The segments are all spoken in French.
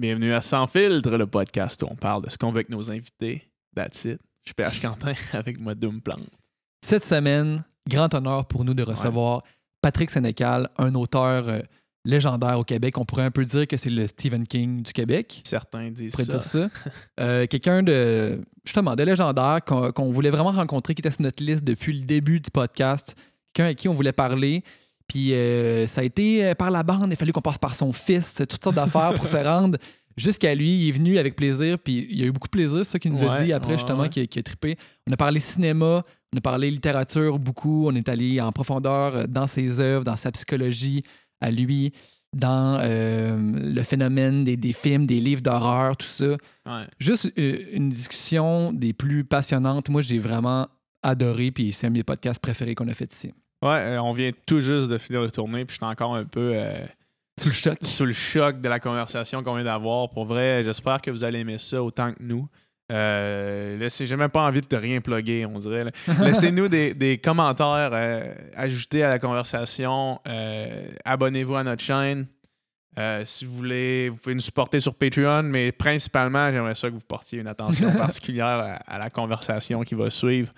Bienvenue à Sans Filtre, le podcast où on parle de ce qu'on veut avec nos invités. That's it. Je suis PH Quentin avec moi Doom Plante. Cette semaine, grand honneur pour nous de recevoir Patrick Sénécal, un auteur euh, légendaire au Québec. On pourrait un peu dire que c'est le Stephen King du Québec. Certains disent ça. ça. Euh, quelqu'un de, justement, de légendaire qu'on voulait vraiment rencontrer, qui était sur notre liste depuis le début du podcast. Quelqu'un avec qui on voulait parler. Puis euh, ça a été euh, par la bande, il a fallu qu'on passe par son fils, toutes sortes d'affaires pour se rendre jusqu'à lui. Il est venu avec plaisir, puis il y a eu beaucoup de plaisir, ce qu'il nous a dit après, justement, qu'il Qui, a trippé. On a parlé cinéma, on a parlé littérature beaucoup, on est allé en profondeur euh, dans ses œuvres, dans sa psychologie à lui, dans le phénomène des, films, des livres d'horreur, tout ça. Juste une discussion des plus passionnantes. Moi, j'ai vraiment adoré, puis c'est un des podcasts préférés qu'on a fait ici. Ouais, euh, on vient tout juste de finir le tournée, puis je suis encore un peu. Euh, sous le choc. de la conversation qu'on vient d'avoir. Pour vrai, j'espère que vous allez aimer ça autant que nous. Euh, laissez, j'ai même pas envie de rien plugger, on dirait. Laissez-nous des, commentaires euh, ajoutés à la conversation. Abonnez-vous à notre chaîne. si vous voulez, vous pouvez nous supporter sur Patreon, mais principalement, j'aimerais ça que vous portiez une attention particulière à, à, la conversation qui va suivre.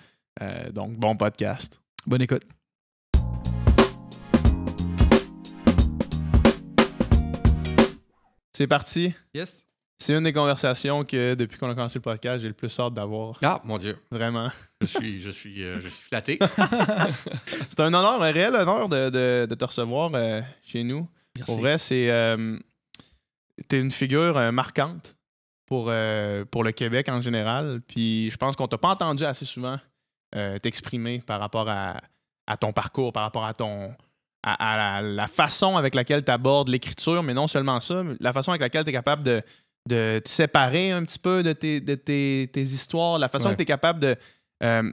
donc, bon podcast. Bonne écoute. C'est parti. Yes. C'est une des conversations que depuis qu'on a commencé le podcast, j'ai le plus hâte d'avoir. Ah, mon Dieu. Vraiment. Je suis, je suis, euh, je suis flatté. c'est un honneur, un réel honneur de, te recevoir euh, chez nous. Merci. Pour vrai, c'est. Euh, t'es une figure marquante pour, pour le Québec en général. Puis je pense qu'on t'a pas entendu assez souvent t'exprimer par rapport à ton parcours, par rapport à ton, à, la, façon avec laquelle tu abordes l'écriture, mais non seulement ça, la façon avec laquelle tu es capable de, de te séparer un petit peu de tes, histoires, la façon que tu es capable de euh,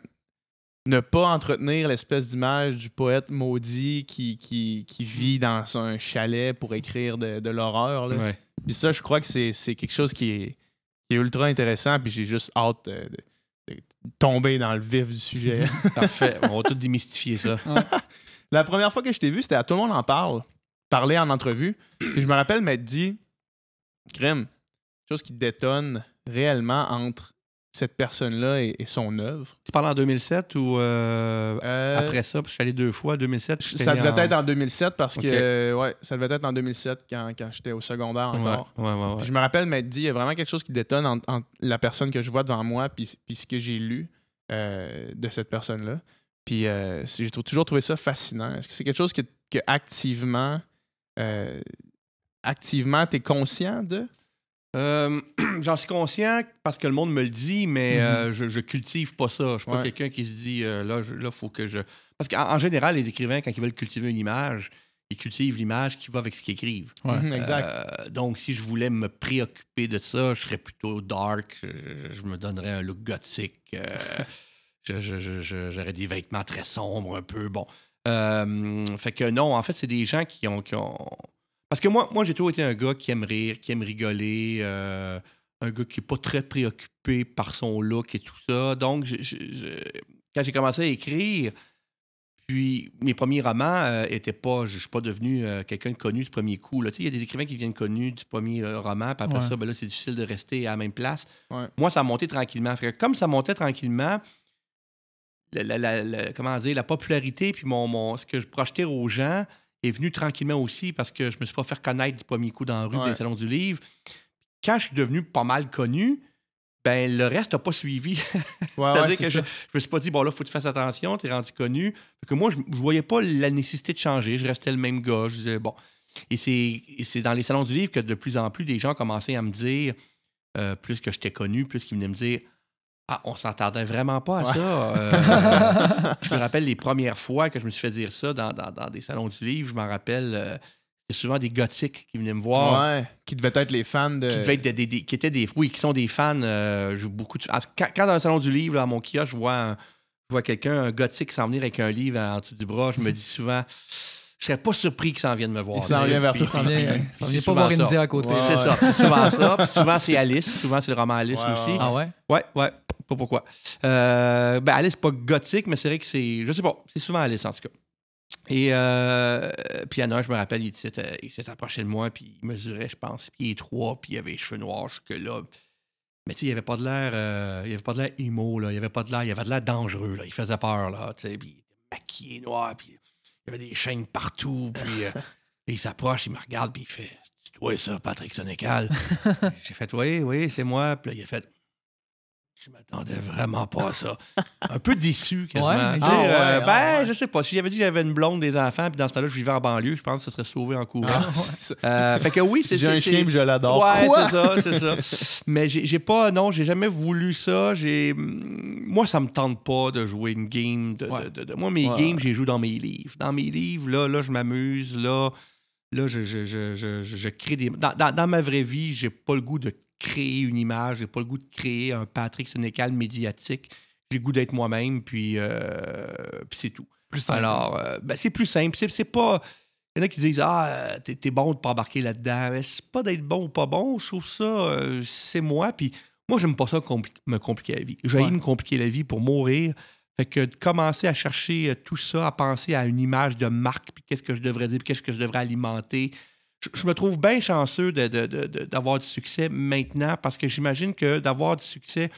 ne pas entretenir l'espèce d'image du poète maudit qui, qui, vit dans un chalet pour écrire de, l'horreur. Puis ça, je crois que c'est quelque chose qui est, est ultra intéressant, puis j'ai juste hâte euh, de, de tomber dans le vif du sujet. Parfait, on va tout démystifier ça. La première fois que je t'ai vu, c'était à Tout le monde en parle, parler en entrevue. Puis je me rappelle m'être dit, Crème, chose qui détonne réellement entre cette personne-là et, son œuvre. Tu parles en 2007 ou euh, euh, après ça? Parce que je suis allé deux fois, 2007. Ça devait être en 2007 parce que, ouais, ça devait être en 2007 quand, j'étais au secondaire encore. je me rappelle m'être dit, il y a vraiment quelque chose qui détonne entre, la personne que je vois devant moi puis, ce que j'ai lu euh, de cette personne-là. Puis euh, j'ai toujours trouvé ça fascinant. Est-ce que c'est quelque chose que, activement, euh, activement, tu es conscient de? Euh, j'en suis conscient parce que le monde me le dit, mais mm-hmm. je, cultive pas ça. Je suis pas quelqu'un qui se dit là, il faut que je. Parce qu'en général, les écrivains, quand ils veulent cultiver une image, ils cultivent l'image qui va avec ce qu'ils écrivent. Mm-hmm, exact. donc, si je voulais me préoccuper de ça, je serais plutôt dark, je, me donnerais un look gothique. j'aurais des vêtements très sombres un peu. Bon. Euh, fait que non, en fait, c'est des gens qui ont, Parce que moi, moi j'ai toujours été un gars qui aime rire, qui aime rigoler, euh, un gars qui n'est pas très préoccupé par son look et tout ça. Donc, quand j'ai commencé à écrire, puis mes premiers romans euh, étaient pas. Je ne suis pas devenu quelqu'un de connu du premier coup. Il y a des écrivains qui viennent connus du premier roman, puis après ça, ben là, c'est difficile de rester à la même place. Moi, ça a monté tranquillement. Fait que comme ça montait tranquillement, la, comment dire, la popularité, puis mon, mon, ce que je projetais aux gens est venu tranquillement aussi parce que je me suis pas fait connaître du premier coup dans la rue des salons du livre. Quand je suis devenu pas mal connu, ben le reste n'a pas suivi. que je, je, me suis pas dit, bon là, faut que tu fasses attention, tu es rendu connu. que moi, je, ne voyais pas la nécessité de changer. Je restais le même gars. Je disais, bon. Et c'est dans les salons du livre que de plus en plus des gens commençaient à me dire, euh, plus que j'étais connu, plus qu'ils venaient me dire ah, on s'entendait vraiment pas à ça. Euh, je me rappelle les premières fois que je me suis fait dire ça dans, des salons du livre. Je m'en rappelle, euh, souvent des gothiques qui venaient me voir. qui devaient être les fans de. Qui, étaient des. Oui, qui sont des fans. Euh, beaucoup quand, dans le salon du livre, à mon kiosque, je vois, je vois quelqu'un, un gothique, s'en venir avec un livre en dessous du bras, je me dis souvent je serais pas surpris qu'ils s'en viennent me voir. Ils s'en viennent vers toi. Ils viennent pas voir India à côté. C'est ah ça. C'est souvent ça. souvent, c'est Alice. Souvent, c'est le roman Alice aussi. Ah ouais? Ouais, ouais. Pas pourquoi. Euh, ben, Alice, pas gothique, mais c'est vrai que c'est. Je sais pas. C'est souvent Alice, en tout cas. Et euh, puis, il y en a je me rappelle, euh, il s'est approché de moi, puis il mesurait, je pense, pieds trois, puis il avait les cheveux noirs jusque-là. Mais tu sais, il avait pas de l'air, euh, il avait pas de l'air emo, là. Il avait pas de l'air, il avait de l'air dangereux, là. Il faisait peur, là, tu sais, puis maquillé noir, puis il y avait des chaînes partout. Euh, puis il s'approche, il me regarde, puis il fait Tu vois ça, Patrick sonical J'ai fait Oui, oui, c'est moi. Puis il a fait je m'attendais vraiment pas à ça. Un peu déçu, quasiment. Euh, ouais, dire, ben, je sais pas. Si j'avais dit que j'avais une blonde, des enfants, puis dans ce cas là je vivais en banlieue, je pense que ce serait sauvé en courant. Ah, euh, fait que oui, c'est J'ai un chien, je l'adore. Ouais, c'est ça, c'est ça. Mais j'ai pas, non, j'ai jamais voulu ça. J'ai, mm, moi, ça me tente pas de jouer une game. De, de, Moi, mes games, j'ai joue dans mes livres. Dans mes livres, là, là, je m'amuse. Là, là, je, je, je, je crée des. Dans, dans, dans ma vraie vie, j'ai pas le goût de créer une image, j'ai pas le goût de créer un Patrick Sénécal médiatique. J'ai le goût d'être moi-même, puis, euh, c'est tout. Plus Alors, euh, ben, c'est plus simple. C'est pas. Il y en a qui disent Ah, euh, t'es bon de pas embarquer là-dedans. mais C'est pas d'être bon ou pas bon. Je trouve ça, c'est moi. Puis moi, j'aime pas ça me compliquer la vie. J'ai me compliquer la vie pour mourir. Fait que de commencer à chercher tout ça, à penser à une image de marque, puis qu'est-ce que je devrais dire, puis qu'est-ce que je devrais alimenter, je, me trouve bien chanceux d'avoir du succès maintenant parce que j'imagine que d'avoir du succès,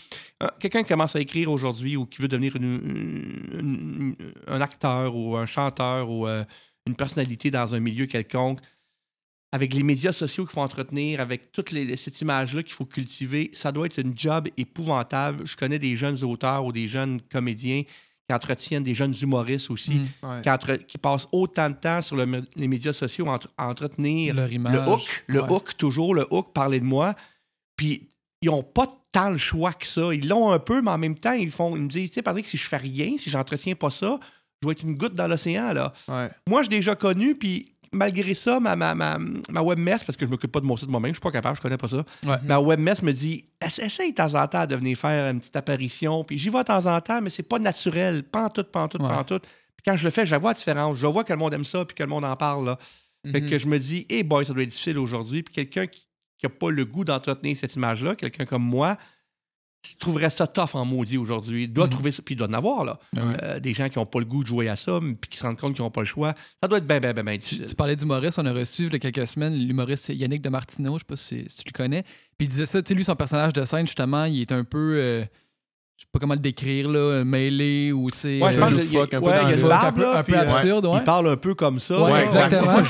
euh, quelqu'un qui commence à écrire aujourd'hui ou qui veut devenir un acteur ou un chanteur ou euh, une personnalité dans un milieu quelconque, avec les médias sociaux qu'il faut entretenir, avec toute les, cette image-là qu'il faut cultiver, ça doit être une job épouvantable. Je connais des jeunes auteurs ou des jeunes comédiens entretiennent des jeunes humoristes aussi, mm, qui, passent autant de temps sur les médias sociaux à, entretenir le hook, le hook toujours, le hook, parler de moi. Puis ils n'ont pas tant le choix que ça. Ils l'ont un peu, mais en même temps, ils font, ils me disent, tu sais, Patrick, si je fais rien, si j'entretiens pas ça, je vais être une goutte dans l'océan, là. Moi, j'ai déjà connu, puis malgré ça, ma, ma, ma, webmess, parce que je ne m'occupe pas de mon site moi-même, je ne suis pas capable, je connais pas ça. Ma webmess me dit essaye de temps en temps de venir faire une petite apparition, puis j'y vais de temps en temps, mais c'est pas naturel, Pas pantoute, pantoute, pas pantoute. Puis quand je le fais, je la vois la différence. Je vois que le monde aime ça, puis que le monde en parle. Là. Mhm. que je me dis, hey boy, ça doit être difficile aujourd'hui. Puis quelqu'un qui n'a pas le goût d'entretenir cette image-là, quelqu'un comme moi, tu trouverais ça tough en maudit aujourd'hui. doit mhm. trouver ça, puis il doit en avoir, là. Ah euh, des gens qui n'ont pas le goût de jouer à ça, puis qui se rendent compte qu'ils n'ont pas le choix. Ça doit être bien, bien, bien, bien. Tu parlais d'humoriste, on a reçu il y a quelques semaines l'humoriste Yannick de Martineau, je ne sais pas si, tu le connais. Puis il disait ça, tu sais, lui, son personnage de scène, justement, il est un peu. Euh, je sais pas comment le décrire, là, euh, mêlé ou, tu sais... Ouais, je euh, un, peu, absurde, ouais. Il parle un peu comme ça. Ouais, exactement.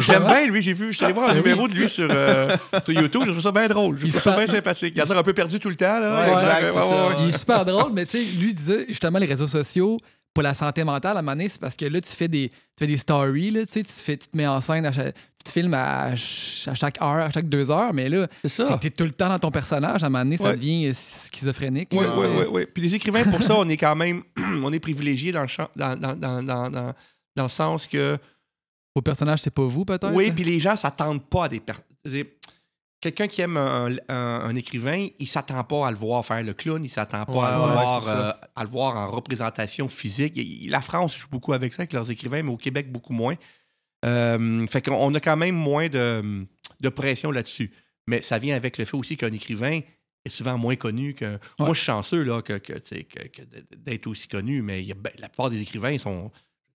J'aime bien, lui, j'ai vu, je suis allé voir un numéro de lui euh, sur, YouTube, je trouve ça bien drôle, il trouve ça bien sympathique. Il a l'air un peu perdu tout le temps, là. Il est super drôle, mais tu sais, lui disait, justement, les réseaux sociaux, pour la santé mentale, à un moment c'est parce que là, tu fais des, tu fais des stories, là, tu, sais, tu, fais, tu te mets en scène à chaque tu filmes à, chaque heure, à chaque deux heures, mais là, t'es tout le temps dans ton personnage. À un moment donné, ça devient euh, schizophrénique. Oui, oui, oui, Puis les écrivains, pour ça, on est quand même on est privilégiés dans le, dans, le sens que. Vos personnages, c'est pas vous, peut-être? Oui, puis les gens s'attendent pas à des. personnes. Quelqu'un qui aime un, écrivain, il s'attend pas à le voir faire le clown, il s'attend pas à, le voir, euh, à le voir en représentation physique. la France joue beaucoup avec ça, avec leurs écrivains, mais au Québec, beaucoup moins. Euh, fait qu'on a quand même moins de, pression là-dessus. Mais ça vient avec le fait aussi qu'un écrivain est souvent moins connu que. Moi, je suis chanceux là, que, d'être aussi connu, mais y ben, la plupart des écrivains sont.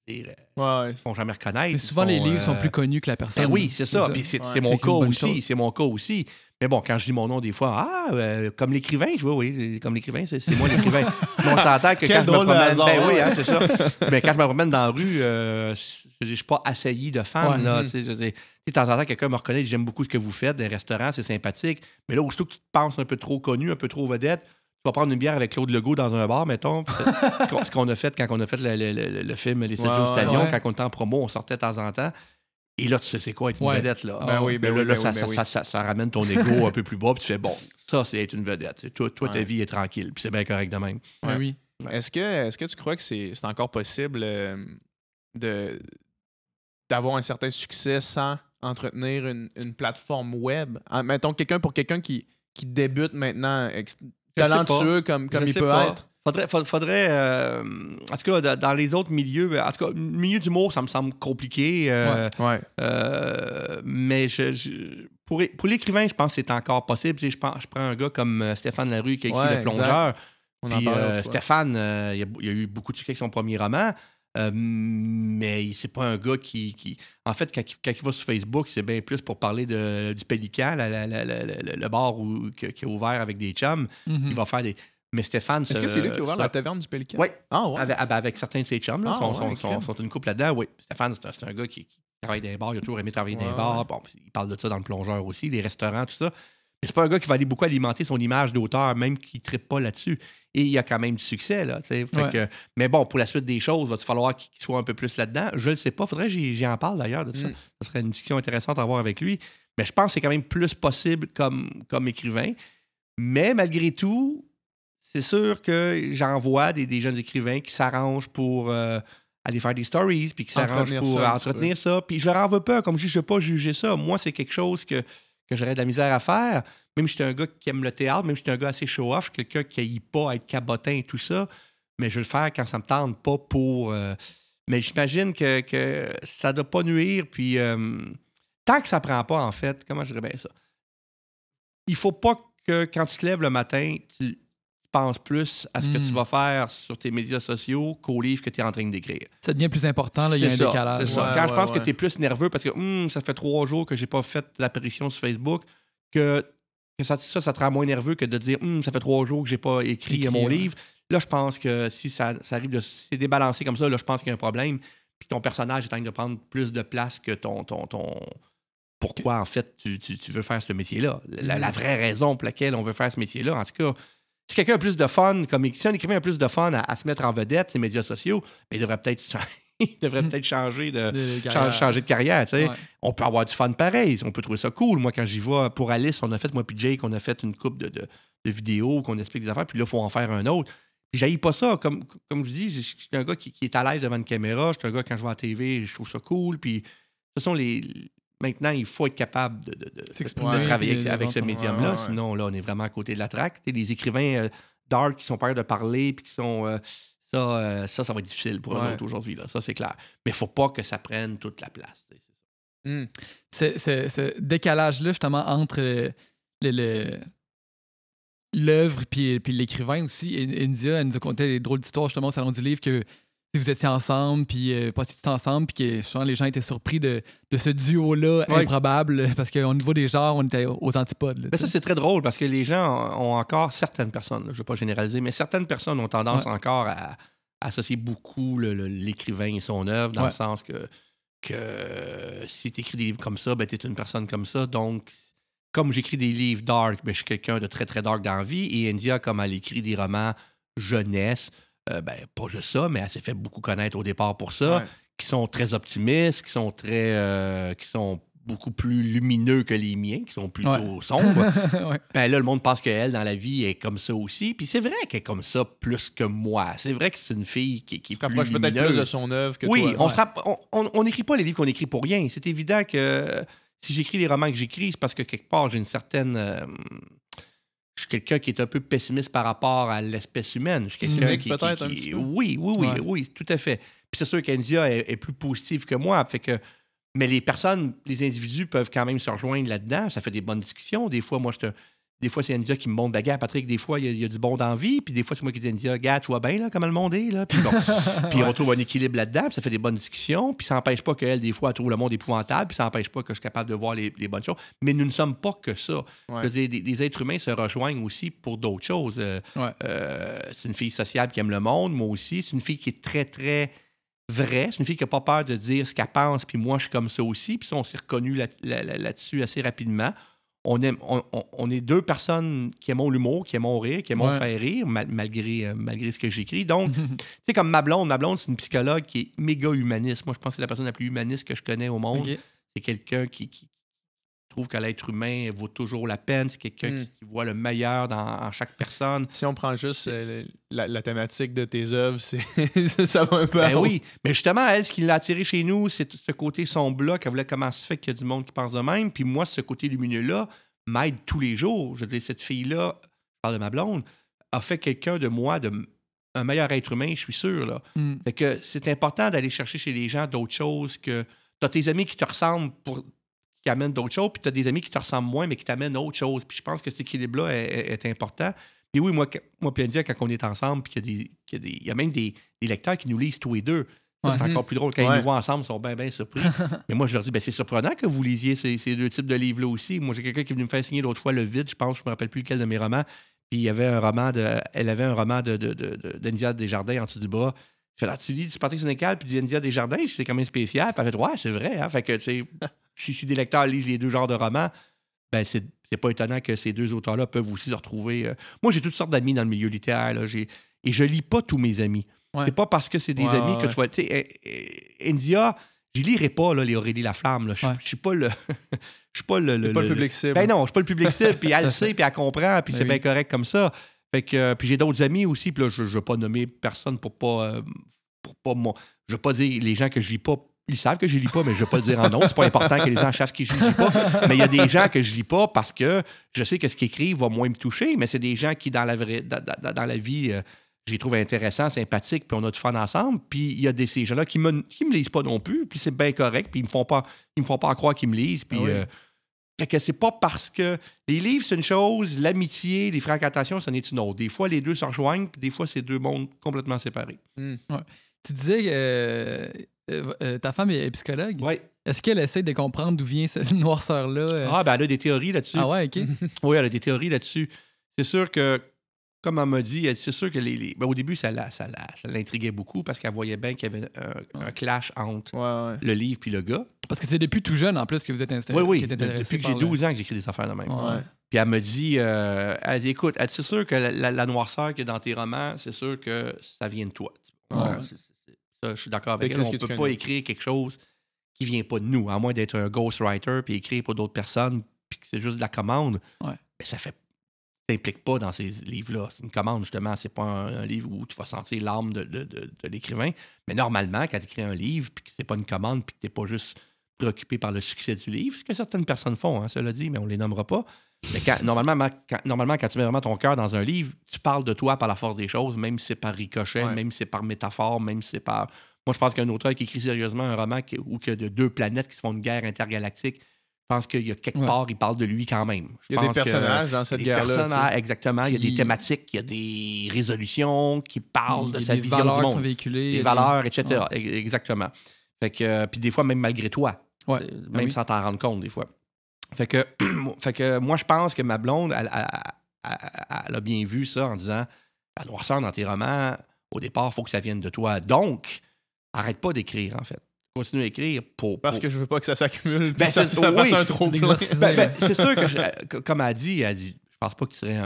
Ils euh, jamais reconnaître. souvent, les livres euh, sont plus connus que la personne. Ben oui, c'est ça. C'est mon cas aussi. C'est mon cas aussi. Mais bon, quand je dis mon nom, des fois, ah, euh, comme l'écrivain, je vois, oui, comme l'écrivain, c'est, moi l'écrivain. Mais on s'entend que quand je me promène. Ben oui, hein, c'est ça. Mais quand je me promène dans la rue, euh, je ne suis pas assailli de fans. là, mhm. de temps en temps, quelqu'un me reconnaît, j'aime beaucoup ce que vous faites, des restaurants, c'est sympathique. Mais là, aussitôt que tu te penses un peu trop connu, un peu trop vedette, tu vas prendre une bière avec Claude Legault dans un bar, mettons. ce qu'on a fait quand on a fait le, film Les 7 jours du quand on était en promo, on sortait de temps en temps. Et là, tu sais, c'est quoi être une vedette, là? Ben ah, oui, ben oui, ça, ça, ramène ton ego un peu plus bas, puis tu fais, bon, ça, c'est être une vedette. Toi, toi ta vie est tranquille, puis c'est bien correct de même. Ben oui. Est-ce que, tu crois que c'est encore possible euh, d'avoir un certain succès sans entretenir une, plateforme web? En, ah, mettons, quelqu'un pour quelqu'un qui, qui débute maintenant, talentueux comme, comme il peut être. Faudrait, faudrait est euh, en tout cas, dans les autres milieux, en tout cas, milieu d'humour, ça me semble compliqué. Euh, euh, mais je, pour, l'écrivain, je pense que c'est encore possible. Je, je prends un gars comme Stéphane Larue qui a écrit Le Plongeur. Stéphane, il a, a, eu beaucoup de succès avec son premier roman. mais c'est pas un gars qui, qui... En fait, quand, il va sur Facebook, c'est bien plus pour parler du Pélican, le bar qui, est ouvert avec des chums. Mm-hmm. Il va faire des mais Stéphane. Est-ce que c'est lui qui a ouvert la taverne du Pelican? Oui. Ah, ouais. Avec, certains de ses chums, là, ah sont, une couple là-dedans. Oui. Stéphane, c'est un, gars qui, travaille dans les bars, il a toujours aimé travailler dans les bars. Bon, il parle de ça dans le plongeur aussi, les restaurants, tout ça. Mais c'est pas un gars qui va aller beaucoup alimenter son image d'auteur, même qu'il ne pas là-dessus. Et il y a quand même du succès, là. Fait que, mais bon, pour la suite des choses, va falloir qu'il soit un peu plus là-dedans? Je ne sais pas. Faudrait que j'en parle d'ailleurs de ça. Hmm. Ça serait une discussion intéressante à avoir avec lui. Mais je pense que c'est quand même plus possible comme, comme écrivain. Mais malgré tout, c'est sûr que j'en vois des, jeunes écrivains qui s'arrangent pour euh, aller faire des stories, puis qui s'arrangent pour entretenir ça. Puis je leur en veux pas, comme je ne veux pas juger ça. Moi, c'est quelque chose que, j'aurais de la misère à faire. Même si j'étais un gars qui aime le théâtre, même si j'étais un gars assez show-off, quelqu'un qui n'aille pas être cabotin et tout ça, mais je vais le faire quand ça me tente, pas pour. Euh, mais j'imagine que, ça ne doit pas nuire, puis euh, tant que ça ne prend pas, en fait, comment je dirais bien ça? Il faut pas que quand tu te lèves le matin, tu penses plus à ce que tu hmm. vas faire sur tes médias sociaux qu'au livre que tu es en train d'écrire. Ça devient plus important, il y a un décalage. C'est ça. Quand je pense que tu es plus nerveux parce que hmm, ça fait trois jours que j'ai pas fait l'apparition sur Facebook, que, ça, ça, te rend moins nerveux que de dire hmm, ça fait trois jours que j'ai pas écrit, euh, mon livre. Là, je pense que si ça, arrive de se débalancer comme ça, là, je pense qu'il y a un problème. Puis ton personnage est en train de prendre plus de place que ton, ton, ton, pourquoi en fait tu, veux faire ce métier-là. la, vraie raison pour laquelle on veut faire ce métier-là, en tout cas, si quelqu'un a plus de fun, comme si un écrivain a plus de fun à, se mettre en vedette, les médias sociaux, ben, il devrait peut-être devrait peut-être changer de, carrière. changer de carrière. On peut avoir du fun pareil. On peut trouver ça cool. Moi, quand j'y vois, pour Alice, on a fait, moi puis Jake, on a fait une coupe de, de, vidéos qu'on explique des affaires, puis là, il faut en faire un autre. Puis pas ça. Comme, comme je dis, je suis un gars qui, est à l'aise devant une caméra. Je suis un gars, quand je vois à la TV, je trouve ça cool. Puis ce sont les, maintenant, il faut être capable de, de, travailler avec, ce médium-là. Sinon, là, on est vraiment à côté de la traque. Les écrivains euh, d'art qui sont peurs de parler puis qui sont. Euh, ça, euh, ça, ça, va être difficile pour eux aujourd'hui. Ça, c'est clair. Mais il ne faut pas que ça prenne toute la place. Hmm. c'est Ce décalage-là, justement, entre l'œuvre le, le, puis, puis l'écrivain aussi. India, elle nous a conté des drôles d'histoires, justement, au Salon du Livre, que si vous étiez ensemble, puis pas si tout ensemble, puis que souvent les gens étaient surpris de, de ce duo-là improbable, parce qu'au niveau des genres, on était aux antipodes. mais ça, c'est très drôle, parce que les gens ont, encore, certaines personnes, je ne veux pas généraliser, mais certaines personnes ont tendance encore à, associer beaucoup l'écrivain et son œuvre, dans le sens que, que si tu écris des livres comme ça, ben, tu es une personne comme ça, donc comme j'écris des livres dark, ben, je suis quelqu'un de très, très dark dans la vie, et India, comme elle écrit des romans jeunesse, euh, ben, pas juste ça, mais elle s'est fait beaucoup connaître au départ pour ça, qui sont très optimistes, qui sont très. Euh, qui sont beaucoup plus lumineux que les miens, qui sont plutôt sombres. Ben là, le monde pense qu'elle, dans la vie, est comme ça aussi. Puis c'est vrai qu'elle est comme ça plus que moi. C'est vrai que c'est une fille qui, qui est plus lumineuse. de son œuvre que oui, toi. Oui, on n'écrit on, on, on pas les livres qu'on écrit pour rien. C'est évident que euh, si j'écris les romans que j'écris, c'est parce que quelque part, j'ai une certaine je suis quelqu'un qui est un peu pessimiste par rapport à l'espèce humaine. Je suis quelqu'un peut-être un oui, oui, oui, oui, tout à fait. Puis c'est sûr qu'India est, est, plus positive que moi, fait que mais les personnes, les individus peuvent quand même se rejoindre là-dedans. Ça fait des bonnes discussions. Des fois, moi, je te des fois, c'est Andia qui me montre, ben, gars, Patrick, des fois, il y, a du bon d'envie, puis des fois, c'est moi qui dis, Andia, gars, tu vois bien, là, comment le monde est, là. Puis on trouve un équilibre là-dedans, puis ça fait des bonnes discussions, puis ça n'empêche pas qu'elle, des fois, trouve le monde épouvantable, puis ça n'empêche pas que je suis capable de voir les, bonnes choses. Mais nous ne sommes pas que ça. des, êtres humains se rejoignent aussi pour d'autres choses. Euh, euh, c'est une fille sociable qui aime le monde, moi aussi. C'est une fille qui est très, très vraie. C'est une fille qui n'a pas peur de dire ce qu'elle pense, puis moi, je suis comme ça aussi. Puis ça, on s'est reconnu là-dessus assez rapidement on, aime, on, est deux personnes qui aimons l'humour, qui aimons rire, qui aimons faire rire, malgré, euh, malgré ce que j'écris. Donc, tu sais, comme ma blonde, ma blonde, c'est une psychologue qui est méga humaniste. Moi, je pense que c'est la personne la plus humaniste que je connais au monde. C'est quelqu'un qui, trouve que l'être humain vaut toujours la peine. C'est quelqu'un hmm. qui, voit le meilleur dans, chaque personne. Si on prend juste euh, la, thématique de tes œuvres, ça va un peu. Ben oui, mais justement, elle, ce qui l'a attiré chez nous, c'est ce côté sombre-là, qu'elle voulait comment se fait qu'il y a du monde qui pense de même. Puis moi, ce côté lumineux-là m'aide tous les jours. Je veux dire, cette fille-là, je parle de ma blonde, a fait quelqu'un de moi, de un meilleur être humain, je suis sûr. Là. Hmm. que c'est important d'aller chercher chez les gens d'autres choses que. as tes amis qui te ressemblent pour qui amènent d'autres choses, puis tu as des amis qui te ressemblent moins, mais qui t'amènent autre chose. Puis je pense que cet équilibre-là est, important. Puis oui, moi, moi puis dire quand on est ensemble, puis qu'il y, y, a même des, lecteurs qui nous lisent tous les deux. C'est encore plus drôle. Quand ils nous voient ensemble, ils sont bien, bien surpris. mais moi, je leur dis, ben, c'est surprenant que vous lisiez ces, deux types de livres-là aussi. Moi, j'ai quelqu'un qui est venu me faire signer l'autre fois Le Vide, je pense, je me rappelle plus lequel de mes romans. Puis il y avait un roman de, elle avait un roman de, de, de, Desjardins en dessous du bras. Je fais là, ah, tu du Patrick Sénécal puis du India Desjardins, c'est quand même spécial. Puis elle fait, ouais, c'est vrai. Hein? Fait que, tu sais, si, si des lecteurs lisent les deux genres de romans, ben c'est pas étonnant que ces deux auteurs-là peuvent aussi se retrouver. Euh, moi, j'ai toutes sortes d'amis dans le milieu littéraire. Là, et je lis pas tous mes amis. C'est pas parce que c'est des amis que tu vois. Tu sais, eh, eh, India, je lirais pas là, les Aurélie Laflamme. Je suis pas le. Je suis pas le, pas le, public cible. Ben non, je suis pas le public cible, puis elle le sait, puis elle comprend, puis ben c'est bien correct comme ça. Fait que, puis j'ai d'autres amis aussi, puis là, je ne veux pas nommer personne pour pas. Euh, pour pas moi. je veux pas dire les gens que je lis pas ils savent que je lis pas, mais je ne vais pas le dire en nom. C'est pas important que les gens sachent que je lis pas. Mais il y a des gens que je lis pas parce que je sais que ce qu'ils écrivent va moins me toucher, mais c'est des gens qui, dans la, vraie, dans, la vie, euh, je les trouve intéressants, sympathiques, puis on a du fun ensemble. Puis il y a des, ces gens-là qui me, me lisent pas non plus, puis c'est bien correct, puis ils me font pas, me font pas croire qu'ils me lisent. Puis ah euh, que c'est pas parce que les livres, c'est une chose, l'amitié, les fréquentations, c'en est une autre. Des fois, les deux se rejoignent, puis des fois, c'est deux mondes complètement séparés. Hmm. Tu disais, euh, euh, euh, ta femme est psychologue. Oui. Est-ce qu'elle essaie de comprendre d'où vient cette noirceur-là? Euh? Ah, ben elle a des théories là-dessus. Ah ouais, OK. oui, elle a des théories là-dessus. C'est sûr que, comme elle m'a dit, c'est sûr que les, ben, au début, ça, l'intriguait beaucoup parce qu'elle voyait bien qu'il y avait un, clash entre le livre et le gars. Parce que c'est depuis tout jeune, en plus, que vous êtes installé. Oui, oui. Depuis que j'ai 12 ans que j'écris des affaires de même. Puis elle me dit, elle dit, écoute, c'est sûr que la, noirceur que dans tes romans, c'est sûr que ça vient de toi. Euh, je suis d'accord avec elle. On ne peut pas écrire quelque chose qui ne vient pas de nous, à moins d'être un ghostwriter puis écrire pour d'autres personnes, puis que c'est juste de la commande. Ben, ça fait t'implique pas dans ces livres-là. C'est une commande, justement. C'est pas un, livre où tu vas sentir l'âme de, l'écrivain. Mais normalement, quand tu écris un livre, puis que c'est pas une commande, puis que tu t'es pas juste préoccupé par le succès du livre, ce que certaines personnes font, hein, cela dit, mais on les nommera pas, normalement, quand, normalement, quand tu mets vraiment ton cœur dans un livre, tu parles de toi par la force des choses, même si c'est par ricochet, même si c'est par métaphore, même si c'est par. Moi, je pense qu'un auteur qui écrit sérieusement un roman ou que de deux planètes qui se font une guerre intergalactique, je pense qu'il y a quelque part, il parle de lui quand même. il y a des personnages dans cette guerre-là. exactement. Il y a des thématiques, il y a des résolutions qui parlent de sa vision du monde. des valeurs, etc. Exactement. Fait que, euh, puis des fois, même malgré toi, euh, ben même sans t'en rendre compte, des fois. Fait que, fait que moi, je pense que ma blonde, elle, a bien vu ça en disant La noirceur dans tes romans, au départ, il faut que ça vienne de toi. Donc, arrête pas d'écrire, en fait. Continue à écrire pour. Parce que je veux pas que ça s'accumule. Ben, ça, ça un trop ben, ben, c'est sûr que, comme elle a dit, elle dit je pense pas que tu serais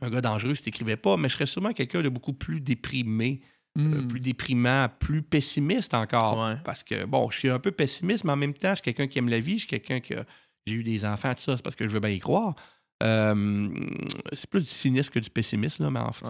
un, gars dangereux si tu pas, mais je serais sûrement quelqu'un de beaucoup plus déprimé. Euh, hmm. plus déprimant, plus pessimiste encore. Parce que, bon, je suis un peu pessimiste, mais en même temps, je suis quelqu'un qui aime la vie, je suis quelqu'un qui a, j'ai eu des enfants, tout ça, c'est parce que je veux bien y croire. Euh, c'est plus du cynisme que du pessimisme, là, mais en fait.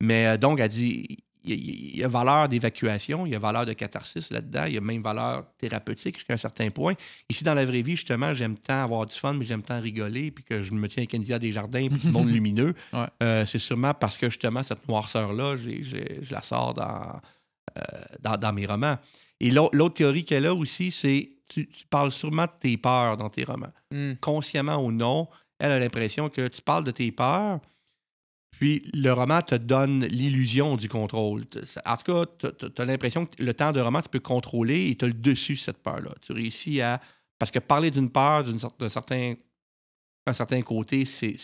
Mais euh, donc, elle dit il y, a valeur d'évacuation, il y a valeur de catharsis là-dedans, il y a même valeur thérapeutique jusqu'à un certain point. Ici, dans la vraie vie, justement, j'aime tant avoir du fun, mais j'aime tant rigoler, puis que je me tiens avec Candida des jardins, puis du monde lumineux. Euh, c'est sûrement parce que, justement, cette noirceur-là, je la sors dans, mes romans. Et l'autre théorie qu'elle a aussi, c'est tu, parles sûrement de tes peurs dans tes romans. Hmm. Consciemment ou non, elle a l'impression que tu parles de tes peurs, puis le roman te donne l'illusion du contrôle. En tout cas, tu as l'impression que le temps de roman, tu peux contrôler et tu as le dessus cette peur-là. Tu réussis à. Parce que parler d'une peur d'un certain, certain côté, c'est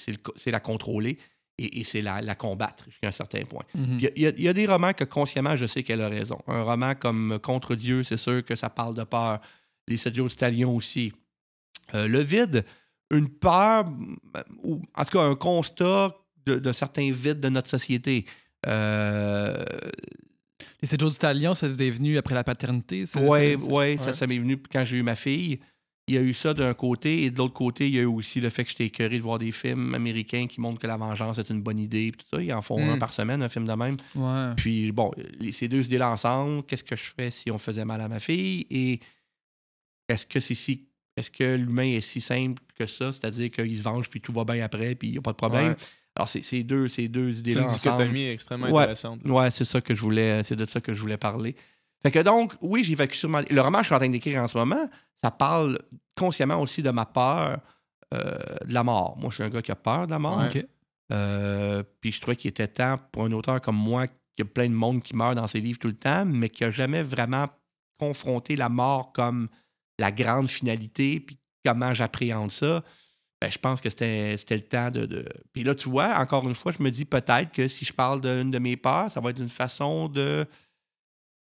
la contrôler et, c'est la, combattre jusqu'à un certain point. Mhm. Il y, y, a des romans que consciemment, je sais qu'elle a raison. Un roman comme Contre Dieu, c'est sûr que ça parle de peur les du Stallion aussi. Euh, le vide, une peur, euh, en tout cas un constat d'un certain vide de notre société. Euh... Les Sergio Stallion, ça vous est venu après la paternité? Oui, ouais, ouais, ça, ça m'est venu quand j'ai eu ma fille. Il y a eu ça d'un côté, et de l'autre côté, il y a eu aussi le fait que j'étais écœuré de voir des films américains qui montrent que la vengeance est une bonne idée. Tout ça. Ils en font un mm. par semaine, un film de même. Puis, bon, ces deux idées-là ensemble, qu'est-ce que je fais si on faisait mal à ma fille? Et est-ce que c'est si est-ce que l'humain est si simple que ça, c'est-à-dire qu'il se venge puis tout va bien après puis il n'y a pas de problème. Alors c'est ces deux deux idées-là C'est une dichotomie extrêmement intéressante. Oui, c'est ça que je voulais c'est de ça que je voulais parler. Fait que donc oui, j'évacue sûrement le roman que je suis en train d'écrire en ce moment, ça parle consciemment aussi de ma peur euh, de la mort. Moi, je suis un gars qui a peur de la mort. Euh, puis je trouvais qu'il était temps pour un auteur comme moi qui a plein de monde qui meurt dans ses livres tout le temps, mais qui n'a jamais vraiment confronté la mort comme la grande finalité, puis comment j'appréhende ça, ben, je pense que c'était le temps de, Puis là, tu vois, encore une fois, je me dis peut-être que si je parle d'une de mes peurs, ça va être une façon de,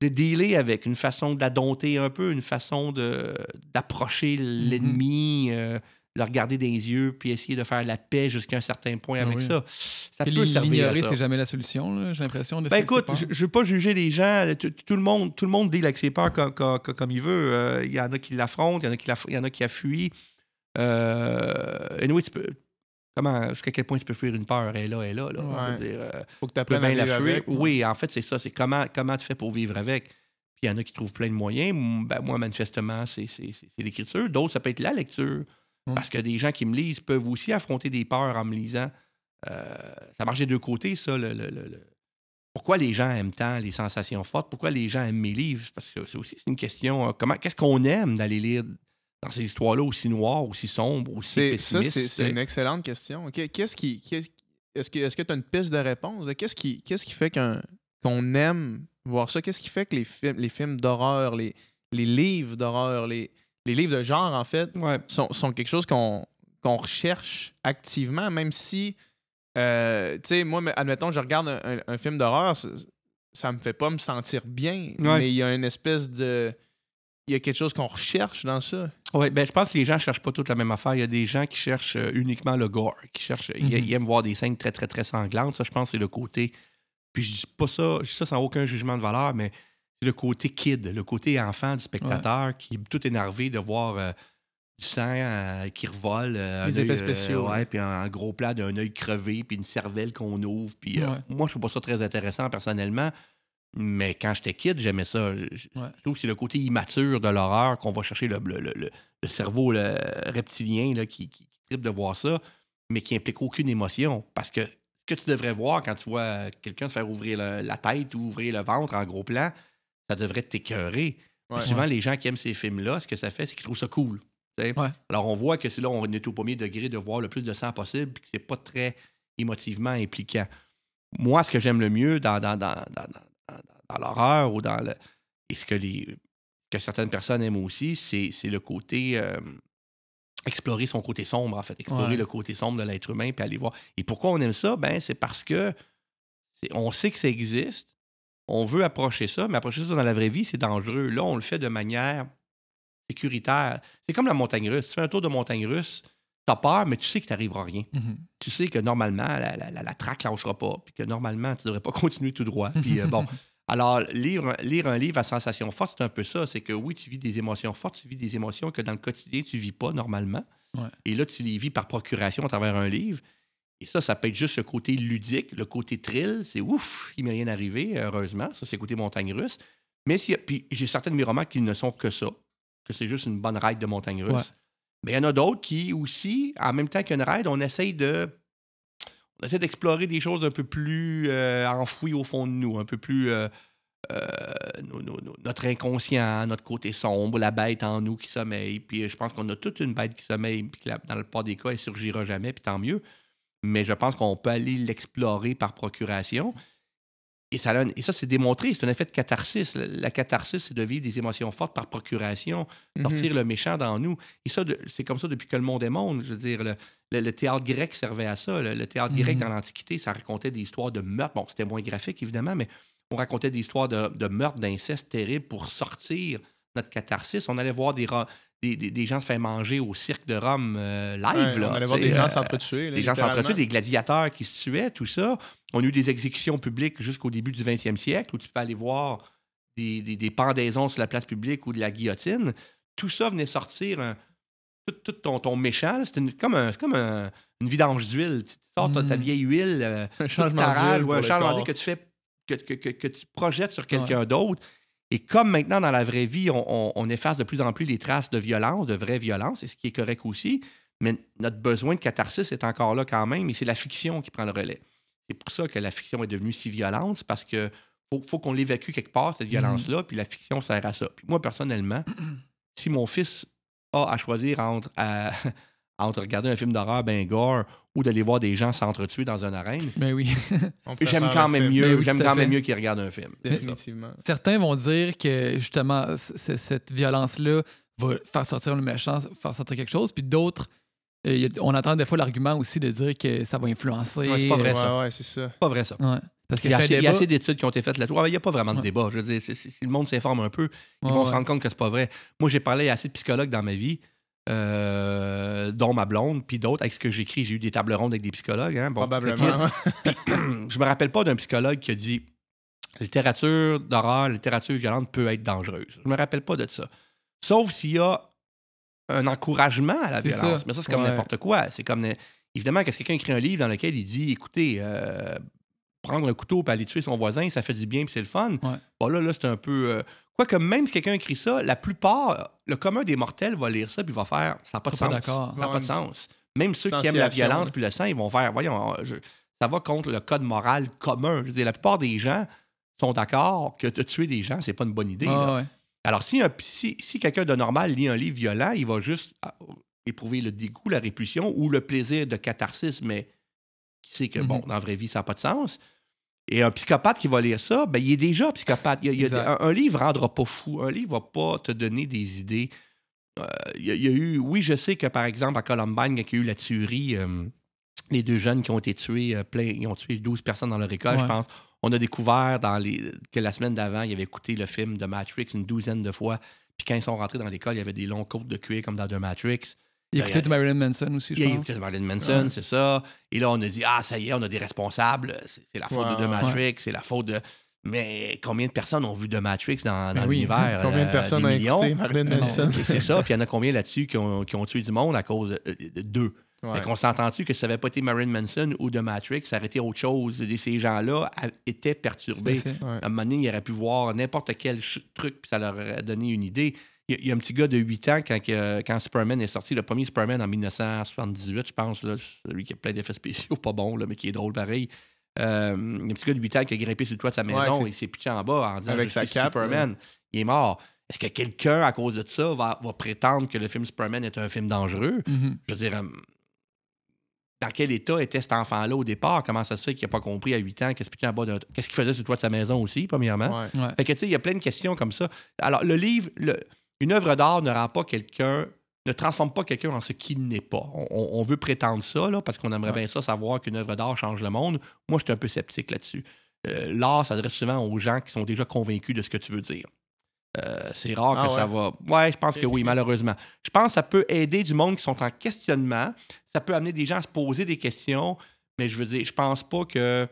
de dealer avec, une façon de la dompter un peu, une façon d'approcher mm-hmm. l'ennemi. Euh, le regarder dans les yeux, puis essayer de faire la paix jusqu'à un certain point ah avec ça. Ça peut servir c'est jamais la solution, j'ai l'impression. Ben écoute, je ne veux pas juger les gens. Tout, le monde, tout le monde deal avec ses peurs comme, il veut. Euh, il y en a qui l'affrontent, il y, en a qui a fui. Euh, anyway, jusqu'à quel point tu peux fuir une peur? Elle est là, elle est là. là euh, Faut que tu apprennes à vivre la fuir. Avec, oui, en fait, c'est ça. C'est comment, comment tu fais pour vivre avec. Puis il y en a qui trouvent plein de moyens. Ben, moi, manifestement, c'est l'écriture. D'autres, ça peut être la lecture. Mm. Parce que des gens qui me lisent peuvent aussi affronter des peurs en me lisant. Euh, ça marche des deux côtés, ça. Le, pourquoi les gens aiment tant les sensations fortes? Pourquoi les gens aiment mes livres? Parce que c'est aussi une question. Euh, comment, qu'est-ce qu'on aime d'aller lire dans ces histoires-là aussi noires, aussi sombres, aussi pessimistes? c'est, une excellente question. Qu'est-ce qui, est-ce, que, ce tu as une piste de réponse? Qu'est-ce qui, qu'est-ce qui fait qu'on aime voir ça? Qu'est-ce qui fait que les films, les films d'horreur, les, les livres d'horreur, les, les livres de genre, en fait, sont, quelque chose qu'on recherche activement, même si, euh, tu sais, moi, admettons, je regarde un, film d'horreur, ça me fait pas me sentir bien, mais il y a une espèce de. Il y a quelque chose qu'on recherche dans ça. Oui, ben, je pense que les gens ne cherchent pas toute la même affaire. Il y a des gens qui cherchent euh, uniquement le gore, qui cherchent, mhm. ils, aiment voir des scènes très, très, très sanglantes. Ça, je pense, c'est le côté. Puis je dis pas ça, je dis ça sans aucun jugement de valeur, mais le côté kid, le côté enfant du spectateur qui est tout énervé de voir euh, du sang euh, qui revole. Euh, Des effets spéciaux. ouais, puis en gros plan d'un œil crevé, puis une cervelle qu'on ouvre. Puis moi, je trouve pas ça très intéressant personnellement. Mais quand j'étais kid, j'aimais ça. Je trouve que c'est le côté immature de l'horreur qu'on va chercher le, le, le, cerveau reptilien là, qui, tripe de voir ça, mais qui implique aucune émotion. Parce que ce que tu devrais voir quand tu vois quelqu'un se faire ouvrir la tête ou ouvrir le ventre en gros plan, ça devrait t'écœurer. souvent, les gens qui aiment ces films-là, ce que ça fait, c'est qu'ils trouvent ça cool. Alors, on voit que c'est là on est au premier degré de voir le plus de sang possible puis que c'est pas très émotivement impliquant. Moi, ce que j'aime le mieux dans, dans, dans, l'horreur ou dans le. Et ce que, les, que certaines personnes aiment aussi, c'est le côté. Euh, explorer son côté sombre, en fait. Explorer le côté sombre de l'être humain puis aller voir. Et pourquoi on aime ça? Ben, c'est parce que on sait que ça existe on veut approcher ça, mais approcher ça dans la vraie vie, c'est dangereux. Là, on le fait de manière sécuritaire. C'est comme la montagne russe. Tu fais un tour de montagne russe, tu as peur, mais tu sais que tu rien. rien. Mhm. Tu sais que normalement, la, traque la, lâchera pas, puis que normalement, tu ne devrais pas continuer tout droit. Euh, bon. Alors, lire, lire un livre à sensation forte, c'est un peu ça. C'est que oui, tu vis des émotions fortes, tu vis des émotions que dans le quotidien, tu vis pas normalement. Et là, tu les vis par procuration à travers un livre. Et ça, ça peut être juste le côté ludique, le côté thrill. C'est ouf, il m'est rien arrivé, heureusement. Ça, c'est côté montagne russe. Mais si, puis j'ai certains de mes romans qui ne sont que ça, que c'est juste une bonne ride de montagne russe. Mais il y en a d'autres qui aussi, en même temps qu'une ride, on essaye de. On essaie d'explorer des choses un peu plus euh, enfouies au fond de nous, un peu plus. Euh, euh, notre inconscient, notre côté sombre, la bête en nous qui sommeille. Puis je pense qu'on a toute une bête qui sommeille, puis dans le pas des cas, elle surgira jamais, puis tant mieux mais je pense qu'on peut aller l'explorer par procuration. Et ça, ça c'est démontré, c'est un effet de catharsis. La, catharsis, c'est de vivre des émotions fortes par procuration, mhm. sortir le méchant dans nous. Et ça, c'est comme ça depuis que le monde est monde. Je veux dire, le, théâtre grec servait à ça. Le, théâtre grec mhm. dans l'Antiquité, ça racontait des histoires de meurtres Bon, c'était moins graphique, évidemment, mais on racontait des histoires de, de d'inceste terrible pour sortir notre catharsis. On allait voir des, des, gens se faisaient manger au cirque de Rome euh, live. on allait voir euh, des gens s'entretuer. Des gens s'entretuer, des gladiateurs qui se tuaient, tout ça. On a eu des exécutions publiques jusqu'au début du 20e siècle où tu peux aller voir des, des, pendaisons sur la place publique ou de la guillotine. Tout ça venait sortir. Hein, tout, ton, ton méchant, c'était comme, un, comme une vidange d'huile. Tu sors ta, mm. vieille huile, euh, un changement d'huile ou un changement d'huile que tu fais, que, que, que, que tu projettes sur quelqu'un d'autre. Et comme maintenant, dans la vraie vie, on, efface de plus en plus les traces de violence, de vraie violence, et ce qui est correct aussi, mais notre besoin de catharsis est encore là quand même, et c'est la fiction qui prend le relais. C'est pour ça que la fiction est devenue si violente, parce que faut, qu'on l'évacue quelque part, cette mmh. violence-là, puis la fiction sert à ça. Puis moi, personnellement, si mon fils a à choisir entre, à, euh, entre regarder un film d'horreur ben gore ou d'aller voir des gens s'entretuer dans une arène. Mais ben ben oui. j'aime quand même mieux, j'aime quand mieux qu'ils regardent un film. Définitivement. Certains vont dire que justement cette violence-là va faire sortir le méchant, faire sortir quelque chose, puis d'autres euh, on entend des fois l'argument aussi de dire que ça va influencer. Ouais, c'est pas vrai, ça. Ouais, c'est ça. Pas vrai, ça. Parce qu'il y a assez, d'études qui ont été faites là-dessus. Il n'y a pas vraiment de débat. Je veux dire, si, le monde s'informe un peu, ils vont se rendre compte que c'est pas vrai. Moi, j'ai parlé à assez de psychologues dans ma vie euh, dont ma blonde, puis d'autres, avec ce que j'écris. J'ai eu des tables rondes avec des psychologues. Hein, Probablement. je me rappelle pas d'un psychologue qui a dit littérature d'horreur, littérature violente peut être dangereuse. Je me rappelle pas de ça. Sauf s'il y a un encouragement à la violence. Mais ça, c'est comme n'importe quoi. C'est comme. Euh, évidemment, que quelqu'un écrit un livre dans lequel il dit écoutez, euh, prendre un couteau pour aller tuer son voisin, ça fait du bien puis c'est le fun. Ouais. là, là c'est un peu. Euh, quoique, même si quelqu'un écrit ça, la plupart, le commun des mortels va lire ça puis va faire ça n'a pas de sens. ça pas de sens. Même ceux qui aiment la violence puis le sang, ils vont faire voyons, ça va contre le code moral commun. Je veux la plupart des gens sont d'accord que de tuer des gens, c'est pas une bonne idée. Alors, si, un, si, si quelqu'un de normal lit un livre violent, il va juste ah, éprouver le dégoût, la répulsion ou le plaisir de catharsis, mais qui sait que, mm-hmm. bon, dans la vraie vie, ça n'a pas de sens. Et un psychopathe qui va lire ça, ben, il est déjà psychopathe. un, livre ne rendra pas fou. Un livre ne va pas te donner des idées. Euh, il, y a, eu, oui, je sais que, par exemple, à Columbine, quand il y a eu la tuerie, euh, les deux jeunes qui ont été tués, euh, plein, ils ont tué 12 personnes dans leur école, je pense. On a découvert que la semaine d'avant, ils avaient écouté le film de Matrix une douzaine de fois. Puis quand ils sont rentrés dans l'école, il y avait des longs côtes de cuir comme dans The Matrix. Il a ben, écouté Marilyn Manson aussi, je pense. Il a écouté Marilyn Manson, c'est ça. Et là, on a dit, ah, ça y est, on a des responsables. C'est la faute de The Matrix, c'est la faute de... Mais combien de personnes ont vu The Matrix dans, ben l'univers? Combien de euh, personnes ont écouté Marilyn Manson? c'est ça, puis il y en a combien là-dessus qui ont, tué du monde à cause d'eux? Et qu'on s'entend-tu que ça n'avait pas été Marilyn Manson ou The Matrix, ça aurait été autre chose. Et ces gens-là étaient perturbés. À un moment donné, ils auraient pu voir n'importe quel truc, puis ça leur aurait donné une idée. Il y, a un petit gars de 8 ans quand, Superman est sorti, le premier Superman en 1978, je pense, là, celui qui a plein d'effets spéciaux, pas bon, mais qui est drôle pareil. Euh, y a un petit gars de 8 ans qui a grimpé sur le toit de sa maison et s'est piqué en bas en disant Avec sa cape, Superman, il est mort. Est-ce que quelqu'un, à cause de ça, va, prétendre que le film Superman est un film dangereux? Mm-hmm. Je veux dire, euh, dans quel état était cet enfant-là au départ? Comment ça se fait qu'il n'a pas compris à 8 ans qu'est-ce qu'il Qu'est-ce qu'il faisait sur le toit de sa maison aussi, premièrement? que, tu sais, il y a plein de questions comme ça. Alors, le livre, une œuvre d'art ne rend pas quelqu'un ne transforme pas quelqu'un en ce qu'il n'est pas. On, veut prétendre ça, là, parce qu'on aimerait bien ça, savoir qu'une œuvre d'art change le monde. Moi, je suis un peu sceptique là-dessus. Euh, l'art s'adresse souvent aux gens qui sont déjà convaincus de ce que tu veux dire. Euh, c'est rare ah que ça va. Oui, je pense que oui, malheureusement. Je pense que ça peut aider du monde qui sont en questionnement. Ça peut amener des gens à se poser des questions. Mais je veux dire, je pense pas que.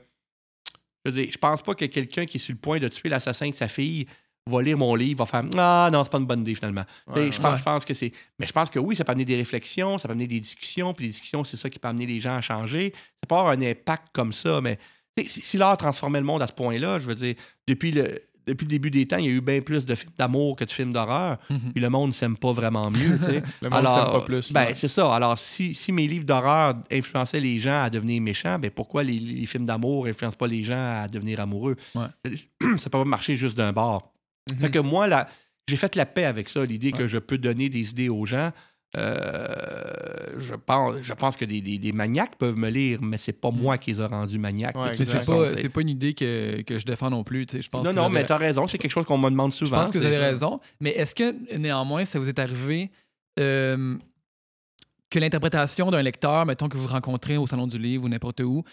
Je veux dire, je pense pas que quelqu'un qui est sur le point de tuer l'assassin de sa fille va lire mon livre, va faire Ah non, c'est pas une bonne idée finalement. je, pense, que c'est. Mais je pense que oui, ça peut amener des réflexions, ça peut amener des discussions, puis les discussions, c'est ça qui peut amener les gens à changer. Ça peut avoir un impact comme ça, mais si, l'art transformait le monde à ce point-là, je veux dire, depuis le, depuis le début des temps, il y a eu bien plus de films d'amour que de films d'horreur. Mhm. Puis le monde s'aime pas vraiment mieux. le monde s'aime pas plus. Ben, C'est ça. Alors, si, mes livres d'horreur influençaient les gens à devenir méchants, ben pourquoi les, films d'amour influencent pas les gens à devenir amoureux? Ça peut pas marcher juste d'un bord. Mhm. que moi, j'ai fait la paix avec ça, l'idée que je peux donner des idées aux gens. Euh, je, pense, que des, maniaques peuvent me lire, mais c'est pas mhm. moi qui les ai rendus maniaques. c'est pas, une idée que, je défends non plus. Je pense non, non, mais t'as raison, c'est quelque chose qu'on me demande souvent. Je pense que vous avez raison, mais est-ce que néanmoins, ça vous est arrivé euh, que l'interprétation d'un lecteur, mettons que vous rencontrez au Salon du Livre ou n'importe où,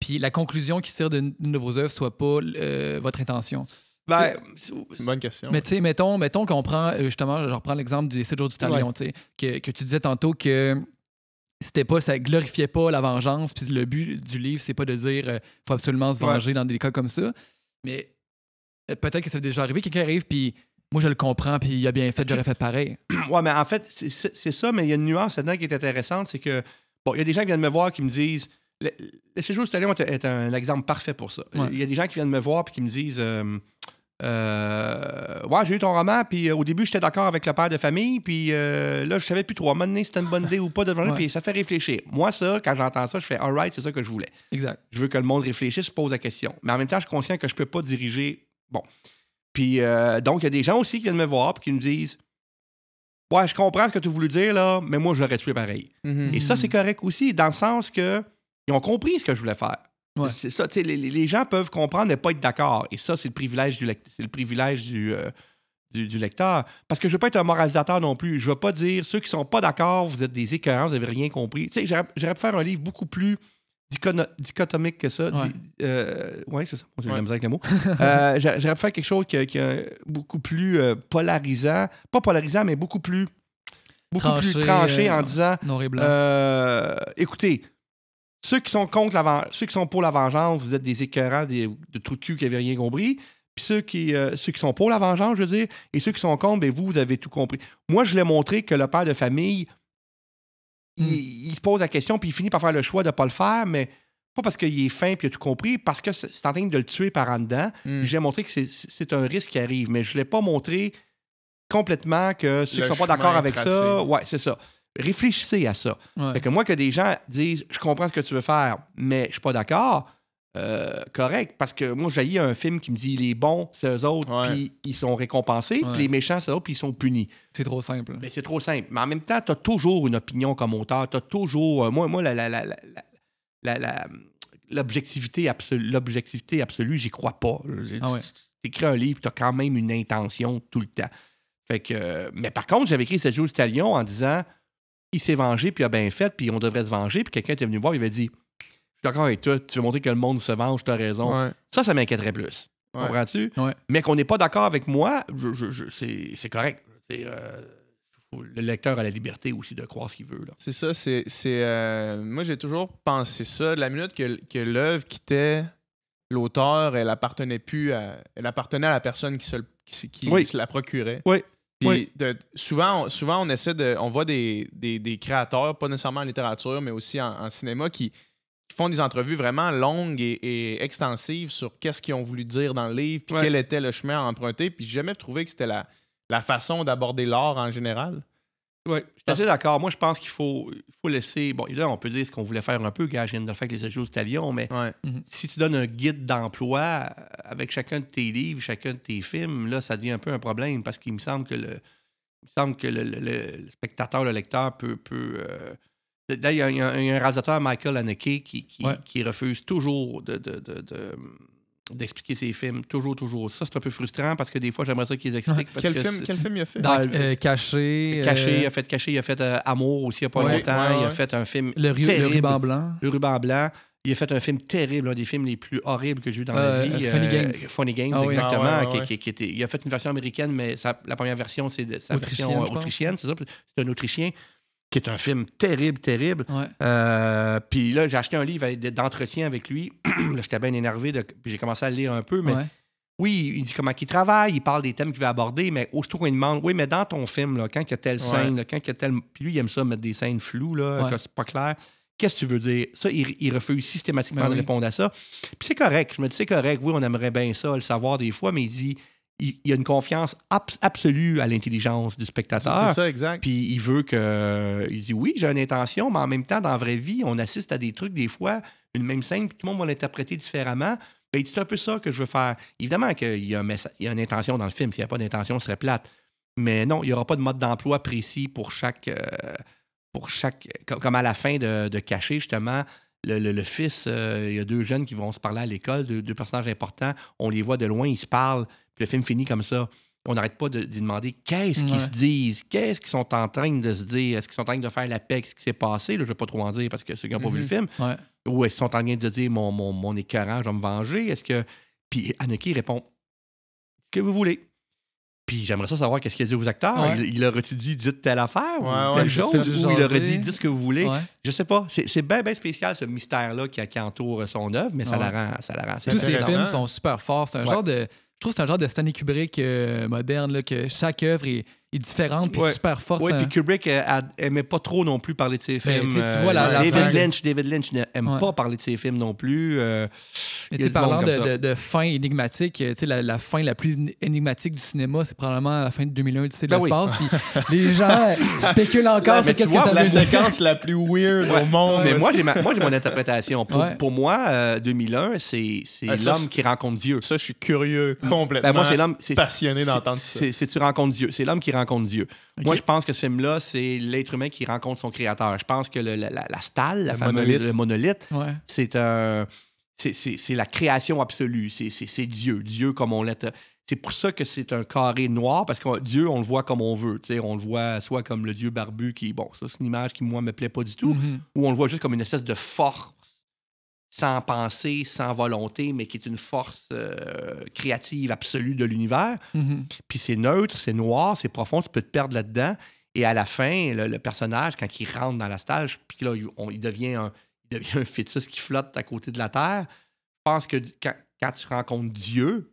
puis la conclusion qui sert de, vos œuvres soit pas euh, votre intention? Ben, c'est une bonne question. Mais tu sais, mettons, mettons qu'on prend, euh, justement, je reprends l'exemple des 7 du talion, tu sais, que, tu disais tantôt que c'était pas, ça glorifiait pas la vengeance, puis le but du livre, c'est pas de dire qu'il euh, faut absolument se venger dans des cas comme ça. Mais euh, peut-être que ça a déjà arrivé, quelqu'un arrive, puis moi je le comprends, puis il a bien fait, j'aurais fait pareil. ouais, mais en fait, c'est ça, mais il y a une nuance là-dedans qui est intéressante, c'est que, bon, il y a des gens qui viennent me voir qui me disent. Le, le séjour du talion est, un, exemple parfait pour ça. Il y a des gens qui viennent me voir et qui me disent euh, ouais, j'ai lu ton roman, puis euh, au début, j'étais d'accord avec le père de famille, puis euh, là, je savais plus trop à un c'était une bonne idée ou pas de puis ça fait réfléchir. Moi, ça, quand j'entends ça, je fais All right, c'est ça que je voulais. Exact. Je veux que le monde réfléchisse, pose la question. Mais en même temps, je suis conscient que je peux pas diriger. Bon. Puis donc, il y a des gens aussi qui viennent me voir, puis qui me disent Ouais, je comprends ce que tu voulais dire, là, mais moi, je l'aurais tué pareil. Mm-hmm. Et ça, c'est correct aussi, dans le sens que ils ont compris ce que je voulais faire. C'est ça, les, gens peuvent comprendre et pas être d'accord. Et ça, c'est le privilège euh, du, lecteur. Parce que je veux pas être un moralisateur non plus. Je veux pas dire, ceux qui sont pas d'accord, vous êtes des écœurants, vous avez rien compris. Tu sais, j'aurais pu faire un livre beaucoup plus dichotomique que ça. Oui, euh, c'est ça. J'ai la avec euh, j'aurais pu faire quelque chose qui, est beaucoup plus polarisant. Pas polarisant, mais beaucoup plus... Beaucoup tranché, plus tranché en disant... écoutez... Ceux qui sont contre ceux qui sont pour la vengeance, vous êtes des écœurants des, de tout cul qui n'avaient rien compris. Puis ceux qui, euh, ceux qui sont pour la vengeance, je veux dire, et ceux qui sont contre, ben vous, vous avez tout compris. Moi, je l'ai montré que le père de famille, il, hmm. se pose la question, puis il finit par faire le choix de ne pas le faire, mais pas parce qu'il est fin puis il a tout compris, parce que c'est en train de le tuer par en dedans. Hmm. J'ai montré que c'est un risque qui arrive, mais je ne l'ai pas montré complètement que ceux qui ne sont pas d'accord avec ça, ouais, c'est ça réfléchissez à ça. Fait que moi, que des gens disent Je comprends ce que tu veux faire, mais je suis pas d'accord. Euh, correct, parce que moi, j'ai un film qui me dit les bons, c'est eux autres, puis ils sont récompensés, puis les méchants, c'est eux autres, puis ils sont punis. C'est trop simple. Mais ben, c'est trop simple. Mais en même temps, tu as toujours une opinion comme auteur, tu as toujours. Euh, moi, moi l'objectivité absolue, l'objectivité absolue, j'y crois pas. Ah tu un livre, t'as quand même une intention tout le temps. Fait que, mais par contre, j'avais écrit cette au Stallion en disant il s'est vengé, puis il a bien fait, puis on devrait se venger, puis quelqu'un était venu voir, il avait dit Je suis d'accord avec toi, tu veux montrer que le monde se venge, tu as raison. Ça, ça m'inquiéterait plus. Comprends-tu Mais qu'on n'est pas d'accord avec moi, c'est correct. Euh, le lecteur a la liberté aussi de croire ce qu'il veut. C'est ça, c'est. Euh, moi, j'ai toujours pensé ça. La minute que, que l'œuvre quittait l'auteur, elle appartenait plus à. Elle appartenait à la personne qui se, qui, se la procurait. Oui oui. souvent, on, souvent, on essaie de. On voit des, créateurs, pas nécessairement en littérature, mais aussi en, cinéma, qui, font des entrevues vraiment longues et, extensives sur qu'est-ce qu'ils ont voulu dire dans le livre, puis quel était le chemin à emprunter. Puis j'ai jamais trouvé que c'était la, la façon d'aborder l'art en général. Oui, je suis ah. assez d'accord. Moi, je pense qu'il faut, faut laisser. Bon, là, on peut dire ce qu'on voulait faire un peu, gage de le fait que les études à mais mhm. si tu donnes un guide d'emploi euh, avec chacun de tes livres, chacun de tes films, là, ça devient un peu un problème parce qu'il me semble que le, me semble que le, spectateur, le lecteur peut. peut euh, il, y, a un réalisateur, Michael Haneke, qui, refuse toujours de d'expliquer ses films. Toujours, toujours. Ça, c'est un peu frustrant parce que des fois, j'aimerais ça qu'ils expliquent. quel, film, quel film il a fait euh, Caché. Caché, il a euh, fait Caché, il a fait euh, Amour aussi il n'y a pas longtemps. Il a fait un film. Le, ruban blanc. Le ruban blanc. Il a fait un film terrible, un des films les plus horribles que j'ai vu dans ma vie. Funny Games. Funny Games, ah exactement. Ah qui, était, il a fait une version américaine, mais la première version, c'est sa autrichienne, version autrichienne, c'est ça. C'est un Autrichien qui est un film terrible, terrible. Euh, puis là, j'ai acheté un livre d'entretien avec lui. J'étais bien énervé, puis j'ai commencé à le lire un peu, mais oui, il dit comment il travaille, il parle des thèmes qu'il veut aborder, mais aussitôt me demande, oui, mais dans ton film, là, quand il y a telle scène, quand il y a telle... Puis lui, il aime ça, mettre des scènes floues, là, c'est pas clair. Qu'est-ce que tu veux dire? Ça, il, refuse systématiquement ben de répondre à ça. Puis c'est correct. Je me dis, c'est correct. Oui, on aimerait bien ça, le savoir des fois, mais il dit, il, y a une confiance absolue à l'intelligence du spectateur. C'est ça, exact. Puis il veut que. Il dit oui, j'ai une intention, mais en même temps, dans la vraie vie, on assiste à des trucs, des fois, une même scène, puis tout le monde va l'interpréter différemment. Ben, c'est un peu ça que je veux faire. Évidemment qu'il y, a a une intention dans le film. S'il n'y a pas d'intention, ce serait plate. Mais non, il n'y aura pas de mode d'emploi précis pour chaque. Euh, pour chaque comme à la fin de, de Caché, justement, le, fils, euh, il y a deux jeunes qui vont se parler à l'école, deux, personnages importants. On les voit de loin, ils se parlent, le film finit comme ça. On n'arrête pas de, demander qu'est-ce qu'ils se disent, qu'est-ce qu'ils sont en train de se dire, est-ce qu'ils sont en train de faire la paix, ce qui s'est passé, je ne vais pas trop en dire parce que ceux qui n'ont pas vu le mm-hmm. film, ou est-ce qu'ils sont en train de dire mon, mon, mon écœurant, je vais me venger, est-ce que. Puis Anaki répond ce que vous voulez. Puis j'aimerais ça savoir qu'est-ce qu'il a dit aux acteurs. Il, il, a dit dites telle affaire ou telle chose, ou il leur a dit dites ce que vous voulez. Je sais pas. C'est bien, bien spécial ce mystère-là qui, entoure son œuvre, mais ça la rend. Ça la rend Tous ces films sont super forts. C'est un genre de je trouve que c'est un genre de Stanley Kubrick euh, moderne, que chaque œuvre est, est différente puis super forte. Oui, puis hein. Kubrick n'aimait euh, pas trop non plus parler de ses films. David, Lynch, David Lynch n'aime pas parler de ses films non plus. Euh, Mais parlant de, fin énigmatique, euh, la, la fin la plus énigmatique du cinéma, c'est probablement la fin de 2001 sais de ben l'espace. les gens spéculent encore sur qu'est-ce que ça la veut dire. La séquence la plus weird au monde. Mais moi, j'ai mon interprétation. Pour, moi, 2001, euh, c'est ah, l'homme qui rencontre Dieu. Ça, je suis curieux ben, complètement. passionné d'entendre ça. C'est tu rencontres Dieu. C'est l'homme qui rencontre rencontre Dieu. Moi, je pense que ce film-là, c'est l'être humain qui rencontre son créateur. Je pense que la, la, stalle, le monolithe, c'est C'est la création absolue. C'est Dieu. Dieu comme on l'est. C'est pour ça que c'est un carré noir, parce que Dieu, on le voit comme on veut. On le voit soit comme le Dieu barbu qui, bon, ça, c'est une image qui, moi, me plaît pas du tout, mhm. ou on le voit juste comme une espèce de fort sans pensée, sans volonté, mais qui est une force euh, créative absolue de l'univers. Mhm. Puis c'est neutre, c'est noir, c'est profond, tu peux te perdre là-dedans. Et à la fin, le, personnage, quand il rentre dans la stage, puis là, il, devient un, il fœtus qui flotte à côté de la Terre, je pense que quand, tu rencontres Dieu,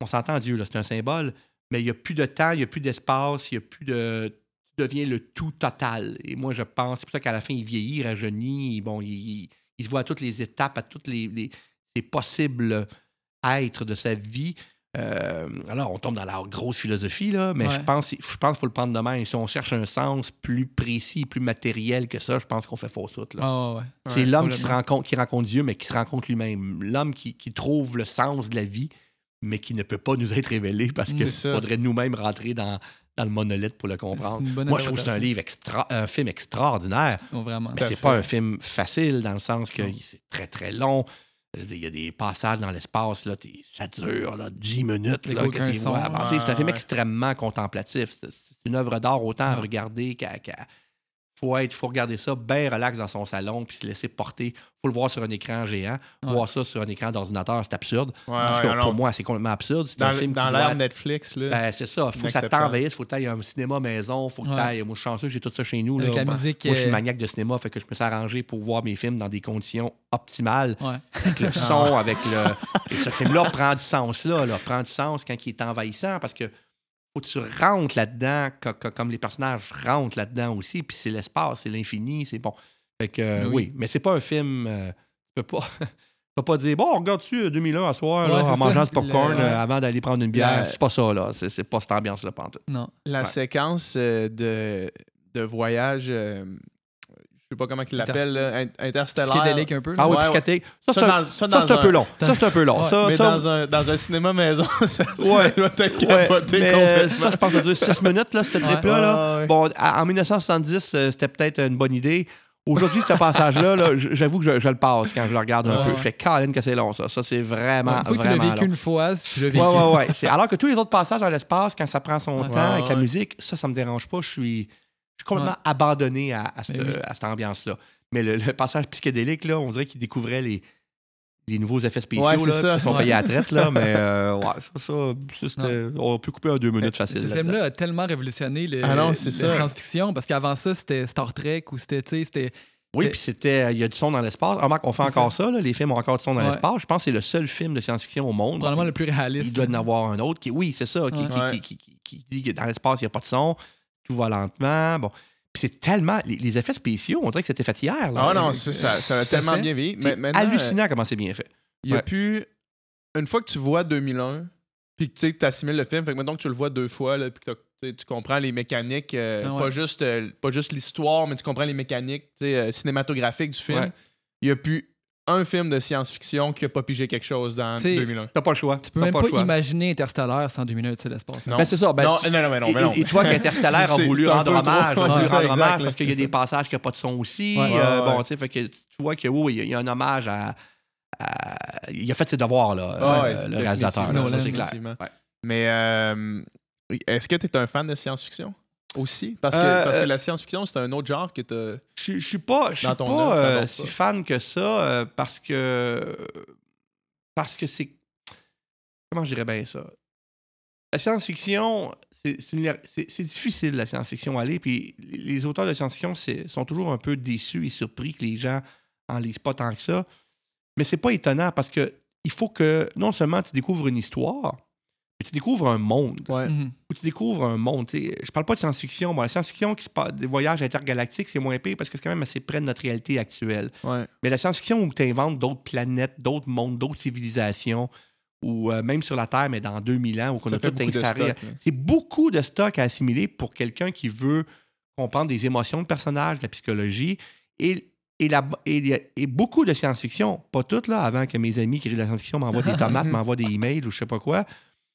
on s'entend Dieu, c'est un symbole, mais il n'y a plus de temps, il n'y a plus d'espace, il n'y a plus de tu deviens le tout total. Et moi, je pense, c'est pour ça qu'à la fin, il vieillit, il rajeunit, bon, il, il se voit à toutes les étapes, à toutes les, possibles êtres de sa vie. Euh, alors, on tombe dans la grosse philosophie, là, mais je pense je pense qu'il faut le prendre de main. Si on cherche un sens plus précis, plus matériel que ça, je pense qu'on fait fausse route. Ah, C'est l'homme qui, rencontre, qui rencontre Dieu, mais qui se rencontre lui-même. L'homme qui, qui, trouve le sens de la vie, mais qui ne peut pas nous être révélé parce qu'il faudrait nous-mêmes rentrer dans, dans le monolithe pour le comprendre. Moi, je trouve que c'est un livre extra, un film extraordinaire. Oh, vraiment. Mais c'est pas un film facile dans le sens que c'est très très long. Il y a des passages dans l'espace, là, ça dure là, 10 minutes là, c'est un film extrêmement contemplatif. C'est une œuvre d'art autant à ah. regarder qu'à il faut regarder ça bien relax dans son salon, puis se laisser porter. faut le voir sur un écran géant. Voir ça sur un écran d'ordinateur, c'est absurde. Parce que pour moi, c'est complètement absurde. C'est un film dans Netflix. Là, ben, c'est ça. faut que ça t'envahisse. faut que tu un cinéma maison. faut que tu Moi, je suis chanceux, j'ai tout ça chez nous. la moi, je suis euh, maniaque de cinéma, fait que je me suis arrangé pour voir mes films dans des conditions optimales. Avec le ah son, avec le. Et ce film-là prend du sens là, là, prend du sens quand il est envahissant parce que où tu rentres là-dedans, comme les personnages rentrent là-dedans aussi, puis c'est l'espace, c'est l'infini, c'est bon. Fait que, ben oui. mais c'est pas un film. Euh, tu peux pas. pas dire, bon, regarde-tu 2001 euh, à soir, en mangeant ce popcorn euh, avant d'aller prendre une bière. C'est pas ça, là. C'est, pas cette ambiance-là, pantoute. Non. La séquence de, de voyage je sais pas comment il l'appelle, interstellar. Psychédélique un peu. Ah oui, ouais, Ça, c'est un, peu long. Ça, c'est un peu long. mais dans, un, cinéma maison, ça, ouais. doit être capoté euh, complètement. Ça, je pense que ça dure 6 minutes, là, cette trip-là. Bon, en 1970, euh, c'était peut-être une bonne idée. Aujourd'hui, ce passage-là, j'avoue que je, le passe quand je le regarde un peu. Je fais Caroline que c'est long, ça. Ça, c'est vraiment. Il faut que tu l'as vécu une fois, si tu l'as vécu. Ouais, ouais, Alors que tous les autres passages dans l'espace, quand ça prend son temps avec la musique, ça, ça me dérange pas. Je suis. Je suis complètement abandonné ben à, cette, ambiance-là. Mais le, passage psychédélique, là, on dirait qu'il découvrait les, les nouveaux effets spéciaux là, qui sont payés à traite, là, mais euh, ouais, ça, ça, juste on peut couper en deux minutes ben, facile. Ce film-là a tellement révolutionné le, ah la science-fiction, parce qu'avant ça, c'était Star Trek ou c'était... Oui, puis c'était. Il y a du son dans l'espace. Ah, on fait encore ça, les films ont encore du son dans l'espace. Je pense que c'est le seul film de science-fiction au monde. Probablement le plus réaliste. Il doit en avoir un autre. Qui, oui, c'est ça, qui, qui, qui, qui, dit que dans l'espace, il n'y a pas de son tout va lentement. Bon. Puis c'est tellement. Les, effets spéciaux, on dirait que c'était fait hier. Là. Ah non, euh, ça, ça a tellement bien vieilli. C'est hallucinant comment c'est bien fait. Il n'y a plus. Une fois que tu vois 2001, puis que tu assimiles le film, fait que maintenant que tu le vois deux fois, là, puis que tu comprends les mécaniques, euh, ah pas juste, euh, pas juste l'histoire, mais tu comprends les mécaniques cinématographiques du film. Il n'y a plus un film de science-fiction qui a pas pigé quelque chose dans T'sais, 2 T'as pas le choix. Tu peux même pas, imaginer Interstellar sans 2 minutes, c'est l'espace. Non. Ben, c'est ça. Ben, non, non, non, mais non, non. Et, tu vois qu'Interstellar a voulu rendre hommage, parce qu'il y a des passages qui n'ont pas de son aussi. Euh, bon, tu sais, fait que tu vois que oui, il y, a un hommage à, Il a fait ses devoirs, là, euh, le réalisateur. Là, c'est clair. Mais euh, est-ce que tu es un fan de science-fiction? aussi? Parce que, euh, parce que euh, la science-fiction, c'est un autre genre que tu Je suis pas, Je pas euh, si fan que ça parce que. Parce que c'est. Comment je dirais bien ça? La science-fiction, c'est difficile, la science-fiction, aller. Puis les auteurs de science-fiction sont toujours un peu déçus et surpris que les gens en lisent pas tant que ça. Mais c'est pas étonnant parce que il faut que non seulement tu découvres une histoire, tu découvres un monde. Ouais. Mhm. Où tu découvres un monde. je parle pas de science-fiction. la science-fiction qui se passe des voyages intergalactiques, c'est moins pire parce que c'est quand même assez près de notre réalité actuelle. Mais la science-fiction où tu inventes d'autres planètes, d'autres mondes, d'autres civilisations, ou euh, même sur la Terre, mais dans 2000 ans, où on a tout installé. C'est beaucoup de stock à assimiler pour quelqu'un qui veut comprendre des émotions de personnages, de la psychologie. Et et, et, beaucoup de science-fiction, pas toutes, là, avant que mes amis qui lisent de la science-fiction m'envoient des tomates, m'envoient des emails ou je sais pas quoi.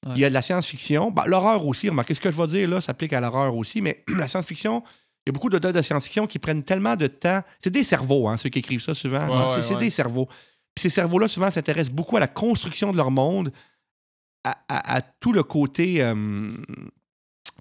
Il y a de la science-fiction. Bah, l'horreur aussi, remarquez ce que je vais dire là s'applique à l'horreur aussi, mais la science-fiction, il y a beaucoup d'auteurs de science-fiction qui prennent tellement de temps. C'est des cerveaux, hein, ceux qui écrivent ça souvent. c'est des cerveaux. Puis ces cerveaux-là, souvent, s'intéressent beaucoup à la construction de leur monde, à, tout le côté. Euh,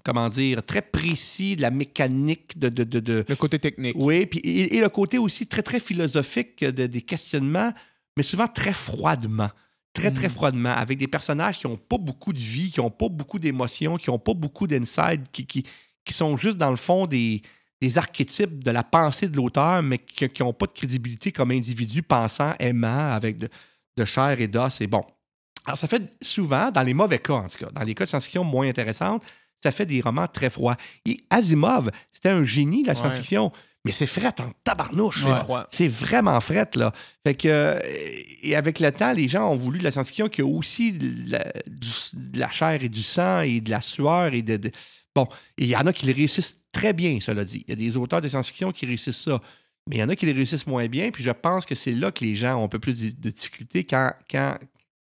comment dire, très précis de la mécanique de... de, de, Le côté technique. Oui, puis, et, le côté aussi très, très philosophique des questionnements, mais souvent très froidement très, très hmm. froidement, avec des personnages qui n'ont pas beaucoup de vie, qui n'ont pas beaucoup d'émotions, qui n'ont pas beaucoup d'inside, qui, sont juste dans le fond des, archétypes de la pensée de l'auteur, mais qui n'ont pas de crédibilité comme individu pensant, aimant, avec de, chair et d'os. Et bon. Alors, ça fait souvent, dans les mauvais cas, en tout cas, dans les cas de science-fiction moins intéressantes, ça fait des romans très froids. Et Asimov, c'était un génie de la science-fiction mais c'est fret en tabarnouche. C'est vraiment fret, là. Fait que, euh, et avec le temps, les gens ont voulu de la science-fiction qui a aussi de la, chair et du sang et de la sueur et de. Bon, il y en a qui réussissent très bien, cela dit. Il y a des auteurs de science-fiction qui réussissent ça. Mais il y en a qui les réussissent moins bien, puis je pense que c'est là que les gens ont un peu plus de difficultés quand,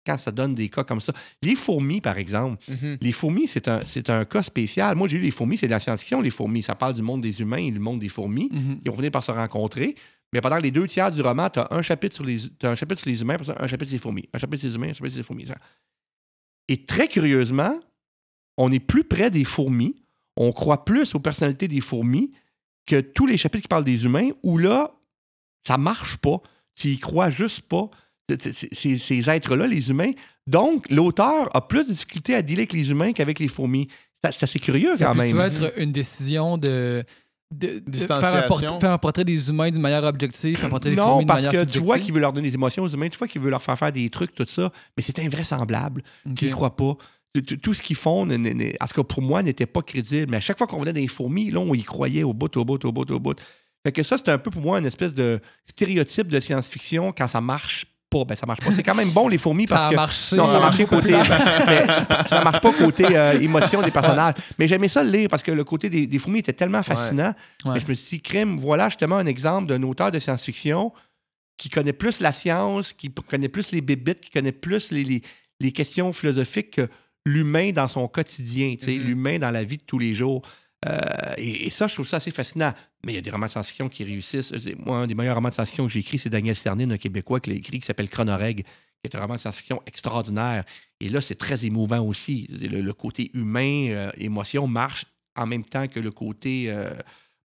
quand ça donne des cas comme ça. Les fourmis, par exemple. Mhm. Les fourmis, c'est un, cas spécial. Moi, j'ai lu les fourmis, c'est de la science-fiction, les fourmis. Ça parle du monde des humains et du monde des fourmis. Mhm. Ils vont venir par se rencontrer. Mais pendant les deux tiers du roman, tu as, un chapitre sur les, un chapitre sur les humains, un chapitre sur les fourmis, un chapitre sur les humains, un chapitre sur les fourmis. Et très curieusement, on est plus près des fourmis, on croit plus aux personnalités des fourmis que tous les chapitres qui parlent des humains, où là, ça marche pas, tu y crois juste pas ces, êtres-là, les humains. Donc, l'auteur a plus de difficulté à dealer avec les humains qu'avec les fourmis. C'est assez curieux quand même. Ça peut être une décision de, de, faire, un faire, portrait des humains d'une manière objective, un portrait des non, parce que tu vois qu'il veut leur donner des émotions aux humains, tu vois qu'il veut leur faire faire des trucs, tout ça, mais c'est invraisemblable. Okay. Tu n'y crois pas. Tout ce qu'ils font, en ce cas pour moi, n'était pas crédible. Mais à chaque fois qu'on venait des fourmis, là, on y croyait au bout, au bout, au bout, au bout. Fait que ça, c'était un peu pour moi une espèce de stéréotype de science-fiction quand ça marche ben, ça marche pas. C'est quand même bon, les fourmis, parce que. non, ça euh, marche côté. ça marche pas côté euh, émotion des personnages. Mais j'aimais ça le lire parce que le côté des, fourmis était tellement fascinant. je me suis dit, crime, voilà justement un exemple d'un auteur de science-fiction qui connaît plus la science, qui connaît plus les bébites, qui connaît plus les, les, questions philosophiques que l'humain dans son quotidien, mm-hmm. l'humain dans la vie de tous les jours. Euh, et, ça, je trouve ça assez fascinant. Mais il y a des romans de science-fiction qui réussissent. Moi, un des meilleurs romans de science-fiction que j'ai écrit, c'est Daniel Cernin, un Québécois, qui l'a écrit, qui s'appelle Chronoreg, qui est un roman de science-fiction extraordinaire. Et là, c'est très émouvant aussi. Le, côté humain, euh, émotion, marche en même temps que le côté. Euh,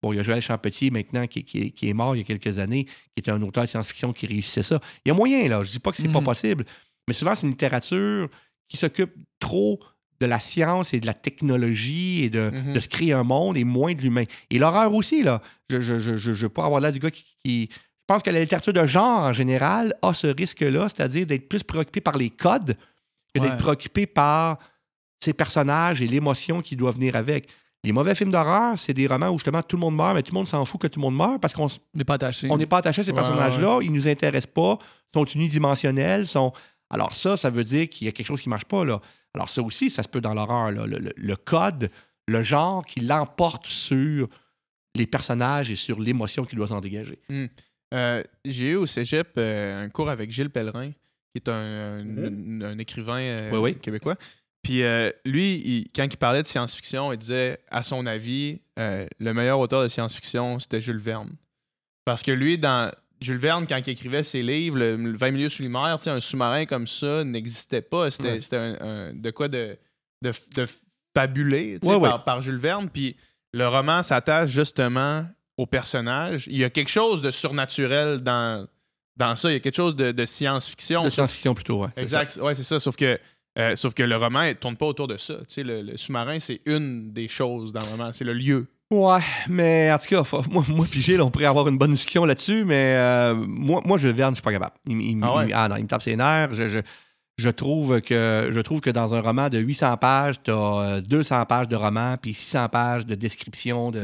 bon, il y a Joël Champetier maintenant qui, est mort il y a quelques années, qui était un auteur de science-fiction qui réussissait ça. Il y a moyen, là. Je ne dis pas que ce n'est pas mm. possible. Mais souvent, c'est une littérature qui s'occupe trop de la science et de la technologie et mhm. de, se créer un monde et moins de l'humain. Et l'horreur aussi, là. Je ne veux pas avoir là du gars qui, je pense que la littérature de genre en général a ce risque-là, c'est-à-dire d'être plus préoccupé par les codes que d'être préoccupé par ces personnages et l'émotion qui doit venir avec. Les mauvais films d'horreur, c'est des romans où justement tout le monde meurt, mais tout le monde s'en fout que tout le monde meurt parce qu'on n'est pas attaché. On n'est pas attaché à ces personnages-là, Ils ils nous intéressent pas, sont unidimensionnels, sont. Alors ça, ça veut dire qu'il y a quelque chose qui ne marche pas là. Alors ça aussi, ça se peut dans l'horreur. Le, code, le genre qui l'emporte sur les personnages et sur l'émotion qu'il doit en dégager. Hmm. Euh, j'ai eu au cégep euh, un cours avec Gilles Pellerin, qui est un, mhm. écrivain euh, québécois. Puis lui, quand il parlait de science-fiction, il disait, à son avis, le meilleur auteur de science-fiction, c'était Jules Verne. Parce que lui, dans, Jules Verne, quand il écrivait ses livres, le, 20 milieux sous l'humeur », un sous-marin comme ça n'existait pas. C'était de quoi de, de, de par, Jules Verne. Puis le roman s'attache justement au personnage. Il y a quelque chose de surnaturel dans, dans ça. Il y a quelque chose de, science-fiction. De science-fiction plutôt, oui. Exact. c'est ça. Sauf que euh, sauf que le roman ne tourne pas autour de ça. le sous-marin, c'est une des choses dans le roman. C'est le lieu. Ouais, mais en tout cas, moi, moi Gilles, on pourrait avoir une bonne discussion là-dessus, mais euh, moi, moi, je verne, je suis pas capable. Ah, ah, non, il me tape ses nerfs. Je, trouve que, je trouve que dans un roman de 800 pages, tu as 200 pages de roman, puis 600 pages de description. De,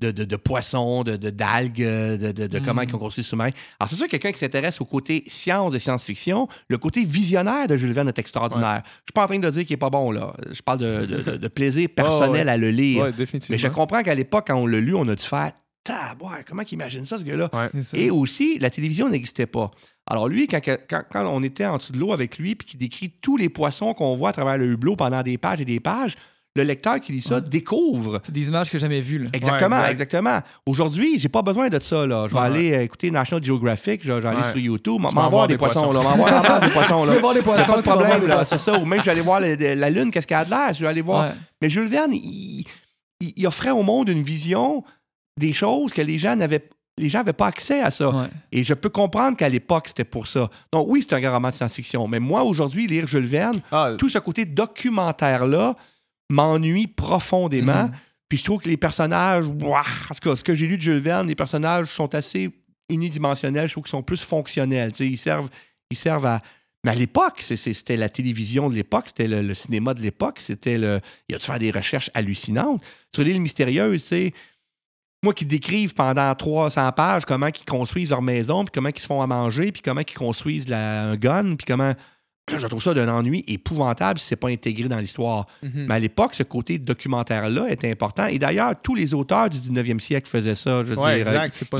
de, de, de poissons, de, d'algues, euh, de, comment ils ont construit mm. le sous Alors, c'est sûr que quelqu'un qui s'intéresse au côté science de science-fiction, le côté visionnaire de Jules Verne est extraordinaire. Je suis pas en train de dire qu'il n'est pas bon, là. Je parle de, plaisir personnel à le lire. définitivement. Mais je comprends qu'à l'époque, quand on l'a lu, on a dû faire Tabouin, comment qu'il imagine ça, ce gars-là? Et aussi, la télévision n'existait pas. Alors lui, quand, on était en dessous de l'eau avec lui, puis qu'il décrit tous les poissons qu'on voit à travers le hublot pendant des pages et des pages, le lecteur qui lit ça découvre. C'est des images que j'ai jamais vues. Exactement, exactement. Aujourd'hui, j'ai pas besoin de ça. Je vais aller euh, écouter National Geographic, je vais aller sur YouTube, m'envoie des, poissons. là, des poissons. Là. voir des poissons, C'est ça. Ou même, je vais aller voir la Lune, qu'est-ce qu'elle a de l'air. Je vais aller voir. Mais Jules Verne, il, offrait au monde une vision des choses que les gens n'avaient les gens pas accès à ça. Et je peux comprendre qu'à l'époque, c'était pour ça. Donc oui, c'est un grand roman de science-fiction. Mais moi, aujourd'hui, lire Jules Verne, ah. tout ce côté documentaire-là, m'ennuie profondément. Mhm. Puis je trouve que les personnages, ouah, en tout cas, ce que j'ai lu de Jules Verne, les personnages sont assez unidimensionnels. Je trouve qu'ils sont plus fonctionnels. ils servent, ils servent à. Mais à l'époque, c'était la télévision de l'époque, c'était le, cinéma de l'époque, c'était le. Il a dû faire des recherches hallucinantes. Sur l'île mystérieuse, c'est. Moi qui décrivent pendant 300 pages comment ils construisent leur maison, puis comment ils se font à manger, puis comment ils construisent la, un gun, puis comment je trouve ça d'un ennui épouvantable si ce n'est pas intégré dans l'histoire. Mhm. Mais à l'époque, ce côté documentaire-là était important. Et d'ailleurs, tous les auteurs du 19e siècle faisaient ça. Je veux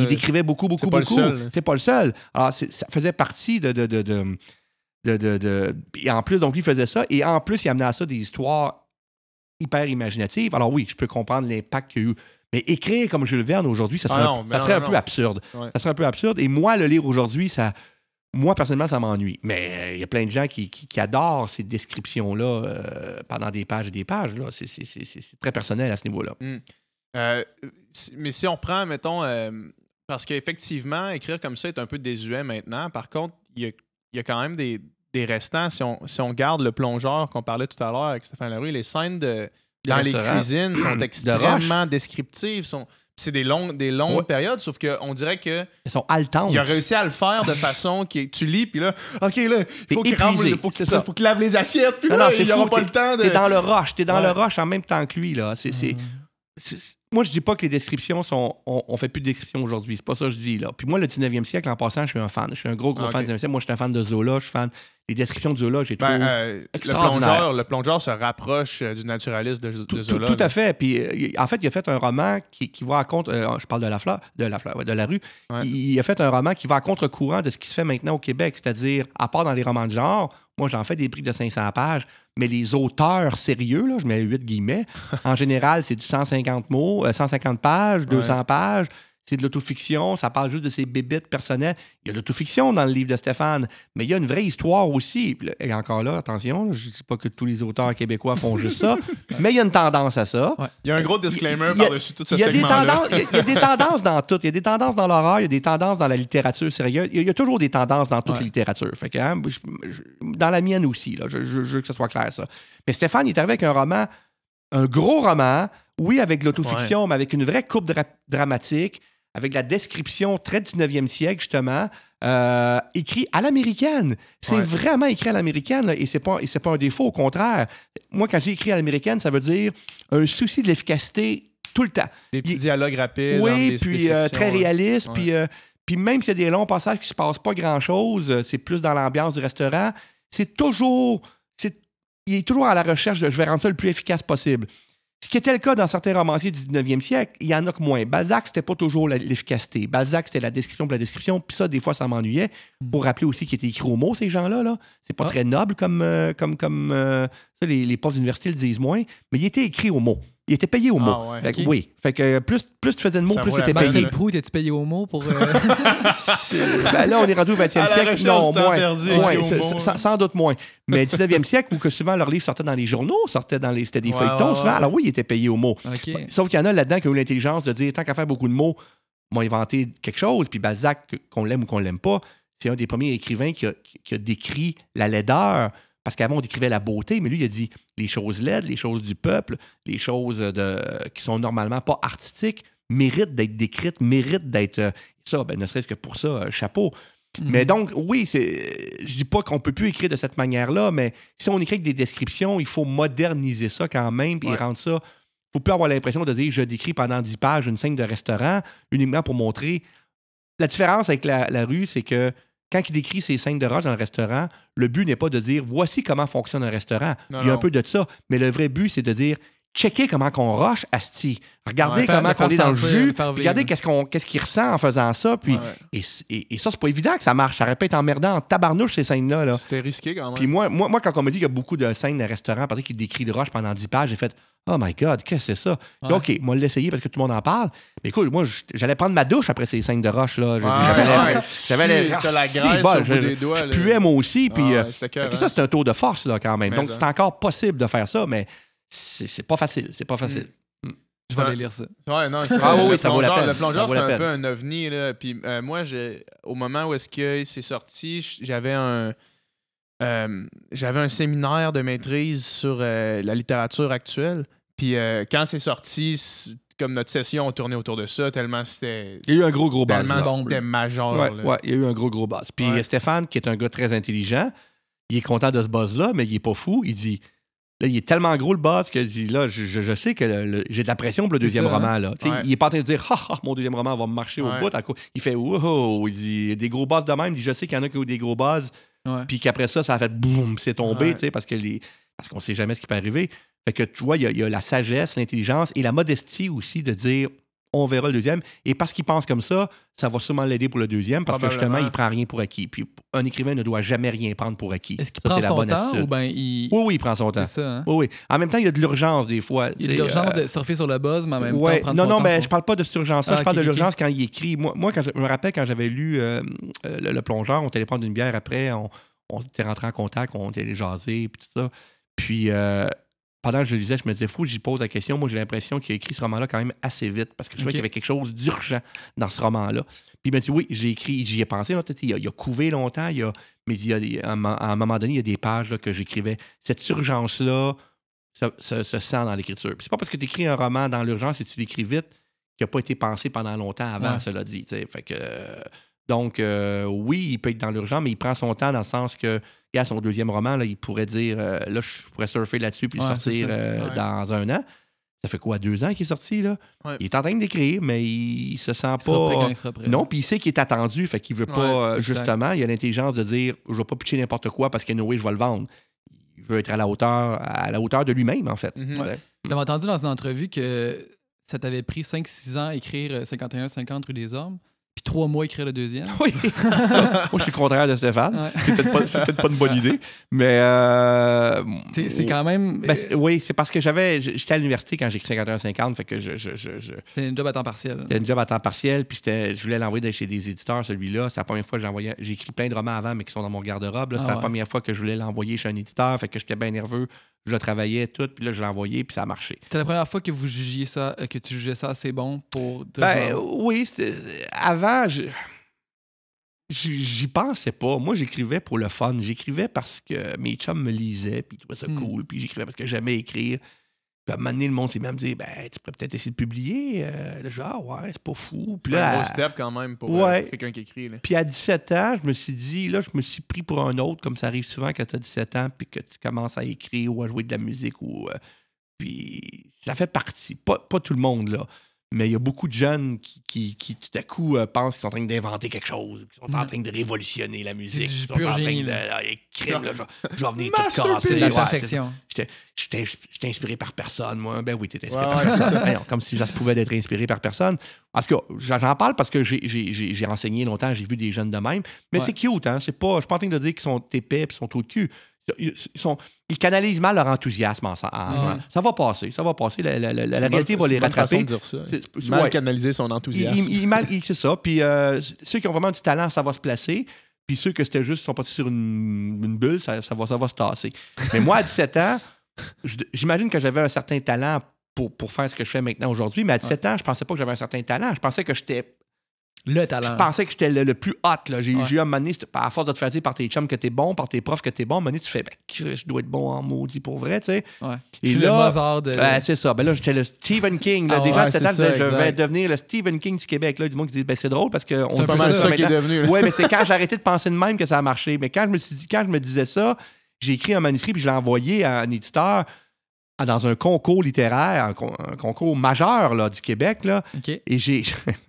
ils décrivaient beaucoup, beaucoup, beaucoup. C'est pas le seul. Alors, ça faisait partie de de Et en plus, donc, lui faisait ça. Et en plus, il amenait à ça des histoires hyper imaginatives. Alors, oui, je peux comprendre l'impact qu'il y a eu. Mais écrire comme Jules Verne aujourd'hui, ça ah serait, un, ça serait un peu absurde. Ça serait un peu absurde. Et moi, le lire aujourd'hui, ça moi, personnellement, ça m'ennuie. Mais euh, il y a plein de gens qui, adorent ces descriptions-là euh, pendant des pages et des pages. Là. C'est, très personnel à ce niveau-là. Mm. Euh, mais si on prend, mettons, parce qu'effectivement, écrire comme ça est un peu désuet maintenant. Par contre, il y, a, quand même des, restants. Si on, si garde le plongeur qu'on parlait tout à l'heure avec Stéphane Larue, les scènes de, dans les cuisines sont extrêmement descriptives, c'est des longues, des longues périodes, sauf qu'on dirait que. sont Il a réussi à le faire de façon que tu lis, puis là, OK, là, il faut qu'il faut Il faut lave les assiettes, puis là, non, il n'y aura pas le temps de. T'es dans le rush, t'es dans le rush en même temps que lui, là. Mm-hmm. C'est. Moi, je dis pas que les descriptions sont. On, on fait plus de descriptions aujourd'hui, c'est pas ça que je dis, là. Puis moi, le 19e siècle, en passant, je suis un fan. Je suis un gros, gros ah, fan du 19e siècle. Moi, je suis un fan de Zola, je suis fan les descriptions de Zola, j'ai ben, trouvé euh, extraordinaire. Le plongeur, se rapproche euh, du naturaliste de, de tout, Tout, à fait. Puis, euh, en fait, il a fait un roman qui, qui va à contre... je parle de la fleur, de la, rue. Il, a fait un roman qui va à contre-courant de ce qui se fait maintenant au Québec. C'est-à-dire, à part dans les romans de genre, moi, j'en fais des prix de 500 pages, mais les auteurs sérieux, là, je mets 8 guillemets, en général, c'est du 150 mots, 150 pages, 200 pages c'est de l'autofiction, ça parle juste de ses bébites personnelles. Il y a de l'autofiction dans le livre de Stéphane, mais il y a une vraie histoire aussi. Et encore là, attention, je ne dis pas que tous les auteurs québécois font juste ça, mais il y a une tendance à ça. Il y a un gros disclaimer par-dessus tout ce il y a Des tendances, il, y a, des tendances dans tout. Il y a des tendances dans l'horreur, il y a des tendances dans la littérature sérieuse. Il y a, toujours des tendances dans toute la littérature. dans la mienne aussi, je, veux que ce soit clair, ça. Mais Stéphane, il est arrivé avec un roman, un gros roman, oui, avec l'autofiction, mais avec une vraie coupe dramatique avec la description très 19e siècle, justement, euh, écrit à l'américaine. C'est vraiment écrit à l'américaine et c'est pas, pas un défaut, au contraire. Moi, quand j'ai écrit à l'américaine, ça veut dire un souci de l'efficacité tout le temps. Des petits dialogues rapides. Oui, puis euh, très réalistes. Puis, euh, puis même s'il y a des longs passages qui ne se passent pas grand-chose, c'est plus dans l'ambiance du restaurant, c'est toujours... Il est toujours à la recherche de « je vais rendre ça le plus efficace possible » Ce qui était le cas dans certains romanciers du 19e siècle, il y en a que moins. Balzac, c'était pas toujours l'efficacité. Balzac, c'était la description pour la description, puis ça, des fois, ça m'ennuyait. Hmm. Pour rappeler aussi qu'il était écrit au mot, ces gens-là. Là. C'est pas ah. très noble comme. Euh, comme, comme euh, les, les postes d'université le disent moins, mais il était écrit au mot. Il était payé au mot. Ah oui. Fait que euh, plus, plus tu faisais de mots, plus tu étais payé. tu payé au mot pour. Euh? Ben là, on est rendu au 20e siècle. Non, moins. sans, doute moins. Mais 19e siècle, où que souvent leurs livres sortaient dans les journaux, sortaient dans les. C'était des feuilletons, souvent. Alors oui, il était payé au mot. Sauf qu'il y en a là-dedans qui ont eu l'intelligence de dire tant qu'à faire beaucoup de mots, m'ont inventé quelque chose. Puis Balzac, qu'on l'aime ou qu'on l'aime pas, c'est un des premiers écrivains qui qui a décrit la laideur. Parce qu'avant, on décrivait la beauté, mais lui, il a dit les choses laides, les choses du peuple, les choses de, qui sont normalement pas artistiques, méritent d'être décrites, méritent d'être. Euh, ça, ben, ne serait-ce que pour ça, euh, chapeau. Mhm. Mais donc, oui, c'est, je dis pas qu'on peut plus écrire de cette manière-là, mais si on écrit avec des descriptions, il faut moderniser ça quand même et rendre ça. Il faut plus avoir l'impression de dire je décris pendant 10 pages une scène de restaurant uniquement pour montrer. La différence avec la rue, c'est que quand il décrit ses scènes rage dans le restaurant, le but n'est pas de dire voici comment fonctionne un restaurant. il y a un peu de ça, mais le vrai but, c'est de dire checker comment qu'on roche Asti. Regardez comment on est dans le jus. Regardez qu'est-ce qu'on qu'est-ce qu'il ressent en faisant ça. Puis, et, et, ça, c'est pas évident que ça marche. Ça aurait pu être emmerdant en tabarnouche, ces scènes-là. C'était risqué quand même. Puis moi, moi, quand on me dit qu'il y a beaucoup de scènes de restaurants, par qui décrit de roche pendant 10 pages, j'ai fait Oh my God, qu'est-ce que c'est ça? Donc, OK, moi, l'essayer parce que tout le monde en parle. Mais écoute, cool, moi, j'allais prendre ma douche après ces scènes de roche. là. J'avais les. Je moi aussi. Puis, euh, ça, hein. c'est un tour de force, là, quand même. Donc, c'est encore possible de faire ça, mais c'est pas facile. C'est pas hmm. facile. Hmm. Je vais aller lire ça. ah oui, ça Le plongeur, c'est un peu un ovni. Puis euh, moi, au moment où est-ce que c'est sorti, j'avais un, euh, j'avais un séminaire de maîtrise sur euh, la littérature actuelle. Puis quand c'est sorti, comme notre session, a tourné autour de ça, tellement c'était. Il y a eu un gros, gros buzz. Tellement majeur. il y a eu un gros, gros buzz. Puis Stéphane, qui est un gars très intelligent, il est content de ce buzz-là, mais il est pas fou. Il dit Là, il est tellement gros le boss que je là, je, sais que j'ai de la pression pour le deuxième hein? roman. Il est pas en train de dire mon deuxième roman va marcher au bout. il fait Wow, il dit des gros bosses de même. Il dit Je sais qu'il y en a qui ont des gros bases, Puis qu'après ça, ça a fait boum, c'est tombé, parce que les... parce qu'on sait jamais ce qui peut arriver. Fait que tu vois, il y, a la sagesse, l'intelligence et la modestie aussi de dire on verra le deuxième. Et parce qu'il pense comme ça, ça va sûrement l'aider pour le deuxième parce que justement, il prend rien pour acquis. Puis un écrivain ne doit jamais rien prendre pour acquis. Est-ce qu'il prend son temps ou bien il... Oui, oui, il prend son temps. Hein? oui, oui. En même temps, il y a de l'urgence des fois. Il y a de l'urgence de euh, surfer sur le buzz, mais en même ouais. temps, Non, non, mais ben, je parle pas de cette urgence ah, je parle de l'urgence quand il écrit. Moi, moi quand je... me rappelle quand j'avais lu euh, euh, le, plongeur, on allé prendre une bière après, on, était rentré en contact, on était jaser, puis tout ça. Puis euh, pendant que je le lisais, je me disais, fou, j'y pose la question. Moi, j'ai l'impression qu'il a écrit ce roman-là quand même assez vite parce que je savais vois qu'il y avait quelque chose d'urgent dans ce roman-là. Puis il m'a dit, oui, j'ai écrit, j'y ai pensé. Hein, il, a, a, couvé longtemps, il a, mais il a, à un moment donné, il y a des pages là, que j'écrivais. Cette urgence-là se, sent dans l'écriture. Puis c'est pas parce que tu écris un roman dans l'urgence et tu l'écris vite qui n'a pas été pensé pendant longtemps avant, cela dit. Fait que euh, donc, euh, oui, il peut être dans l'urgent, mais il prend son temps dans le sens que, a son deuxième roman, là, il pourrait dire euh, là, je pourrais surfer là-dessus puis sortir euh, dans un an. Ça fait quoi, deux ans qu'il est sorti, là? Il est en train d'écrire, mais il se sent pas. Prêt quand il sera prêt, non, puis il sait qu'il est attendu, fait qu'il veut pas, justement, il a l'intelligence de dire je vais pas piquer n'importe quoi parce que Noé, je vais le vendre. Il veut être à la hauteur, à la hauteur de lui-même, en fait. Mhm. Il a entendu dans une entrevue que ça t'avait pris 5-6 ans à écrire 51-50 rue des Hommes trois mois écrire le deuxième. Oui. Moi, je suis contraire de Stéphane. C'est peut-être pas, une bonne idée. Mais. Euh, c'est quand même. Ben, euh, oui, c'est parce que j'avais. J'étais à l'université quand écrit 51-50. Fait que je. je, je, C'était une job à temps partiel. C'était une job à temps partiel. Puis je voulais l'envoyer chez des éditeurs, celui-là. C'est la première fois que j'envoyais. J'ai écrit plein de romans avant, mais qui sont dans mon garde-robe. C'était ah la première fois que je voulais l'envoyer chez un éditeur. Fait que j'étais bien nerveux je travaillais tout, puis là, je l'envoyais, puis ça a marché. C'était la première fois que vous jugiez ça, euh, que tu jugeais ça assez bon pour. Ben, oui, avant, je. J'y pensais pas. Moi, j'écrivais pour le fun. J'écrivais parce que mes chums me lisaient, puis ils trouvaient ça hmm. cool, puis j'écrivais parce que j'aimais écrire. Puis à un moment le monde s'est même dit ben, Tu pourrais peut-être essayer de publier. Euh, le genre, ouais, c'est pas fou. C'est un gros step quand même pour euh, quelqu'un qui écrit. Puis à 17 ans, je me suis dit Là, je me suis pris pour un autre, comme ça arrive souvent quand tu as 17 ans, puis que tu commences à écrire ou à jouer de la musique. ou euh, Puis ça fait partie. pas tout le monde, là mais il y a beaucoup de jeunes qui, qui, tout à coup, euh, pensent qu'ils sont en train d'inventer quelque chose, qu'ils sont en train de révolutionner la musique, qu'ils sont en train d'écrire. Ah, je là, genre, genre venir tout casser. La perfection. J'étais inspiré par personne, moi. Ben oui, t'es inspiré par personne. comme si ça se pouvait d'être inspiré par personne. En tout cas, j'en parle parce que j'ai enseigné longtemps, j'ai vu des jeunes de même. Mais c'est cute, hein? C'est je suis pas en train de dire qu'ils sont épais et sont de cul. Ils, canalisent mal leur enthousiasme en, mm. Ça va passer, ça va passer. La, réalité va les rattraper. Dire ça. Mal canaliser son enthousiasme. c'est ça. Puis euh, ceux qui ont vraiment du talent, ça va se placer. Puis ceux que c'était juste, sont partis sur une, bulle, ça, va, ça se tasser. Mais moi, à 17 ans, j'imagine que j'avais un certain talent pour, pour, faire ce que je fais maintenant aujourd'hui. Mais à 17 ans, je pensais pas que j'avais un certain talent. Je pensais que j'étais talent. Je pensais que j'étais le, plus hot. J'ai eu un moment donné, à force de te faire dire par tes chums que t'es bon, par tes profs que t'es bon, à tu fais, ben, je dois être bon en maudit pour vrai, tu sais. Ouais. Et là, le Mozart c'est ça. Ben là, j'étais le Stephen King. déjà, ah de je vais devenir le Stephen King du Québec. Là, du moins, qui disent, ben, c'est drôle parce qu'on C'est ça qui est devenu. mais c'est quand j'ai arrêté de penser de même que ça a marché. Mais quand je me, suis dit, quand je me disais ça, j'ai écrit un manuscrit puis je l'ai envoyé à un éditeur dans un concours littéraire, un, concours majeur là, du Québec. Là, Et j'ai.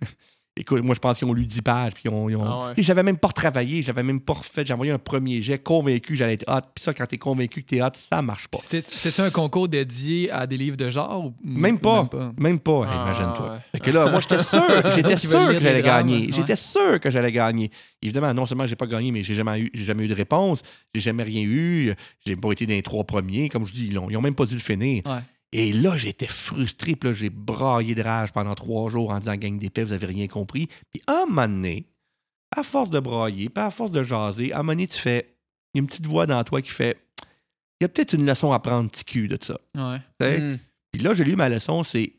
Écoute, moi, je pense qu'ils ont lu 10 pages. Puis ah J'avais même pas travaillé, j'avais même pas refait. J'ai envoyé un premier jet convaincu j'allais être hot. Puis ça, quand t'es convaincu que t'es hot, ça marche pas. cétait un concours dédié à des livres de genre Même pas. Même pas. Ah, Imagine-toi. que là, moi, j'étais sûr, j'étais sûr que j'allais gagner. J'étais sûr que j'allais gagner. Évidemment, non seulement j'ai pas gagné, mais j'ai jamais eu, jamais eu de réponse. J'ai jamais rien eu. J'ai pas été dans les trois premiers. Comme je dis, ils, ont, même pas dû le finir. Et là, j'étais frustré, puis là, j'ai braillé de rage pendant trois jours en disant gang d'épée, vous n'avez rien compris. Puis à un moment donné, à force de brailler, puis à force de jaser, à un moment donné, tu fais il y a une petite voix dans toi qui fait il y a peut-être une leçon à prendre, petit cul, de ça. Ouais. Hmm. Puis là, j'ai lu ma leçon c'est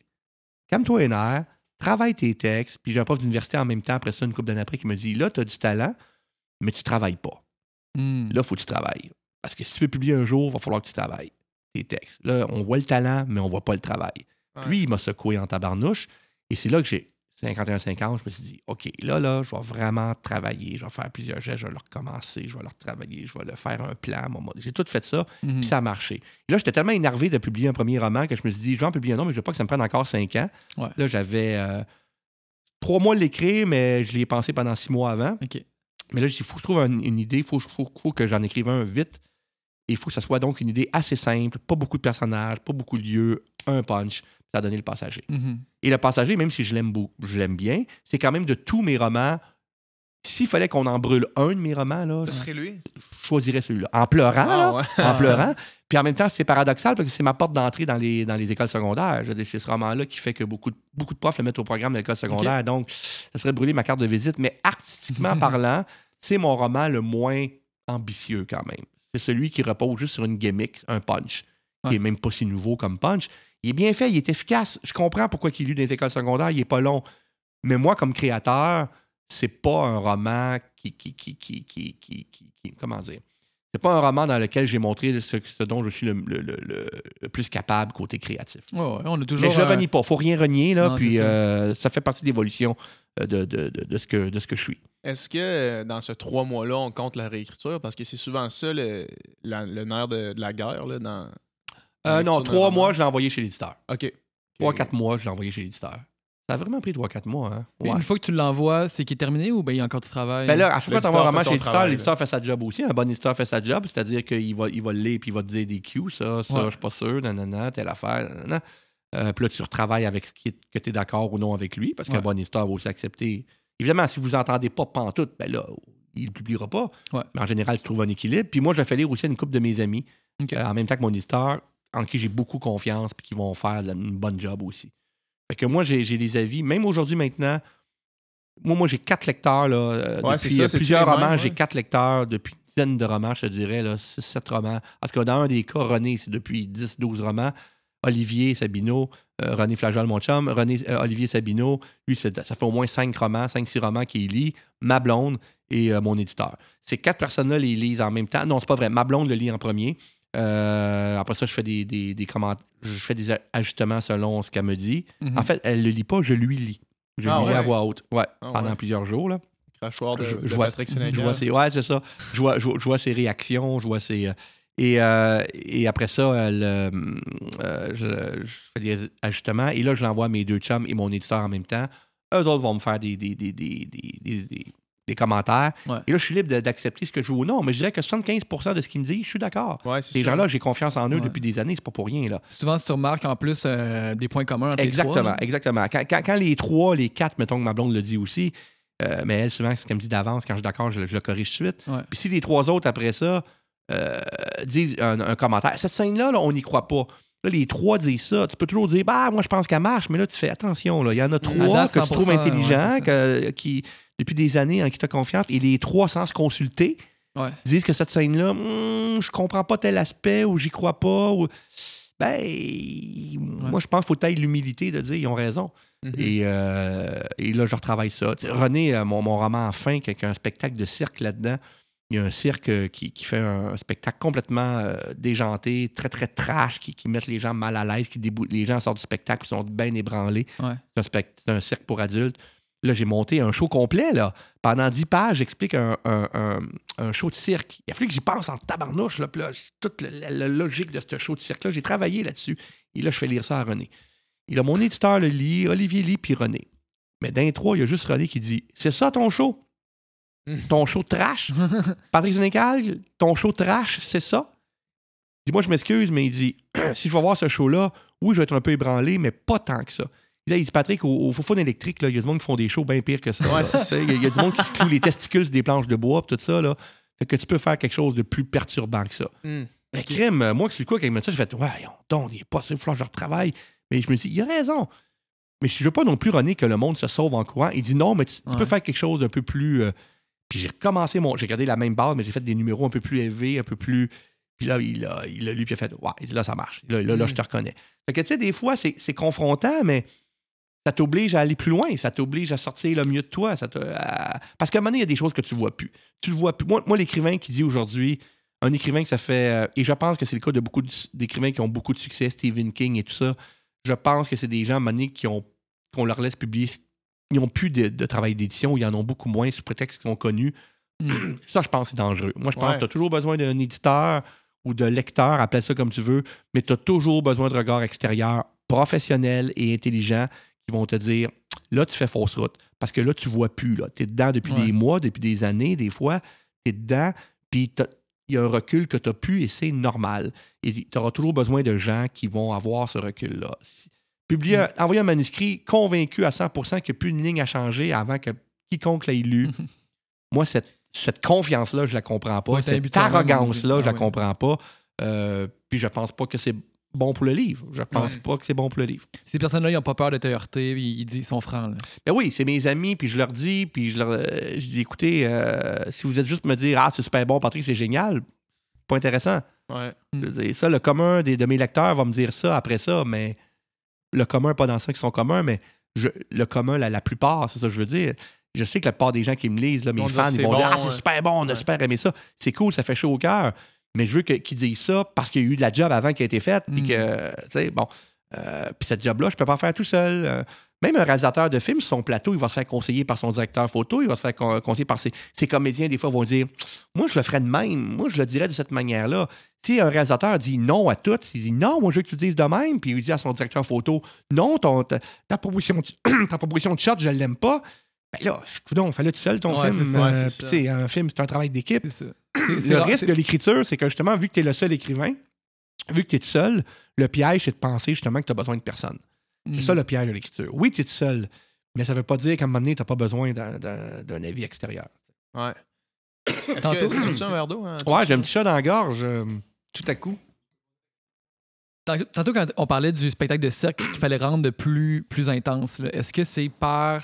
calme-toi les travaille tes textes. Puis j'ai un prof d'université en même temps, après ça, une coupe d'années après, qui me dit là, tu as du talent, mais tu travailles pas. Hmm. Là, faut que tu travailles. Parce que si tu veux publier un jour, il va falloir que tu travailles tes textes. Là, on voit le talent, mais on voit pas le travail. Puis, il m'a secoué en tabarnouche. Et c'est là que j'ai 51 ans, je me suis dit, OK, là, là, je vais vraiment travailler. Je vais faire plusieurs gestes, je vais recommencer, je vais leur travailler, je vais le faire un plan. J'ai tout fait ça, mhm. puis ça a marché. là, j'étais tellement énervé de publier un premier roman que je me suis dit, je vais en publier un autre, mais je veux pas que ça me prenne encore 5 ans. Là, j'avais euh, trois mois de l'écrire, mais je l'ai pensé pendant six mois avant. ok Mais là, j'ai dit, faut que je trouve une idée, il faut, faut, que j'en écrive un vite il faut que ça soit donc une idée assez simple, pas beaucoup de personnages, pas beaucoup de lieux, un punch, ça a donné le passager. Mhm. Et le passager, même si je l'aime je bien, c'est quand même de tous mes romans, s'il fallait qu'on en brûle un de mes romans, là, ce serait lui. je choisirais celui-là. En pleurant, ah, en ah. pleurant. Puis en même temps, c'est paradoxal parce que c'est ma porte d'entrée dans les, dans les écoles secondaires. C'est ce roman-là qui fait que beaucoup de, beaucoup de profs le mettent au programme de l'école secondaire. Donc, ça serait brûler ma carte de visite. Mais artistiquement parlant, c'est mon roman le moins ambitieux quand même c'est celui qui repose juste sur une gimmick, un punch, Il n'est même pas si nouveau comme punch. Il est bien fait, il est efficace. Je comprends pourquoi il est lu dans les écoles secondaires, il n'est pas long. Mais moi, comme créateur, c'est pas un roman qui, qui, qui, qui, qui, comment dire, c'est pas un roman dans lequel j'ai montré ce, dont je suis le, plus capable côté créatif. on a toujours. Mais je le renie pas, faut rien renier là. puis euh, ça fait partie de l'évolution euh, de, de, de, ce, que, de ce que je suis. Est-ce que euh, dans ce trois mois-là, on compte la réécriture? Parce que c'est souvent ça le, le nerf de, la guerre. Là, dans, euh, non, trois mois, je l'ai envoyé chez l'éditeur. OK. Trois, quatre mois, je l'ai envoyé chez l'éditeur. Ça a vraiment pris trois, quatre mois. Hein. Une fois que tu l'envoies, c'est qu'il est terminé ou ben, il y a encore du travail? Ben là, à chaque fois que tu envoies vraiment chez l'éditeur, l'éditeur fait sa job aussi. Un bon éditeur fait sa job, c'est-à-dire qu'il va, il va le lire et il va te dire des cues, ça, ça, je suis pas sûr, nanana, telle affaire, nanana plutôt euh, puis là, tu retravailles avec ce qui que tu es d'accord ou non avec lui, parce qu'un bon histoire va aussi accepter. Évidemment, si vous entendez pas pantoute, ben là, il ne publiera pas. Mais en général, tu trouves un équilibre. Puis moi, je le fais lire aussi à une couple de mes amis, euh, en même temps que mon histoire, en qui j'ai beaucoup confiance, puis qui vont faire un bonne job aussi. Fait que moi, j'ai des avis, même aujourd'hui maintenant, moi, moi j'ai quatre lecteurs, là, euh, depuis plusieurs romans, j'ai quatre lecteurs depuis une dizaine de romans, je te dirais, là, six, sept romans. Parce que dans un des cas, René, c'est depuis 10, 12 romans. Olivier Sabineau, René Flageol, mon chum, René, euh, Olivier Sabineau, lui, ça fait au moins cinq romans, cinq, six romans qu'il lit, ma blonde et euh, mon éditeur. Ces quatre personnes-là les lisent en même temps. Non, c'est pas vrai. Ma blonde le lit en premier. Euh, après ça, je fais des, je fais des ajustements selon ce qu'elle me dit. Mhm. En fait, elle le lit pas, je lui lis. Je lui ah lis à voix haute. Ah pendant plusieurs jours. Là. de, je, vois, Patrick c'est ça. je vois, ses réactions, je vois ses. Euh, et, après ça, euh, euh, je, fais des ajustements. Et là, je l'envoie à mes deux chums et mon éditeur en même temps. Eux autres vont me faire des, des, commentaires. Et là, je suis libre d'accepter ce que je veux ou non. Mais je dirais que 75 de ce qu'ils me disent, je suis d'accord. Ces gens-là, j'ai confiance en eux depuis des années. C'est pas pour rien. Là. Souvent, si tu remarques en plus des points communs entre exactement, les trois. Exactement. Quand, les trois, les quatre, mettons que ma blonde le dit aussi, mais elle, souvent, ce qu'elle me dit d'avance, quand je suis d'accord, je, le corrige tout de suite. Puis si les trois autres, après ça, euh, disent un, commentaire. Cette scène-là, on n'y croit pas. les trois disent ça. Tu peux toujours dire, bah, moi, je pense qu'elle marche, mais là, tu fais attention. Là. Il y en a mm. trois que tu trouves intelligents, qui, depuis des années, en hein, qui tu as confiance, et les trois, sans se consulter, disent que cette scène-là, hmm, je comprends pas tel aspect, ou j'y crois pas. Ou... Ben, moi, je pense qu'il faut tailler l'humilité de dire, ils ont raison. Mm-hmm. Euh, et, là, je retravaille ça. René, euh, mon, mon roman Enfin, qui a un spectacle de cirque là-dedans, il y a un cirque euh, qui, fait un spectacle complètement euh, déjanté, très, très trash, qui, met les gens mal à l'aise, qui déboutent Les gens sortent du spectacle, ils sont bien ébranlés. C'est un, cirque pour adultes. Là, j'ai monté un show complet. Là. Pendant dix pages, j'explique un, un, show de cirque. Il a fallu que j'y pense en tabarnouche. Là, là toute la, logique de ce show de cirque-là, j'ai travaillé là-dessus. Et là, je fais lire ça à René. Il a mon éditeur le lit, Olivier lit, puis René. Mais d'un trois, il y a juste René qui dit C'est ça ton show Ton show trash. Patrick Sénécal, ton show trash, c'est ça. Dis-moi, je m'excuse, mais il dit si je vais voir ce show-là, oui, je vais être un peu ébranlé, mais pas tant que ça. Il dit, Patrick, au, au d'électrique, électrique, il y a du monde qui font des shows bien pires que ça. Ouais, Il y, a du monde qui se cloue les testicules des planches de bois, tout ça. Là. Fait que tu peux faire quelque chose de plus perturbant que ça. Hmm, mais crème, euh, moi, c'est quoi, quand il m'a dit ça, j'ai fait, ouais, tombe, il est pas il faut que je retravaille. Mais je me dis, il a raison. Mais je ne veux pas non plus René, que le monde se sauve en courant. Il dit, non, mais tu, peux faire quelque chose d'un peu plus. Euh, puis j'ai recommencé mon. J'ai gardé la même base, mais j'ai fait des numéros un peu plus élevés, un peu plus. Puis là, il a, il a, lui, puis il a fait Ouais, là, ça marche. Là, je mm. te reconnais. Fait que, tu sais, des fois, c'est confrontant, mais ça t'oblige à aller plus loin, ça t'oblige à sortir le mieux de toi. Ça Parce qu'à un moment il y a des choses que tu vois plus. Tu vois plus. Moi, l'écrivain qui dit aujourd'hui, un écrivain qui ça fait. Euh, et je pense que c'est le cas de beaucoup d'écrivains qui ont beaucoup de succès, Stephen King et tout ça. Je pense que c'est des gens, à qui ont qu'on leur laisse publier ils n'ont plus de, travail d'édition, ils en ont beaucoup moins sous prétexte qu'ils sont connus. Hmm. Ça, je pense, c'est dangereux. Moi, je pense que tu as toujours besoin d'un éditeur ou de lecteur, appelle ça comme tu veux, mais tu as toujours besoin de regards extérieurs professionnels et intelligents qui vont te dire là, tu fais fausse route parce que là, tu vois plus. Tu es dedans depuis des mois, depuis des années, des fois, tu es dedans, puis il y a un recul que tu as pu et c'est normal. Et tu auras toujours besoin de gens qui vont avoir ce recul-là. Publier, mm. Envoyer un manuscrit convaincu à 100 que n'y plus une ligne à changer avant que quiconque l'ait lu. Moi, cette, confiance-là, je la comprends pas. cette arrogance-là, je la ah comprends pas. Euh, puis je pense pas que c'est bon pour le livre. Je pense pas que c'est bon pour le livre. Ces personnes-là, ils n'ont pas peur de te heurter, ils, disent, sont francs. Ben oui, c'est mes amis, puis je leur dis, puis je leur euh, dis, écoutez, euh, si vous êtes juste me dire, ah, c'est super bon, Patrick, c'est génial, pas intéressant. Ouais. ça, le commun des, de mes lecteurs va me dire ça après ça, mais le commun, pas dans ça qui sont communs, mais le commun, la, plupart, c'est ça que je veux dire. Je sais que la plupart des gens qui me lisent, mes fans, ils vont dire Ah, c'est super bon, on a super aimé ça. C'est cool, ça fait chaud au cœur. Mais je veux qu'ils disent ça parce qu'il y a eu de la job avant qui a été faite. Puis que, mm. tu sais, bon. Euh, puis cette job-là, je peux pas faire tout seul. Euh. même un réalisateur de film, son plateau, il va se faire conseiller par son directeur photo, il va se faire conseiller par ses, ses comédiens. Des fois, vont dire Moi, je le ferais de même. Moi, je le dirais de cette manière-là si un réalisateur dit non à tout, il dit non, moi je veux que tu le dises de même, puis il dit à son directeur photo non, ton, ta, proposition, de shot, je ne l'aime pas. Ben là, coudon, fais-le tout seul ton film. Euh, c'est un film, c'est un travail d'équipe. Le risque de l'écriture, c'est que justement, vu que tu es le seul écrivain, vu que tu es tout seul, le piège, c'est de penser justement que tu as besoin de personne. C'est mm. ça le piège de l'écriture. Oui, tu es seul, mais ça ne veut pas dire qu'à un moment donné, tu n'as pas besoin d'un avis extérieur. Ouais. Est-ce que, tu as un verre d'eau? Hein? ouais, j'ai un petit dans la gorge. Euh, tout à coup. Tantôt, quand on parlait du spectacle de cirque qu'il fallait rendre de plus, plus intense, est-ce que c'est par,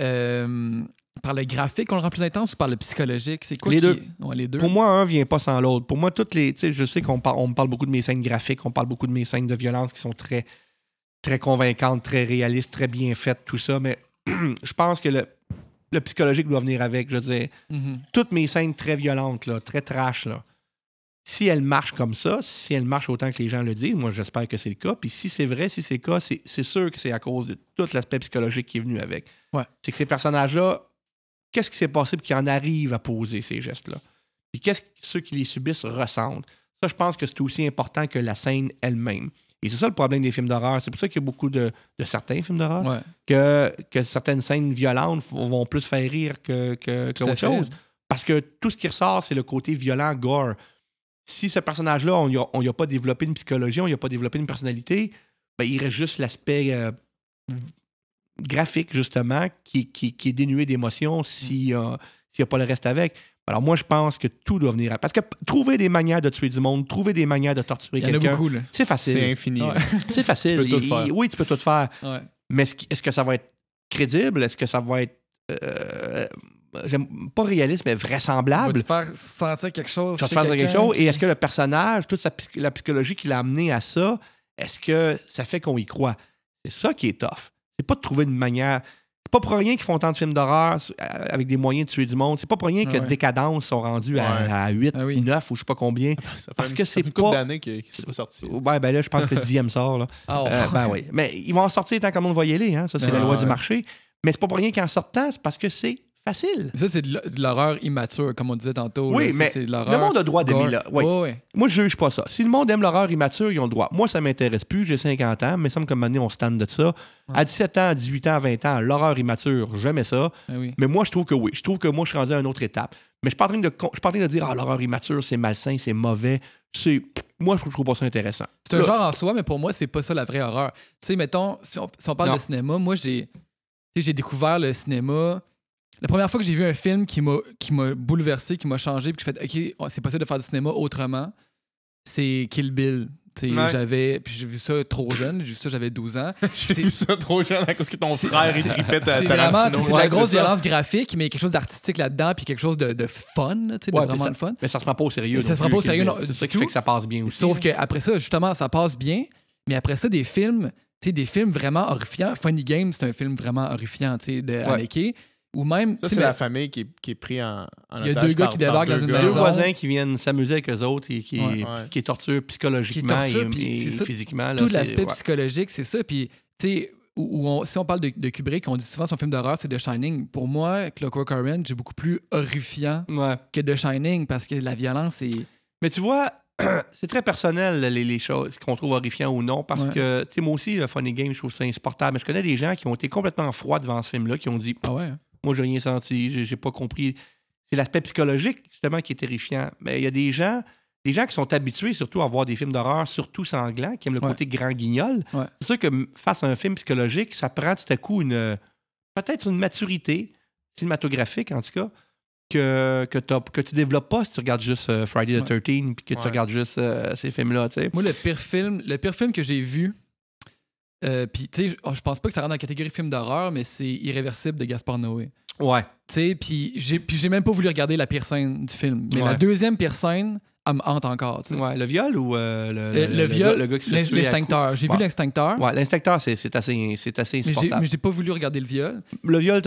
euh, par le graphique qu'on le rend plus intense ou par le psychologique? C'est quoi les, deux. les, deux. Pour moi, un vient pas sans l'autre. Pour moi, toutes les. Je sais qu'on parle beaucoup de mes scènes graphiques, on parle beaucoup de mes scènes de violence qui sont très, très convaincantes, très réalistes, très bien faites, tout ça, mais je pense que le, psychologique doit venir avec. Je veux mm-hmm. toutes mes scènes très violentes, là, très trash, là, si elle marche comme ça, si elle marche autant que les gens le disent, moi j'espère que c'est le cas. Puis si c'est vrai, si c'est le cas, c'est sûr que c'est à cause de tout l'aspect psychologique qui est venu avec. C'est que ces personnages-là, qu'est-ce qui s'est passé pour qu'ils en arrivent à poser ces gestes-là? Puis qu'est-ce que ceux qui les subissent ressentent? Ça, je pense que c'est aussi important que la scène elle-même. Et c'est ça le problème des films d'horreur. C'est pour ça qu'il y a beaucoup de, certains films d'horreur que, certaines scènes violentes vont plus faire rire que, que, que chose. Parce que tout ce qui ressort, c'est le côté violent gore si ce personnage-là, on n'y a, pas développé une psychologie, on n'y a pas développé une personnalité, ben, il reste juste l'aspect euh, graphique, justement, qui, est dénué d'émotion s'il n'y a pas le reste avec. Alors, moi, je pense que tout doit venir Parce que trouver des manières de tuer du monde, trouver des manières de torturer quelqu'un. C'est facile. C'est infini. C'est facile. oui, tu peux tout faire. Mais est-ce que ça va être crédible? Est-ce que ça va être. Euh, pas réaliste, mais vraisemblable. te faire sentir quelque chose. Ça faire quelque chose. Et est-ce que le personnage, toute la psychologie qui l'a amené à ça, est-ce que ça fait qu'on y croit? C'est ça qui est tough. C'est pas de trouver une manière. C'est pas pour rien qu'ils font tant de films d'horreur euh, avec des moyens de tuer du monde. C'est pas pour rien que Décadence sont rendus à, 8, 9 ah ou je sais pas combien. parce que c'est pas. d'années qui pas sorti. Ouais, oh, ben, ben là, je pense que le 10 sort. Là. Ah, oh. euh, ben oui. Mais ils vont en sortir tant qu'on va y aller. Hein. Ça, c'est ah, la loi du marché. Mais c'est pas pour rien qu'en sortant, c'est parce que c'est ça, c'est de l'horreur immature, comme on disait tantôt. Oui, mais le monde a droit d'aimer là. Moi, je juge pas ça. Si le monde aime l'horreur immature, ils ont le droit. Moi, ça ne m'intéresse plus. J'ai 50 ans, mais il me comme on se tente de ça. À 17 ans, 18 ans, 20 ans, l'horreur immature, j'aimais ça. Ben mais moi, je trouve que oui. Je trouve que moi, je suis rendu à une autre étape. Mais je suis pas en train de, je pas en train de dire Ah, l'horreur immature, c'est malsain, c'est mauvais. C'est. Moi, je trouve pas ça intéressant. C'est un genre en soi, mais pour moi, c'est pas ça la vraie horreur. Tu sais, mettons, si on, parle de cinéma, moi, j'ai. J'ai découvert le cinéma la première fois que j'ai vu un film qui m'a, bouleversé, qui m'a changé, puis fait, OK, oh, c'est possible de faire du cinéma autrement, c'est Kill Bill. j'avais puis j'ai vu ça trop jeune j'ai vu ça j'avais 12 ans j'ai vu ça trop jeune à cause que ton frère il c'est vraiment c'est de la grosse violence graphique mais il y a quelque chose d'artistique là-dedans puis quelque chose de, fun tu vraiment de fun mais ça se prend pas au sérieux ça se prend pas au sérieux c'est ça qui fait que ça passe bien aussi sauf qu'après ça justement ça passe bien mais après ça des films tu sais des films vraiment horrifiants Funny Games, c'est un film vraiment horrifiant tu sais de ou même. Ça, c'est la famille qui est, qui pris en, Il y a deux gars qui débarquent dans, une maison. Deux voisins qui viennent s'amuser avec eux autres et qui, qui est psychologiquement et, physiquement. tout l'aspect psychologique, c'est ça. Puis, tu sais, où si on parle de, Kubrick, on dit souvent son film d'horreur, c'est The Shining. Pour moi, Clockwork Orange est beaucoup plus horrifiant que The Shining parce que la violence est. Mais tu vois, c'est très personnel, les, choses qu'on trouve horrifiant ou non, parce que, tu sais, moi aussi, le Funny Game, je trouve ça insupportable. Mais je connais des gens qui ont été complètement froids devant ce film-là, qui ont dit. Ah ouais. Hein. Moi, je n'ai rien senti, j'ai pas compris. C'est l'aspect psychologique, justement, qui est terrifiant. Mais il y a des gens, des gens qui sont habitués surtout à voir des films d'horreur, surtout sanglants, qui aiment le côté grand guignol. C'est sûr que face à un film psychologique, ça prend tout à coup une peut-être une maturité cinématographique, en tout cas, que, que, que tu développes pas si tu regardes juste euh, Friday the 13 puis que tu regardes juste euh, ces films-là. Moi, le pire film, le pire film que j'ai vu, euh, puis, tu sais, oh, je pense pas que ça rentre dans la catégorie film d'horreur, mais c'est Irréversible de Gaspard Noé. Ouais. Tu sais, puis j'ai même pas voulu regarder la pire scène du film. Mais la deuxième pire scène, elle me hante encore. Ouais, le viol ou euh, euh, le, gars, qui se L'instincteur. J'ai vu l'instincteur. Ouais, l'instincteur, c'est assez, assez insupportable. Mais j'ai pas voulu regarder le viol. Le viol,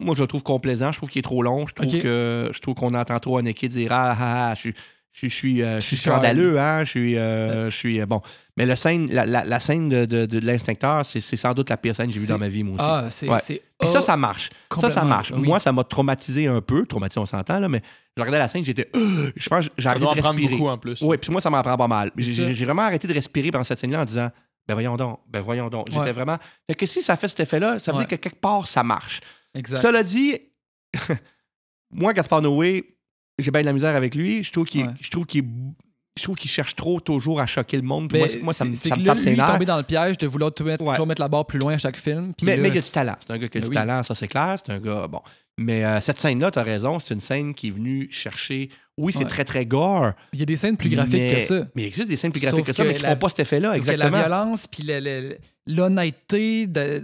moi, je le trouve complaisant. Je trouve qu'il est trop long. Je trouve que je trouve qu'on entend trop équipe dire Ah, ah, ah je suis je, suis, euh, scandaleux, hein? Je suis, euh, euh. je suis bon. Mais la, scène de, de, l'instincteur, c'est sans doute la pire scène que j'ai vue dans ma vie, moi aussi. Ah, c'est. Puis ça, ça oh, marche. Ça, ça marche. Moi, ça m'a traumatisé un peu. Traumatisé, on s'entend, là, mais je regardais la scène, j'étais. je pense j'ai arrêté de respirer. beaucoup en plus. Oui, puis moi, ça m'en prend pas mal. J'ai vraiment arrêté de respirer pendant cette scène-là en disant ben voyons donc, ben voyons donc. J'étais vraiment. Fait que si ça fait cet effet-là, ça veut dire que quelque part, ça marche. Exact. Cela dit, moi, Gaspard Noé, j'ai bien de la misère avec lui. Je trouve qu'il je trouve qu'il trouve qu'il cherche trop toujours à choquer le monde. moi, ben, moi, ça Il est tombé dans le piège de vouloir toujours mettre la barre plus loin à chaque film. Mais, mais, il y a du talent. C'est un gars qui a ben du talent, ça c'est clair. C'est un gars, bon. Mais euh, cette scène-là, tu as raison, c'est une scène qui est venue chercher. Oui, c'est très, très gore. Il y a des scènes plus graphiques que ça. Mais il existe des scènes plus graphiques que, ça, mais qui font pas cet effet-là, exactement. la violence, puis l'honnêteté de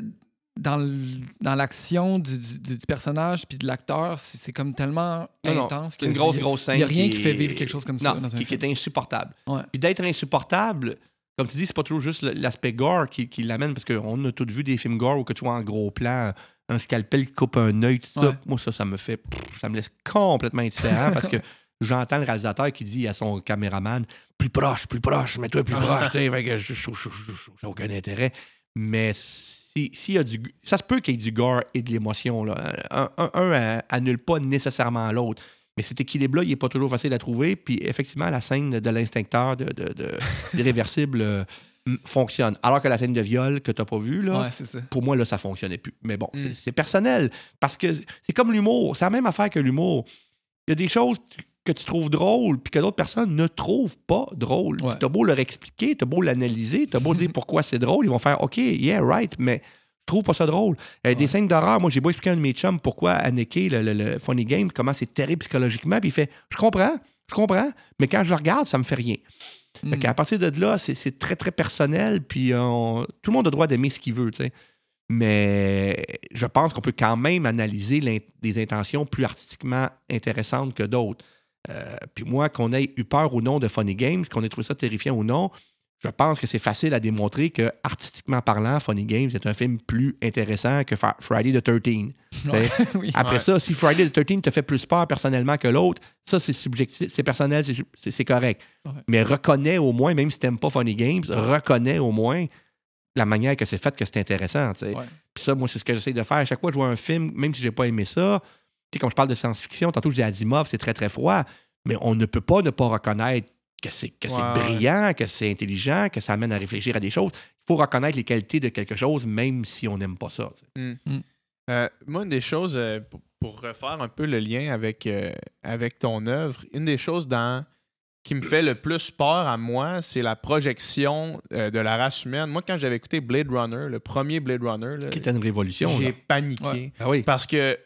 dans l'action du, du, du, personnage puis de l'acteur, c'est comme tellement intense qu'il une grosse grosse Il n'y a rien qui, fait vivre quelque chose comme ça dans qui, est insupportable. Puis d'être insupportable, comme tu dis, c'est pas toujours juste l'aspect gore qui, l'amène parce qu'on a tous vu des films gore où que tu vois en gros plan un scalpel qui coupe un œil, tout ça. Moi ça, ça me fait, ça me laisse complètement indifférent parce que j'entends le réalisateur qui dit à son caméraman plus proche, plus proche, mets-toi plus ah. proche. Tu sais, j'ai aucun intérêt, mais si, du, ça se peut qu'il y ait du gore et de l'émotion. Là. Un, un, annule pas nécessairement l'autre. Mais cet équilibre-là, il n'est pas toujours facile à trouver. Puis effectivement, la scène de l'instincteur de, de, euh, fonctionne. Alors que la scène de viol que tu n'as pas vue, là, pour moi, là, ça fonctionnait plus. Mais bon, mm. c'est personnel. Parce que c'est comme l'humour. C'est la même affaire que l'humour. Il y a des choses que tu trouves drôle, puis que d'autres personnes ne trouvent pas drôle. T'as beau leur expliquer, t'as beau l'analyser, t'as beau dire pourquoi c'est drôle, ils vont faire OK, yeah, right, mais je trouve pas ça drôle. Euh, des scènes d'horreur, moi, j'ai beau expliquer à un de mes chums pourquoi Anneke, le, Funny Game, comment c'est terrible psychologiquement, puis il fait Je comprends, je comprends, mais quand je le regarde, ça me fait rien. Fait hmm. à partir de là, c'est très, très personnel, puis on... tout le monde a le droit d'aimer ce qu'il veut, tu sais. Mais je pense qu'on peut quand même analyser des intentions plus artistiquement intéressantes que d'autres. Euh, puis moi, qu'on ait eu peur ou non de Funny Games, qu'on ait trouvé ça terrifiant ou non, je pense que c'est facile à démontrer que, artistiquement parlant, Funny Games est un film plus intéressant que Friday the 13. après ça, si Friday the 13 te fait plus peur personnellement que l'autre, ça, c'est subjectif, c'est personnel, c'est correct. Mais reconnais au moins, même si t'aimes pas Funny Games, reconnais au moins la manière que c'est fait que c'est intéressant. Puis ça, moi, c'est ce que j'essaie de faire. À chaque fois que je vois un film, même si j'ai pas aimé ça, sais, quand je parle de science-fiction, tantôt je dis Asimov, c'est très, très froid, mais on ne peut pas ne pas reconnaître que c'est brillant, que c'est intelligent, que ça amène à réfléchir à des choses. Il faut reconnaître les qualités de quelque chose, même si on n'aime pas ça. Mm. Mm. Euh, moi, une des choses, euh, pour, refaire un peu le lien avec, euh, avec ton œuvre, une des choses dans, qui me fait le plus peur à moi, c'est la projection de la race humaine. Moi, quand j'avais écouté Blade Runner, le premier Blade Runner, qui était une révolution, j'ai paniqué. Ah Parce que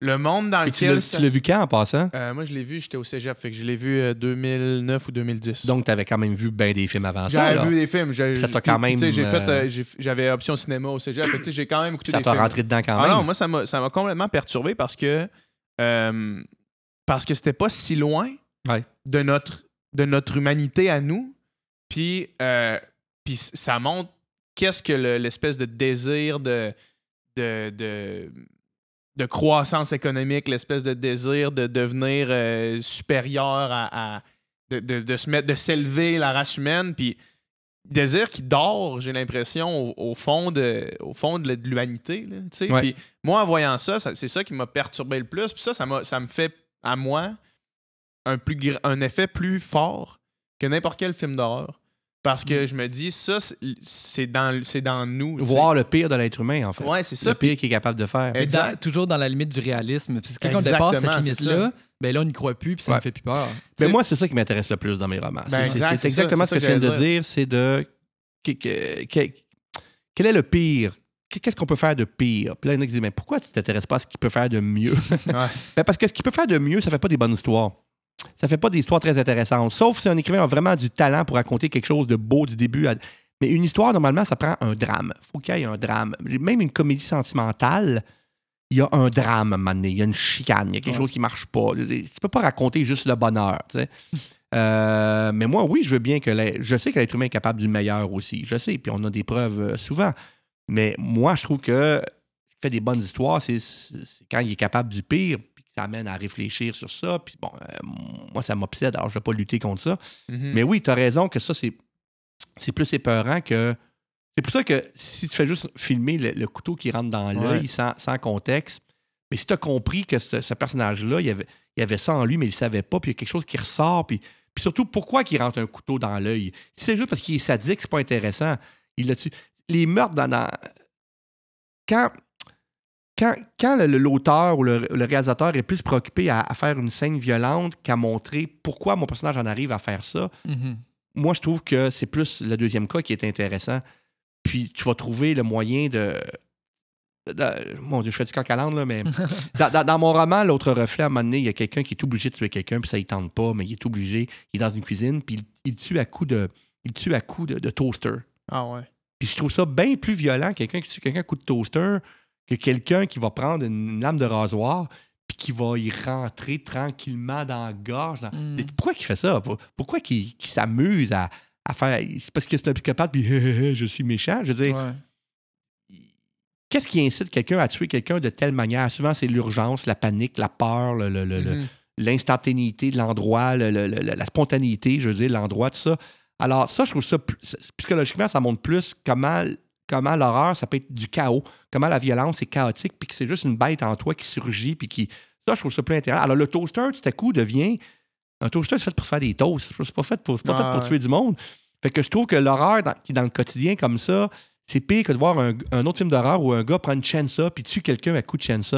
le monde dans lequel. Tu l'as vu quand en passant euh, Moi, je l'ai vu, j'étais au cégep, fait que je l'ai vu 2009 euh, ou 2010. Donc, tu avais quand même vu bien des films avant ça. J'avais vu des films. ça t'a quand même. fait... Euh, j'avais option cinéma au cégep, fait que j'ai quand même écouté des films. Ça t'a rentré dedans quand même. Ah non, moi, ça m'a, complètement perturbé parce que. parce que c'était pas si loin de, notre, de notre humanité à nous. Puis, puis ça montre qu'est-ce que l'espèce de désir de. de, de de croissance économique, l'espèce de désir de devenir euh, supérieur à, de, de, se mettre, de s'élever la race humaine, puis désir qui dort, j'ai l'impression, au, fond de, de l'humanité. moi, en voyant ça, c'est ça qui m'a perturbé le plus. Puis ça, ça, ça me fait, à moi, un, plus, un effet plus fort que n'importe quel film d'horreur. Parce que mm. je me dis, ça, c'est dans, dans nous. Voir le pire de l'être humain, en fait. Oui, c'est ça. Le pire qu'il est capable de faire. toujours dans la limite du réalisme. Parce que on dépasse cette limite-là, ben là, on n'y croit plus, puis ça ne fait plus peur. Mais moi, c'est ça qui m'intéresse le plus dans mes romans. Ben c'est exactement ce que, tu viens de dire, c'est de... quel est le pire qu'est-ce qu'on peut faire de pire? Puis là, il y en a qui disent, mais pourquoi tu t'intéresses pas à ce qu'il peut faire de mieux? Ben, parce que ce qu'il peut faire de mieux, ça fait pas des bonnes histoires ça fait pas des histoires très intéressantes. Sauf si un écrivain a vraiment du talent pour raconter quelque chose de beau du début. Mais une histoire, normalement, ça prend un drame. Faut qu'il y ait un drame. Même une comédie sentimentale, il y a un drame à un Il y a une chicane. Il y a quelque chose qui marche pas. Tu peux pas raconter juste le bonheur. Euh, mais moi, oui, je veux bien que. Je sais que l'être humain est capable du meilleur aussi. Je sais. Puis on a des preuves euh, souvent. Mais moi, je trouve que ce fait des bonnes histoires, c'est quand il est capable du pire amène à réfléchir sur ça. Puis bon, euh, moi, ça m'obsède, alors je vais pas lutter contre ça. Mhm. Mais oui, tu as raison que ça, c'est, c'est plus épeurant que. C'est pour ça que si tu fais juste filmer le, couteau qui rentre dans l'œil sans, contexte, mais si tu as compris que ce, personnage-là, il y avait, ça en lui, mais il ne savait pas, puis il y a quelque chose qui ressort, puis, puis surtout, pourquoi il rentre un couteau dans l'œil? c'est juste parce qu'il est sadique, c'est pas intéressant. Il Les meurtres dans. Quand quand, l'auteur ou le, réalisateur est plus préoccupé à, faire une scène violente qu'à montrer pourquoi mon personnage en arrive à faire ça, mhm. moi, je trouve que c'est plus le deuxième cas qui est intéressant. Puis tu vas trouver le moyen de. mon Dieu, je fais du coq à là, mais. dans, mon roman, L'autre reflet, à un moment donné, il y a quelqu'un qui est obligé de tuer quelqu'un, puis ça, y tente pas, mais il est obligé. Il est dans une cuisine, puis il, tue à coup de. Il tue à coup de, de toaster. Ah ouais. Puis je trouve ça bien plus violent, quelqu'un qui tue quelqu'un à coup de toaster que quelqu'un qui va prendre une lame de rasoir puis qui va y rentrer tranquillement dans la gorge. Mm. Pourquoi il fait ça? Pourquoi qu'il s'amuse à, faire. C'est parce que c'est un psychopathe, puis je suis méchant. Je veux dire. Qu'est-ce qui incite quelqu'un à tuer quelqu'un de telle manière? Souvent, c'est l'urgence, la panique, la peur, mm-hmm. l'instantanéité de l'endroit, la spontanéité, je veux dire, l'endroit, tout ça. Alors, ça, je trouve ça, psychologiquement, ça montre plus comment comment l'horreur, ça peut être du chaos, comment la violence est chaotique, puis que c'est juste une bête en toi qui surgit, puis qui. Ça, je trouve ça plus intéressant. Alors, le toaster, tout à coup, devient. Un toaster, c'est fait pour faire des toasts. C'est pas fait pour, pas fait pour tuer du monde. Fait que je trouve que l'horreur qui dans le quotidien comme ça, c'est pire que de voir un, autre film d'horreur où un gars prend une chaîne puis tue quelqu'un à coup de chance.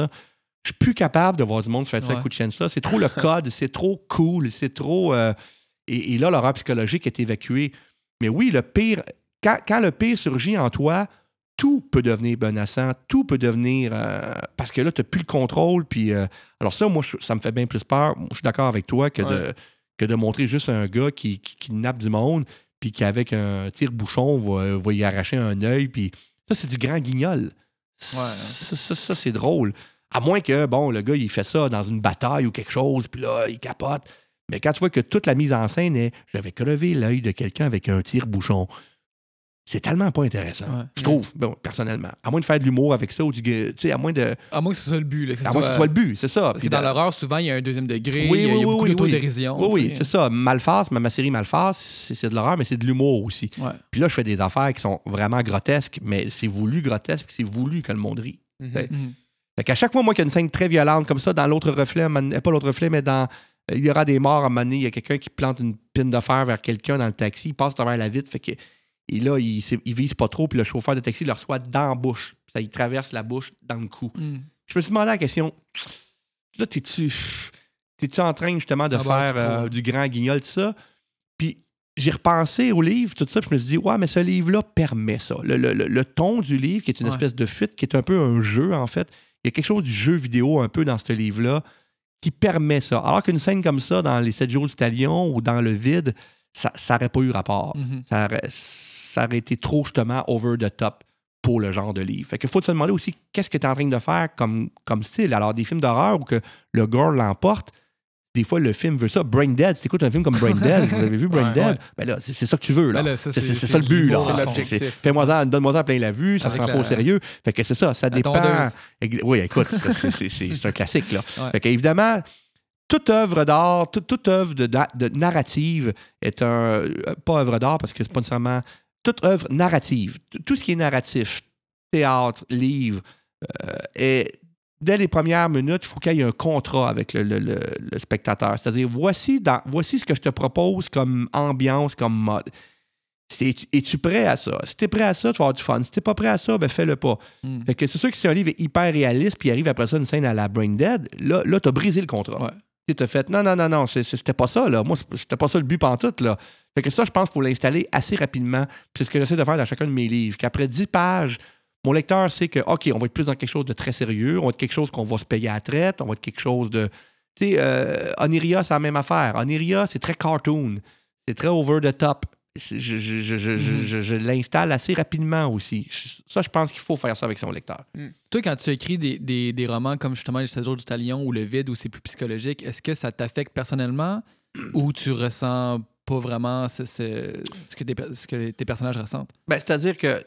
Je suis plus capable de voir du monde se faire un coup de ça. C'est trop le code, c'est trop cool, c'est trop. Euh, et, et, là, l'horreur psychologique est évacuée. Mais oui, le pire, quand, le pire surgit en toi, tout peut devenir menaçant, tout peut devenir. Euh, parce que là, tu n'as plus le contrôle. Puis, euh, alors, ça, moi, ça me fait bien plus peur. je suis d'accord avec toi que, de, que de montrer juste un gars qui, nappe du monde, puis qu'avec un tire-bouchon, va, va y arracher un œil. Puis, ça, c'est du grand guignol. Hein. Ça, c'est drôle. À moins que, bon, le gars, il fait ça dans une bataille ou quelque chose, puis là, il capote. Mais quand tu vois que toute la mise en scène est je crevé crever l'œil de quelqu'un avec un tire-bouchon c'est tellement pas intéressant, je trouve, bon, personnellement. À moins de faire de l'humour avec ça, ou du, à moins de. À moins que ce soit le but. à moins que ce soit le but, c'est ça. Parce que dans, l'horreur, souvent, il y a un deuxième degré, oui, il y a, beaucoup de d'autodérision. Oui, oui, c'est ça. Malface, ma, série Malface, c'est de l'horreur, mais c'est de l'humour aussi. Puis là, je fais des affaires qui sont vraiment grotesques, mais c'est voulu grotesque, c'est voulu que le monde rit. Mhm. Mhm. qu'à chaque fois, moi, qu'il y a une scène très violente comme ça, dans l'autre reflet, pas l'autre reflet, mais dans euh, il y aura des morts à un il y a quelqu'un qui plante une pine de fer vers quelqu'un dans le taxi, il passe travers la vitre, fait que et là, ils ne visent pas trop, puis le chauffeur de taxi le reçoit dans la bouche. Ça, il traverse la bouche dans le cou. Hmm. Je me suis demandé la question là, t'es-tu. T'es-tu en train justement de ah, ben, faire euh, du grand guignol, tout ça? Puis j'ai repensé au livre, tout ça, puis je me suis dit, ouais, mais ce livre-là permet ça. Le, ton du livre, qui est une espèce de fuite, qui est un peu un jeu, en fait. Il y a quelque chose du jeu vidéo un peu dans ce livre-là qui permet ça. Alors qu'une scène comme ça, dans Les 7 jours du ou dans Le vide, ça n'aurait pas eu rapport. Mhm. ça, aurait, été trop justement over the top pour le genre de livre. Fait qu'il faut se demander aussi qu'est-ce que tu es en train de faire comme, comme style. Alors, des films d'horreur où que le gore l'emporte, des fois, le film veut ça. Brain Dead, tu un film comme Brain Dead, vous avez vu Brain Dead, Ben là, c'est ça que tu veux. là, ben c'est ça le but. Fais-moi donne-moi plein la vue, ça ne prend pas au sérieux. Fait que c'est ça, ça dépend. Oui, écoute, c'est un classique. Là. Fait toute œuvre d'art, toute, œuvre de, de, narrative est un. Euh, pas œuvre d'art parce que c'est pas nécessairement. Toute œuvre narrative, tout ce qui est narratif, théâtre, livre, euh, dès les premières minutes, il faut qu'il y ait un contrat avec le, spectateur. C'est-à-dire, voici, dans, voici ce que je te propose comme ambiance, comme mode. Es-tu prêt à ça? Si t'es prêt à ça, tu vas avoir du fun. Si t'es pas prêt à ça, ben fais-le pas. Hmm. que c'est sûr que si un livre est hyper réaliste puis arrive après ça une scène à la Brain Dead, là, là t'as brisé le contrat. Tu t'as fait non, non, non, non, c'était pas ça, là. Moi, c'était pas ça le but pantoute, là. Fait que ça, je pense qu'il faut l'installer assez rapidement. C'est ce que j'essaie de faire dans chacun de mes livres. Qu'après 10 pages, mon lecteur sait que, OK, on va être plus dans quelque chose de très sérieux, on va être quelque chose qu'on va se payer à la traite, on va être quelque chose de. Tu sais, euh, Oniria, c'est la même affaire. Oniria, c'est très cartoon, c'est très over the top. Mm. je, l'installe assez rapidement aussi. Ça, je pense qu'il faut faire ça avec son lecteur. Mm. Toi, quand tu écris des, des, romans comme justement Les Sept du Talion ou Le Vide, ou c'est plus psychologique, est-ce que ça t'affecte personnellement mm. ou tu ressens pas vraiment ce, ce, que, tes, personnages ressentent? Ben, C'est-à-dire que.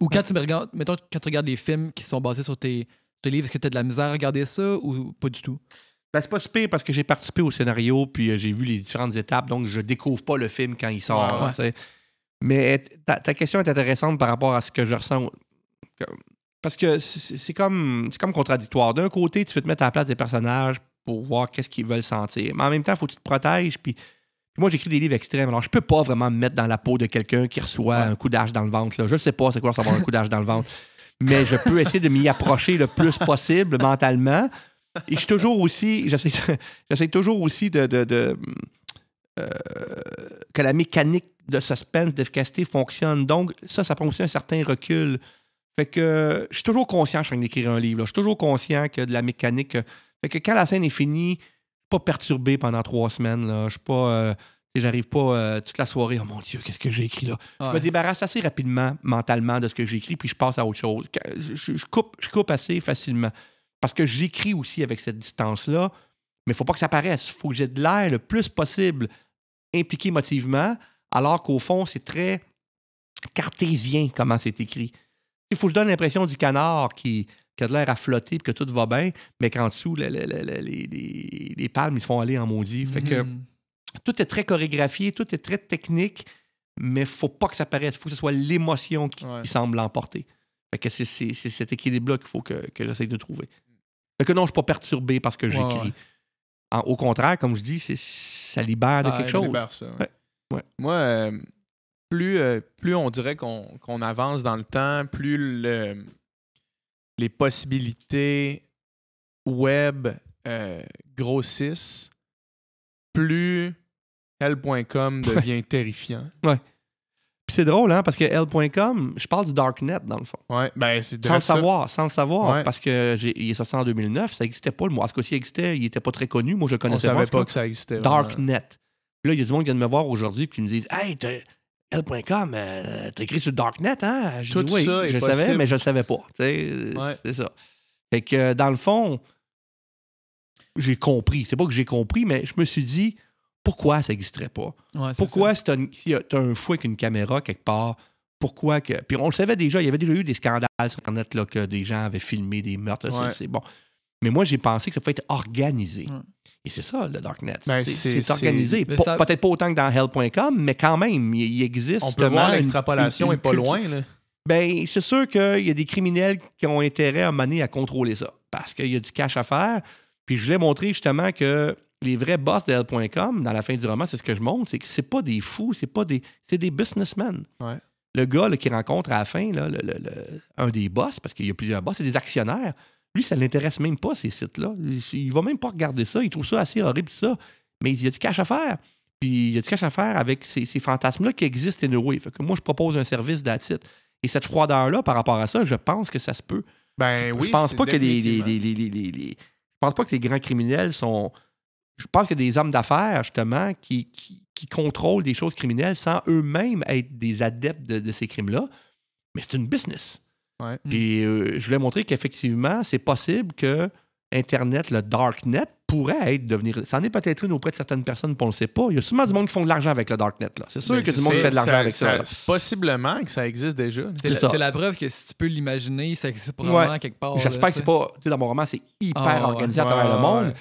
Ou quand tu regardes, mettons, quand tu regardes les films qui sont basés sur tes, tes livres, est-ce que tu as de la misère à regarder ça ou pas du tout? Ben, c'est pas super pire parce que j'ai participé au scénario puis euh, j'ai vu les différentes étapes, donc je découvre pas le film quand il sort. Mais ta, question est intéressante par rapport à ce que je ressens. Parce que c'est comme, comme contradictoire. D'un côté, tu veux te mettre à la place des personnages pour voir qu'est-ce qu'ils veulent sentir. Mais en même temps, il faut que tu te protèges. Puis, moi, j'écris des livres extrêmes. Alors, je peux pas vraiment me mettre dans la peau de quelqu'un qui reçoit un coup d'âge dans le ventre. Je ne sais pas c'est quoi recevoir un coup d'âge dans le ventre. Mais je peux essayer de m'y approcher le plus possible mentalement et je toujours aussi, j'essaie toujours aussi de, euh, que la mécanique de suspense, d'efficacité fonctionne. Donc, ça, ça prend aussi un certain recul. Fait que je suis toujours conscient, je suis en train d'écrire un livre, je suis toujours conscient que de la mécanique. Euh, fait que quand la scène est finie, je suis pas perturbé pendant trois semaines. Là. Je suis pas. Euh, j'arrive pas toute la soirée, oh mon Dieu, qu'est-ce que j'ai écrit là? Je me débarrasse assez rapidement mentalement de ce que j'ai écrit, puis je passe à autre chose. coupe, je coupe assez facilement. Parce que j'écris aussi avec cette distance-là, mais il ne faut pas que ça paraisse. Il faut que j'ai de l'air le plus possible impliqué motivement, alors qu'au fond, c'est très cartésien comment c'est écrit. Il faut que je donne l'impression du canard qui, a de l'air à flotter et que tout va bien, mais qu'en dessous, les, palmes, ils font aller en maudit. Fait que mhm. tout est très chorégraphié, tout est très technique, mais faut pas que ça paraisse. faut que ce soit l'émotion qui, semble l'emporter. Fait que c'est cet équilibre-là qu'il faut que, que j'essaye de trouver que non, je ne suis pas perturbé parce que j'écris. au contraire, comme je dis, c'est, ça libère de quelque chose. Moi, euh, plus, euh, plus on dirait qu'on, avance dans le temps, plus les possibilités web euh, grossissent, plus l.com devient terrifiant. Ouais. Puis c'est drôle, hein, parce que L.com, je parle du Darknet, dans le fond. Ouais, ben c'est Sans le savoir, sans le savoir, parce parce qu'il est sorti en 2009, ça n'existait pas. Moi, en ce cas existait, il n'était pas très connu. Moi, je ne connaissais On pas. savait pas que ça existait. Darknet. Puis là, il y a du monde qui vient de me voir aujourd'hui, et qui me disent Hey, L.com, tu euh, t'as écrit sur Darknet, hein? Tout ça oui, ça je savais, mais je le savais pas. C'est ça. Fait que, dans le fond, j'ai compris. C'est pas que j'ai compris, mais je me suis dit, pourquoi ça n'existerait pas? pourquoi si tu as, un fou avec une caméra quelque part, pourquoi que. Puis on le savait déjà, il y avait déjà eu des scandales sur Internet là, que des gens avaient filmé des meurtres. C'est bon. Mais moi, j'ai pensé que ça pouvait être organisé. Et c'est ça, le Darknet. Ben, c'est organisé. Peut-être pas autant que dans Hell.com, mais quand même, il, existe. On peut voir l'extrapolation n'est pas loin. Là. Ben, c'est sûr qu'il y a des criminels qui ont intérêt à mener à contrôler ça parce qu'il y a du cash à faire. Puis je l'ai montré justement que les vrais boss de L.com, dans la fin du roman, c'est ce que je montre, c'est que c'est pas des fous, c'est pas des. C'est des businessmen. Le gars qui rencontre à la fin, le, un des boss, parce qu'il y a plusieurs boss, c'est des actionnaires. Lui, ça l'intéresse même pas, ces sites-là. Il, va même pas regarder ça. Il trouve ça assez horrible, tout ça. Mais il y a du cash à faire. Puis il y a du cash à faire avec ces, fantasmes-là qui existent et nous Fait que moi, je propose un service d'attitude. Et cette froideur-là, par rapport à ça, je pense que ça se peut. Ben je, oui. Je pense pas que les, je pense pas que les grands criminels sont, je pense que des hommes d'affaires, justement, qui, qui, contrôlent des choses criminelles sans eux-mêmes être des adeptes de, ces crimes-là. Mais c'est une business. Mm. Puis euh, je voulais montrer qu'effectivement, c'est possible que Internet, le Darknet, pourrait être devenir. Ça en est peut-être une auprès de certaines personnes, puis on le sait pas. Il y a sûrement du monde qui font de l'argent avec le Darknet. Là. C'est sûr que du monde fait de l'argent avec ça. possiblement que ça existe déjà. C'est, la, preuve que si tu peux l'imaginer, ça existe probablement quelque part. J'espère que c'est pas. dans mon roman, c'est hyper ah organisé à travers le monde.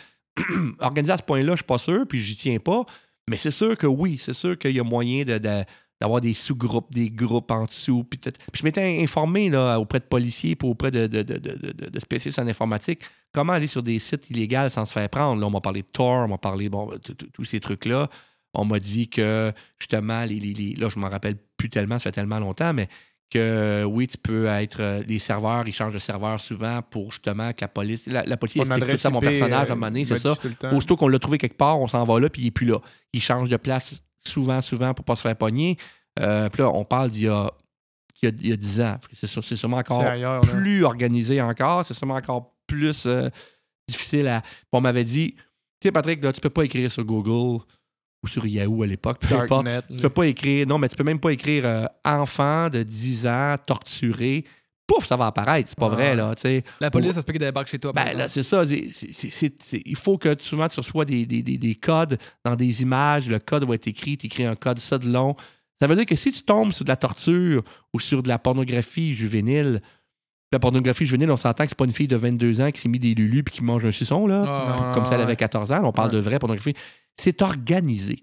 organisé à ce point-là, je ne suis pas sûr, puis j'y tiens pas. Mais c'est sûr que oui, c'est sûr qu'il y a moyen d'avoir des sous-groupes, des groupes en dessous. Puis, je m'étais informé là, auprès de policiers et auprès de, de, spécialistes en informatique comment aller sur des sites illégaux sans se faire prendre. Là, on m'a parlé de Tor, on m'a parlé bon, tous ces trucs-là. On m'a dit que justement, là, je m'en rappelle plus tellement, ça fait tellement longtemps, mais que oui, tu peux être. Euh, les serveurs, ils changent de serveur souvent pour justement que la police. La, police explique tout ça mon personnage à un euh, moment donné, c'est ça. Aussitôt qu'on l'a trouvé quelque part, on s'en va là, puis il n'est plus là. Il change de place souvent, souvent pour ne pas se faire pogner. Euh, puis là, on parle d'il y a, il y a, 10 ans. C'est, sûrement encore plus organisé encore. C'est sûrement encore plus difficile à. on m'avait dit, tu sais, Patrick, tu peux pas écrire sur Google ou sur Yahoo à l'époque, peu importe. tu peux pas écrire, non, mais tu peux même pas écrire euh, enfant de 10 ans torturé. Pouf, ça va apparaître. C'est pas ah. vrai, là. La police, ça se peut qu'elle débarque chez toi. Ben, c'est ça. il faut que souvent tu reçois des, des, des, codes dans des images. Le code va être écrit. Tu écris un code, ça de long. Ça veut dire que si tu tombes sur de la torture ou sur de la pornographie juvénile, la pornographie juvénile, on s'entend que c'est pas une fille de 22 ans qui s'est mis des lulus puis qui mange un sisson là, ah. comme ça, elle avait 14 ans. On parle de vraie pornographie. C'est organisé.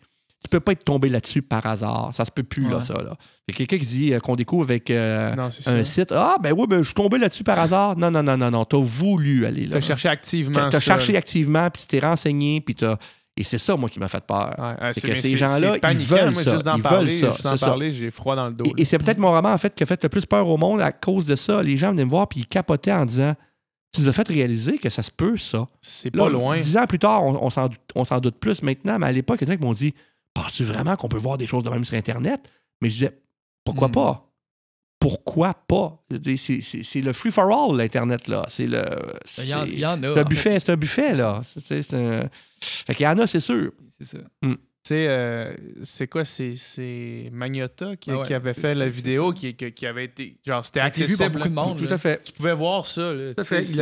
Tu peux pas être tombé là-dessus par hasard. Ça se peut plus, là, ça. a quelqu'un qui dit euh, qu'on découvre avec euh, un site Ah, ben oui, ben, je suis tombé là-dessus par hasard. Non, non, non, non, non. Tu as voulu aller là. Tu as cherché activement. Tu as, cherché activement, puis tu t'es renseigné, puis tu et c'est ça, moi, qui m'a fait peur. c'est que ces gens-là, ils veulent ils parler, veulent ça. j'ai froid dans le dos. Et, c'est peut-être mon roman, en fait, qui a fait le plus peur au monde à cause de ça. Les gens venaient me voir, puis ils capotaient en disant tu nous as fait réaliser que ça se peut, ça. C'est pas loin. Dix ans plus tard, on, s'en doute plus maintenant, mais à l'époque, il y en a qui m'ont dit Penses-tu vraiment qu'on peut voir des choses de même sur Internet Mais je disais Pourquoi hmm. pas Pourquoi pas C'est le free-for-all, l'Internet, là. C'est le. Ben, il y, a. C'est un buffet, c'est un buffet, là. C'est un. Fait y en a, c'est sûr. C'est ça. Hmm. Tu sais, euh, c'est quoi C'est Magnota ah qui, avait fait la vidéo qui, avait été. Genre, c'était accessible. beaucoup de monde. Tout, à fait. Tu pouvais voir ça. C'est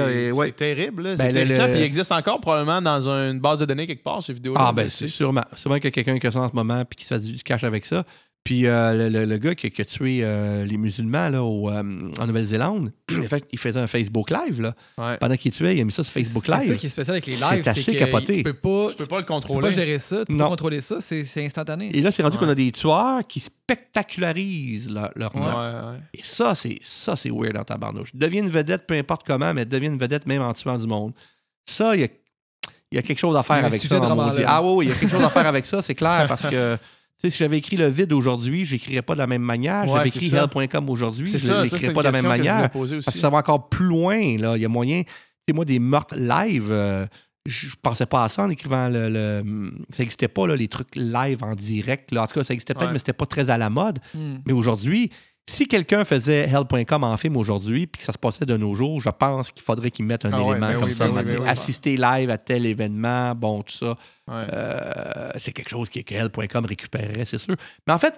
terrible. C'est ben, terrible. il existe encore probablement dans une base de données quelque part, ces vidéos-là. Ah, ben, c'est sûrement, sûrement qu'il y a quelqu'un qui a ça en ce moment et qui se, fait se cache avec ça. Puis euh, le, gars qui, a tué euh, les musulmans là, euh, en Nouvelle-Zélande, il faisait un Facebook Live. Là. Pendant qu'il tuait, il a mis ça sur Facebook Live. C'est ça qui est spécial avec les lives. C'est assez capoté. Tu peux, pas, peux pas le contrôler. Tu peux pas gérer ça. Tu peux pas contrôler ça. C'est instantané. Et là, c'est rendu qu'on a des tueurs qui spectacularisent leur, mort. Et ça, c'est ça c'est weird dans ta barnouche. Deviens une vedette, peu importe comment, mais deviens une vedette même en tuant du monde. Ça, il y a, y a, quelque chose à faire avec ça. Ah oui, il y a quelque chose à faire avec ça, c'est clair, parce que. sais, si j'avais écrit le vide aujourd'hui, je n'écrirais pas de la même manière. j'avais écrit hell.com aujourd'hui, je ne pas de la même manière. Parce que ça va encore plus loin. Là. Il y a moyen. Tu moi, des meurtres live, euh, je je pensais pas à ça en écrivant le. ça n'existait pas, les trucs live en direct. En tout cas, ça existait peut-être, mais c'était pas très à la mode. Hmm. Mais aujourd'hui, si quelqu'un faisait Hell.com en film aujourd'hui, puis que ça se passait de nos jours, je pense qu'il faudrait qu'il mette un élément comme ça. assister live à tel événement, bon, tout ça. Euh, c'est quelque chose que Hell.com récupérerait, c'est sûr. Mais en fait,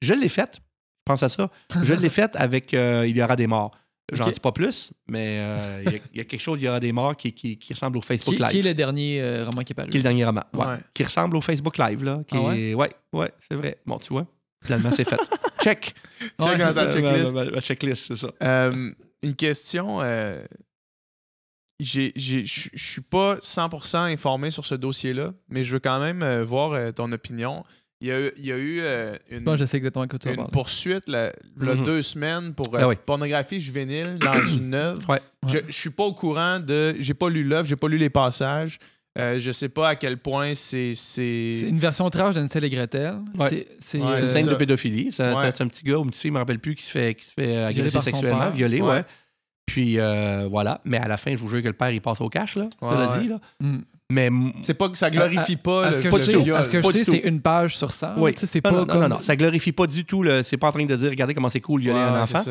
je l'ai faite. Pense à ça. Je l'ai fait avec euh, Il y aura des morts. J'en dis pas plus, mais euh, il y, a quelque chose, il y aura des morts qui, qui, ressemble au Facebook Live. Qui est le dernier roman qui est paru? Qui est le dernier roman, ouais. Qui ressemble au Facebook Live, là. Qui ah ouais, c'est vrai. Bon, tu vois, finalement, c'est fait. Check. Check dans checklist. c'est ça. Euh, une question. Euh, je je suis pas 100% informé sur ce dossier-là, mais je veux quand même euh, voir ton opinion. Il y a, il y a eu une, poursuite là, mhm. deux semaines pour ben pornographie juvénile dans une œuvre. Je, ne suis pas au courant de. J'ai pas lu l'œuvre, j'ai pas lu les passages. Euh, je sais pas à quel point c'est. C'est une version trash d'Ansel et Gretel. C'est une euh, scène de pédophilie. C'est un, petit gars ou une petite fille, je me rappelle plus, qui se fait, qui se fait agresser sexuellement, violer, ouais. Puis euh, voilà. Mais à la fin, je vous jure que le père, il passe au cash, là. ça dit, là. Hmm. Mais c'est pas que ça glorifie pas le, ce que ce que sais, c'est une page sur ça. Oui. non, pas non, non, non, ça glorifie pas du tout. C'est pas en train de dire, regardez comment c'est cool violer un enfant.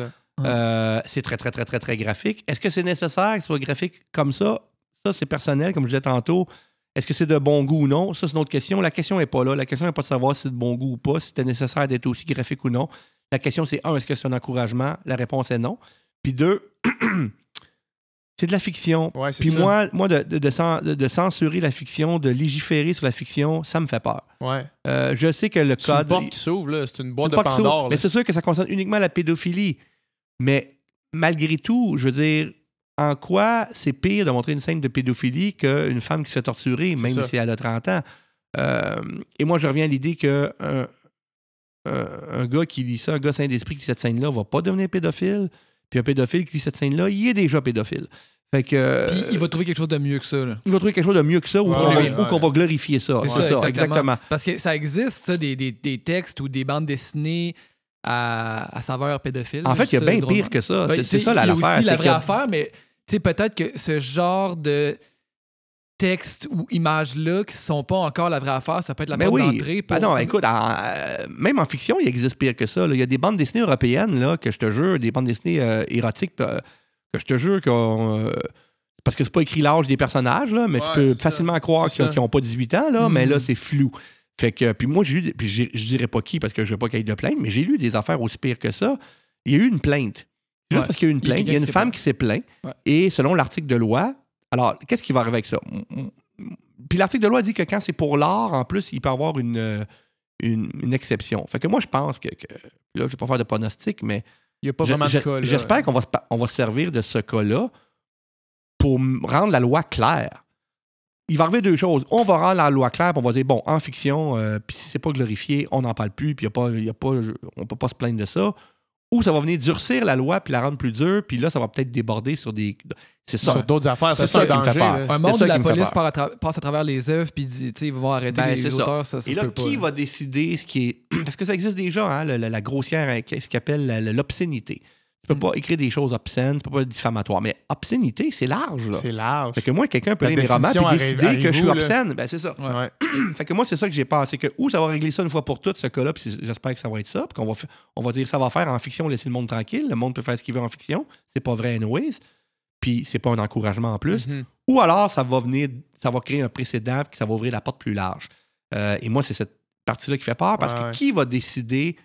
Euh, c'est très, très, très, très, très graphique. Est-ce que c'est nécessaire que ce soit graphique comme ça? Ça, c'est personnel, comme je disais tantôt. Est-ce que c'est de bon goût ou non? Ça, c'est une autre question. La question n'est pas là. La question n'est pas de savoir si c'est de bon goût ou pas, si c'était nécessaire d'être aussi graphique ou non. La question, c'est un, est-ce que c'est un encouragement? La réponse est non. Puis deux, c'est de la fiction. Puis moi, moi de, de, censurer la fiction, de légiférer sur la fiction, ça me fait peur. Ouais. Euh, je sais que le code. C'est une porte qui s'ouvre, c'est une boîte de Pandore. Mais c'est sûr que ça concerne uniquement la pédophilie. Mais malgré tout, je veux dire, en quoi c'est pire de montrer une scène de pédophilie qu'une femme qui se fait torturer, même si elle a 30 ans? Euh, et moi, je reviens à l'idée que euh, euh, un, gars qui lit ça, un gars saint d'esprit qui lit cette scène-là, va pas devenir pédophile. Puis un pédophile qui lit cette scène-là, il est déjà pédophile. Fait que, Puis il va trouver quelque chose de mieux que ça. Il va trouver quelque chose de mieux que ça ou qu'on va, glorifier ça. ça, exactement. Parce que ça existe, des textes ou des bandes dessinées à, saveur pédophile. En fait, il y a bien pire que ça. c'est ça l'affaire. C'est la vraie affaire, mais peut-être que ce genre de texte ou images-là qui sont pas encore la vraie affaire, ça peut être la porte oui. Ah non, écoute, euh, même en fiction, il existe pire que ça. Il y a des bandes dessinées européennes là, que je te jure, des bandes dessinées euh, érotiques euh, que je te jure parce que c'est pas écrit l'âge des personnages, là, mais tu peux facilement croire qu'ils n'ont pas 18 ans, là, mais hmm. là, c'est flou. Fait que, puis moi, j'ai eu, puis je dirais pas qui parce que je veux pas qu'il y ait de plainte, mais j'ai lu des affaires aussi pires que ça. Il y a eu une plainte. Juste parce qu'il y a eu une plainte. Il y a, une femme qui s'est plainte. Et selon l'article de loi, alors, qu'est-ce qui va arriver avec ça? Puis l'article de loi dit que quand c'est pour l'art, en plus, il peut y avoir euh, une, exception. Fait que moi, je pense que, là, je ne vais pas faire de pronostic, mais. Il n'y a pas vraiment de cas. J'espère qu'on va, on va servir de ce cas-là pour rendre la loi claire il va arriver deux choses. On va rendre la loi claire, on va dire, bon, en fiction, euh, puis si c'est pas glorifié, on n'en parle plus, puis y a on peut pas se plaindre de ça. Ou ça va venir durcir la loi, puis la rendre plus dure, puis là, ça va peut-être déborder sur des. C'est ça. d'autres affaires, c'est ça, ça, qui danger, fait Un monde où la police passe à travers les œuvres, puis ils vont arrêter ben, les auteurs, ça, ça, Et là, qui va décider ce qui est. Parce que ça existe déjà, hein, la, grossière, hein, ce qu'appelle l'obscénité. Tu peux mm. pas écrire des choses obscènes, tu peux pas être diffamatoire. Mais obscénité, c'est large. C'est large. Fait que moi, quelqu'un peut lire mes romans et décider que je suis obscène. Ben, c'est ça. fait que moi, c'est ça que j'ai pensé. Que, ou ça va régler ça une fois pour toutes, ce cas-là, puis j'espère que ça va être ça. Puis qu'on va, on va dire ça va faire en fiction, laisser le monde tranquille. Le monde peut faire ce qu'il veut en fiction. C'est pas vrai, anyways. Puis c'est pas un encouragement en plus. Mm-hmm. Ou alors, ça va venir, ça va créer un précédent, et ça va ouvrir la porte plus large. Euh, et moi, c'est cette partie-là qui fait peur parce que qui va décider.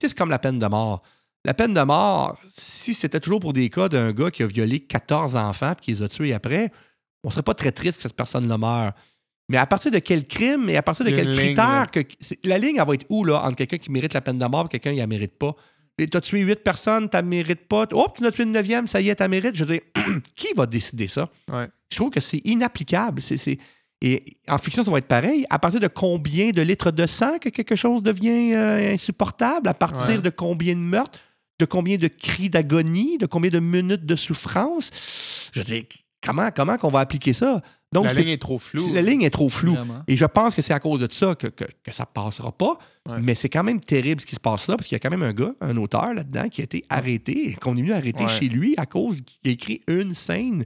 c'est comme la peine de mort. La peine de mort, si c'était toujours pour des cas d'un gars qui a violé 14 enfants et qui les a tués après, on ne serait pas très triste que cette personne le meure. Mais à partir de quel crime et à partir de quel critère que, La ligne, elle va être où, là, entre quelqu'un qui mérite la peine de mort et quelqu'un qui la mérite pas? T'as tué 8 personnes, t'as mérites pas. Oh, tu as tué une neuvième, ça y est, t'as mérite. Je veux dire, qui va décider ça? Je trouve que c'est inapplicable. C'est, Et en fiction, ça va être pareil. À partir de combien de litres de sang que quelque chose devient euh, insupportable? À partir de combien de meurtres? de combien de cris d'agonie, de combien de minutes de souffrance. Je dis comment comment qu'on va appliquer ça Donc la ligne est trop floue. La ligne est trop floue. Et je pense que c'est à cause de ça que, ça ne ça passera pas. Mais c'est quand même terrible ce qui se passe là parce qu'il y a quand même un gars, un auteur là-dedans qui a été arrêté, qu'on est venu arrêter chez lui à cause qu'il a écrit une scène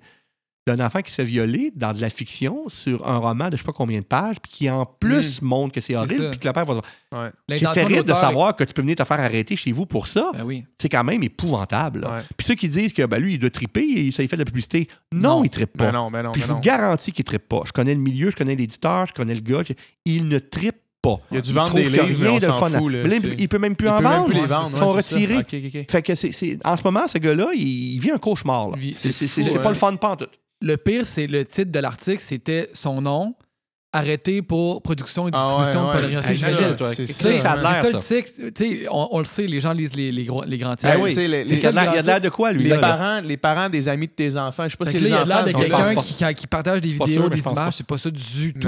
d'un enfant qui se fait violer dans de la fiction sur un roman de je sais pas combien de pages, puis qui en plus mm. montre que c'est horrible, puis que le père va. Ouais. C'est terrible de savoir que tu peux venir te faire arrêter chez vous pour ça. Ben c'est quand même épouvantable. Puis ceux qui disent que ben, lui, il doit triper et ça il fait de la publicité, non, il tripe pas. Ben puis je vous garantis qu'il tripe pas. Je connais le milieu, je connais l'éditeur, je connais le gars. Il ne tripe pas. Il y a du des rien de fun. il peut même plus en vendre. Ils sont retirés. que c'est en ce moment, ce gars-là, il, vit un cauchemar. C'est pas le fun pantoute. Le pire, c'est le titre de l'article, c'était son nom, arrêté pour production et ah distribution de pornographie. C'est ça, ça, a l'air. C'est on, on le sait, les gens lisent les, les grands ben titres. oui, il y a de l'air de quoi, lui? Les, parents, les parents des amis de tes enfants, je sais pas si les enfants... Il y a de l'air de quelqu'un qui, partage des vidéos, des images, c'est pas ça du tout,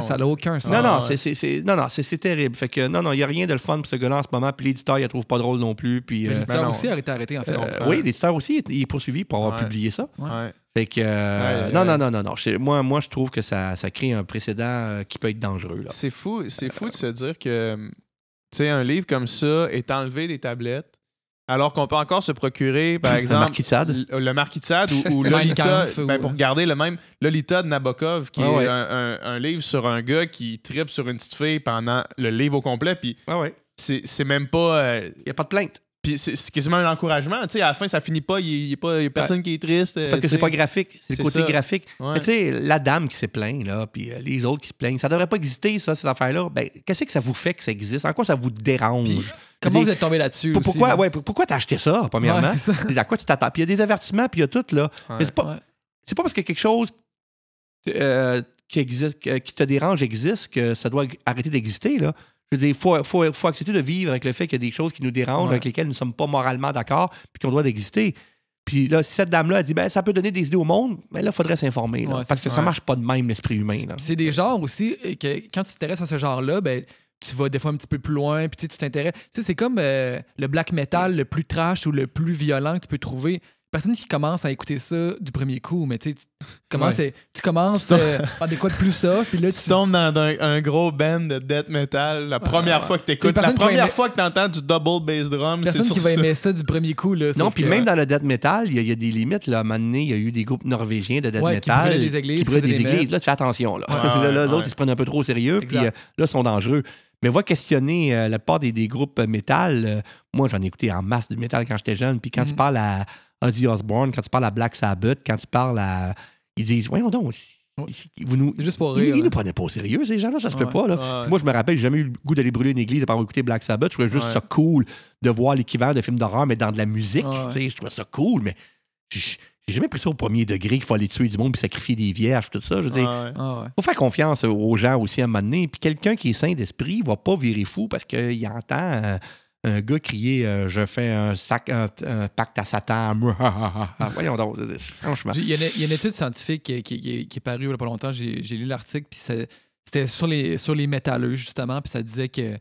ça n'a aucun sens. Non, non, c'est terrible. Fait que non, non, il n'y a rien de le fun pour ce gars-là en ce moment, puis l'éditeur, il ne trouve pas drôle non plus. Puis, euh, l'éditeur aussi a été arrêté, en fait. Euh, oui, l'éditeur aussi, est poursuivi pour avoir publié ça. Fait que. Euh, non, non, non, non, non, Moi, moi je trouve que ça, crée un précédent euh, qui peut être dangereux. C'est fou, c'est fou de se dire que hum, tu sais, un livre comme ça est enlevé des tablettes. Alors qu'on peut encore se procurer, par exemple, le, le Marquis de Sade ou, Lolita, ben, pour euh. garder le même, Lolita de Nabokov, qui est un, livre sur un gars qui tripe sur une petite fille pendant le livre au complet. Puis c'est même pas. Il n'y a pas de plainte. Puis c'est quasiment un encouragement. Tu sais, à la fin, ça finit pas. Il n'y a, pas, personne qui est triste. Euh, parce que c'est pas graphique. C'est le côté graphique. Mais tu sais, la dame qui s'est plainte, là, puis euh, les autres qui se plaignent, ça devrait pas exister, ça, ces affaires-là. Ben, qu'est-ce que ça vous fait que ça existe? En quoi ça vous dérange? comment vous êtes tombé là-dessus? pourquoi, ouais, t'as acheté ça, premièrement? À quoi tu t'attends? Puis il y a des avertissements, puis il y a tout, là. Mais c'est pas, pas parce que quelque chose. Euh, qui, existe, qui te dérange existe, que ça doit arrêter d'exister. là. Je veux dire, il faut, accepter de vivre avec le fait qu'il y a des choses qui nous dérangent, avec lesquelles nous ne sommes pas moralement d'accord, puis qu'on doit d'exister. Puis là, si cette dame-là a dit, ben, ça peut donner des idées au monde, mais ben là, il faudrait s'informer. parce que ça marche pas de même, l'esprit humain. C'est des genres aussi euh, que quand tu t'intéresses à ce genre-là, ben, tu vas des fois un petit peu plus loin, puis tu t'intéresses. Tu c'est comme euh, le black metal le plus trash ou le plus violent que tu peux trouver personne qui commence à écouter ça du premier coup, mais tu sais, tu commences, tu commences euh, à faire des quoi de plus ça, puis là tu, tombes dans un, gros band de death metal la première fois que tu écoutes, la première fois que tu entends du double bass drum, personne qui va aimer ça du premier coup là. Non, puis même dans le death metal, il y, a des limites là. À un moment donné, il y a eu des groupes norvégiens de death metal qui brûlaient des églises, Là, tu fais attention là. là, l'autre ils se prennent un peu trop au sérieux, puis euh, là ils sont dangereux. Mais va questionner euh, la part des, groupes métal. moi, j'en ai écouté en masse du métal quand j'étais jeune. Puis quand tu mm. parles à, Ozzy Osbourne, quand tu parles à Black Sabbath, quand tu parles à. Ils disent, voyons donc, vous nous, ils, hein. nous prenaient pas au sérieux, ces gens-là, ça se fait peut pas. Là. Moi, je me rappelle, j'ai jamais eu le goût d'aller brûler une église à part écouter Black Sabbath. Je trouvais juste ça cool de voir l'équivalent de films d'horreur, mais dans de la musique. Je trouvais ça cool, mais j'ai jamais pris ça au premier degré qu'il faut aller tuer du monde puis sacrifier des vierges, tout ça. Je ah, faut faire confiance aux gens aussi à un moment donné. Puis quelqu'un qui est sain d'esprit va pas virer fou parce qu'il entend. Euh, un gars criait euh, « Je fais un, sac, pacte à Satan. Ah, voyons Il y, a une, étude scientifique qui, est parue il n'y a pas longtemps. J'ai, lu l'article, puis c'était sur les, sur les métalleux, justement, puis ça disait que.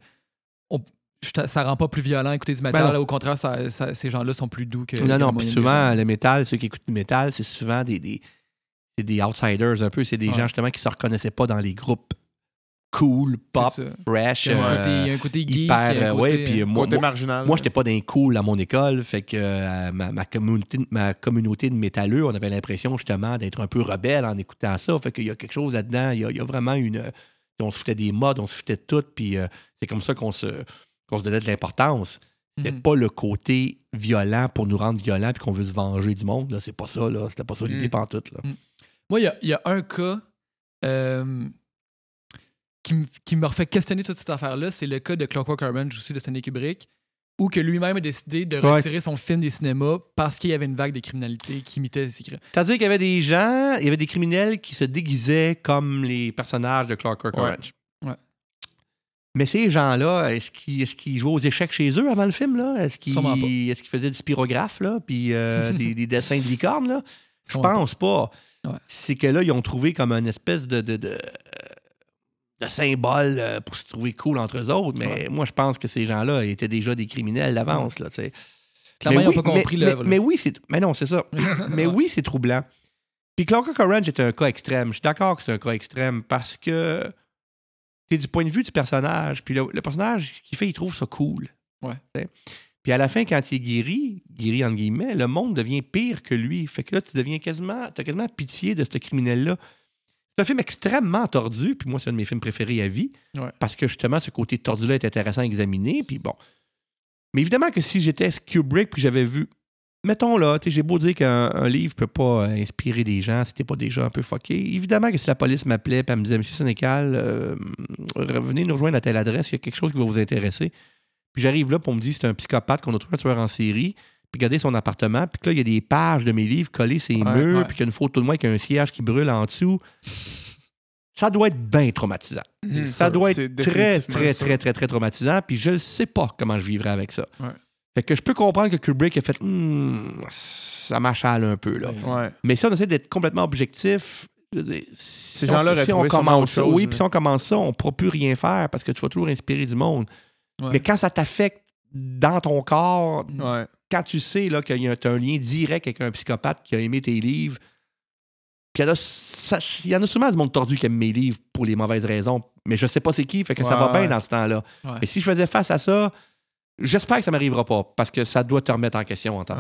ça rend pas plus violent écouter du métal. Ben au contraire, ces gens-là sont plus doux que. Non, non, souvent, le métal, ceux qui écoutent du métal, c'est souvent des, des, outsiders un peu. C'est des gens justement qui se reconnaissaient pas dans les groupes cool, pop, fresh. Euh, il y, a un côté, geek. Hyper, euh, ouais, puis euh, moi, marginal. Moi, j'étais pas d'un cool à mon école. Fait que ma, communauté, ma communauté de métalleux, on avait l'impression justement d'être un peu rebelle en écoutant ça. Fait qu'il y a quelque chose là-dedans. Il, y a vraiment une. On se foutait des modes, on se foutait de tout. Puis c'est comme ça qu'on se, se donnait de l'importance. C'était mhm. pas le côté violent pour nous rendre violents puis qu'on veut se venger du monde. C'est pas ça, là. C'était pas ça mhm. l'idée mhm. Moi, il y a, un cas qui, me, refait questionner toute cette affaire-là, c'est le cas de Clockwork Orange aussi de Stanley Kubrick, où que lui-même a décidé de retirer son film des cinémas parce qu'il y avait une vague de criminalité qui imitait ses crimes. C'est-à-dire qu'il y avait des gens, il y avait des criminels qui se déguisaient comme les personnages de Clark ouais. Orange. Ouais. Mais ces gens-là, est-ce qu'ils jouaient aux échecs chez eux avant le film? là Est-ce qu'ils faisaient du spirographe, là, puis euh, des, dessins de licorne? Là? Je pense pas. C'est que là, ils ont trouvé comme une espèce de de symbole euh, pour se trouver cool entre eux autres. Mais moi, je pense que ces gens-là étaient déjà des criminels d'avance. Là, Clairement, mais oui, oui, c'est. Mais non, c'est ça. mais oui, c'est troublant. Puis Clark Orange est un cas extrême. Je suis d'accord que c'est un cas extrême parce que c'est du point de vue du personnage. Puis le, personnage, ce qu'il fait, il trouve ça cool. Puis à la fin, quand il est guéri, guéri entre guillemets, le monde devient pire que lui. Fait que là, tu deviens quasiment, tu as quasiment pitié de ce criminel-là. C'est un film extrêmement tordu, puis moi, c'est un de mes films préférés à vie, parce que justement, ce côté tordu-là est intéressant à examiner, puis bon. Mais évidemment que si j'étais Kubrick, puis j'avais vu, mettons là, j'ai beau dire qu'un livre peut pas euh, inspirer des gens si t'es pas déjà un peu fucké. Évidemment que si la police m'appelait, puis me disait, Monsieur Sénécal, euh, revenez nous rejoindre à telle adresse, il y a quelque chose qui va vous intéresser. Puis j'arrive là pour me dire, c'est un psychopathe qu'on a trouvé un tueur en série puis garder son appartement, puis là, il y a des pages de mes livres collées sur les murs, puis qu'il y a une photo de moi avec un siège qui brûle en dessous. Ça doit être bien traumatisant. Hmm. ça, doit être très, très, très, très, très traumatisant, puis je ne sais pas comment je vivrai avec ça. Fait que je peux comprendre que Kubrick a fait hmm, ça m'achale un peu. là. Mais si on essaie d'être complètement objectif, je veux dire, si, on, commence ça, puis on commence ça, on ne pourra plus rien faire parce que tu vas toujours inspirer du monde. Mais quand ça t'affecte dans ton corps, quand tu sais qu'il y a un lien direct avec un psychopathe qui a aimé tes livres, puis il y en a sûrement du monde tordu qui aime mes livres pour les mauvaises raisons, mais je sais pas c'est qui, fait que ça va bien dans ce temps-là. Et si je faisais face à ça, j'espère que ça m'arrivera pas, parce que ça doit te remettre en question en temps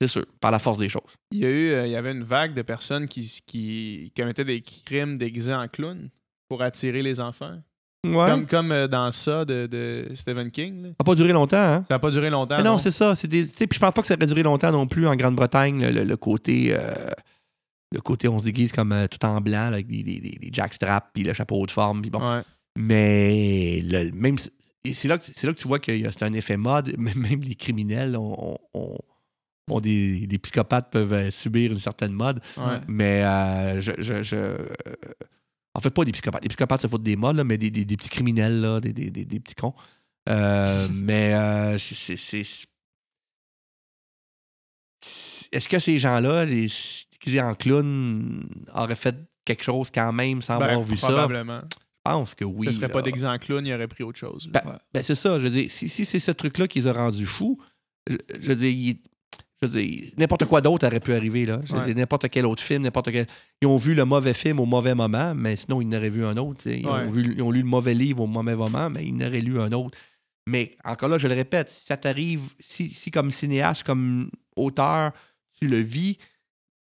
C'est sûr, par la force des choses. Il y a eu, euh, il y avait une vague de personnes qui, commettaient des crimes déguisés en clown pour attirer les enfants. Comme, euh, dans ça de, Stephen King. Ça n'a pas duré longtemps, hein? Ça n'a pas duré longtemps. non, c'est ça. C'est des, je pense pas que ça aurait duré longtemps non plus en Grande-Bretagne, le, côté. Euh, le côté, on se déguise comme euh, tout en blanc, avec des, des, jackstraps, puis le chapeau de forme, Mais même. C'est là, que, c'est là que tu vois que c'est un effet mode. Même les criminels ont, des, psychopathes peuvent subir une certaine mode. Mais je en fait, pas des psychopathes. Les psychopathes, ça faut des mâles, mais des, des, petits criminels, là, des, des, petits cons. Euh, mais euh, c'est. Est, ce que ces gens-là, les qu'ils en clown, auraient fait quelque chose quand même sans ben, avoir vu ça? probablement. Je pense que oui. Ce serait pas pas d'exemple clown, il aurait pris autre chose. Ben, ben, c'est ça. Je veux dire, si, si c'est ce truc-là qui ont rendu fou, fous, je, veux dire, n'importe quoi d'autre aurait pu arriver, là. Je n'importe quel autre film, n'importe quel. Ils ont vu le mauvais film au mauvais moment, mais sinon, ils n'auraient vu un autre. Ils, ont vu, ont lu le mauvais livre au mauvais moment, mais ils n'auraient lu un autre. Mais encore là, je le répète, si ça t'arrive, si, comme cinéaste, comme auteur, tu le vis,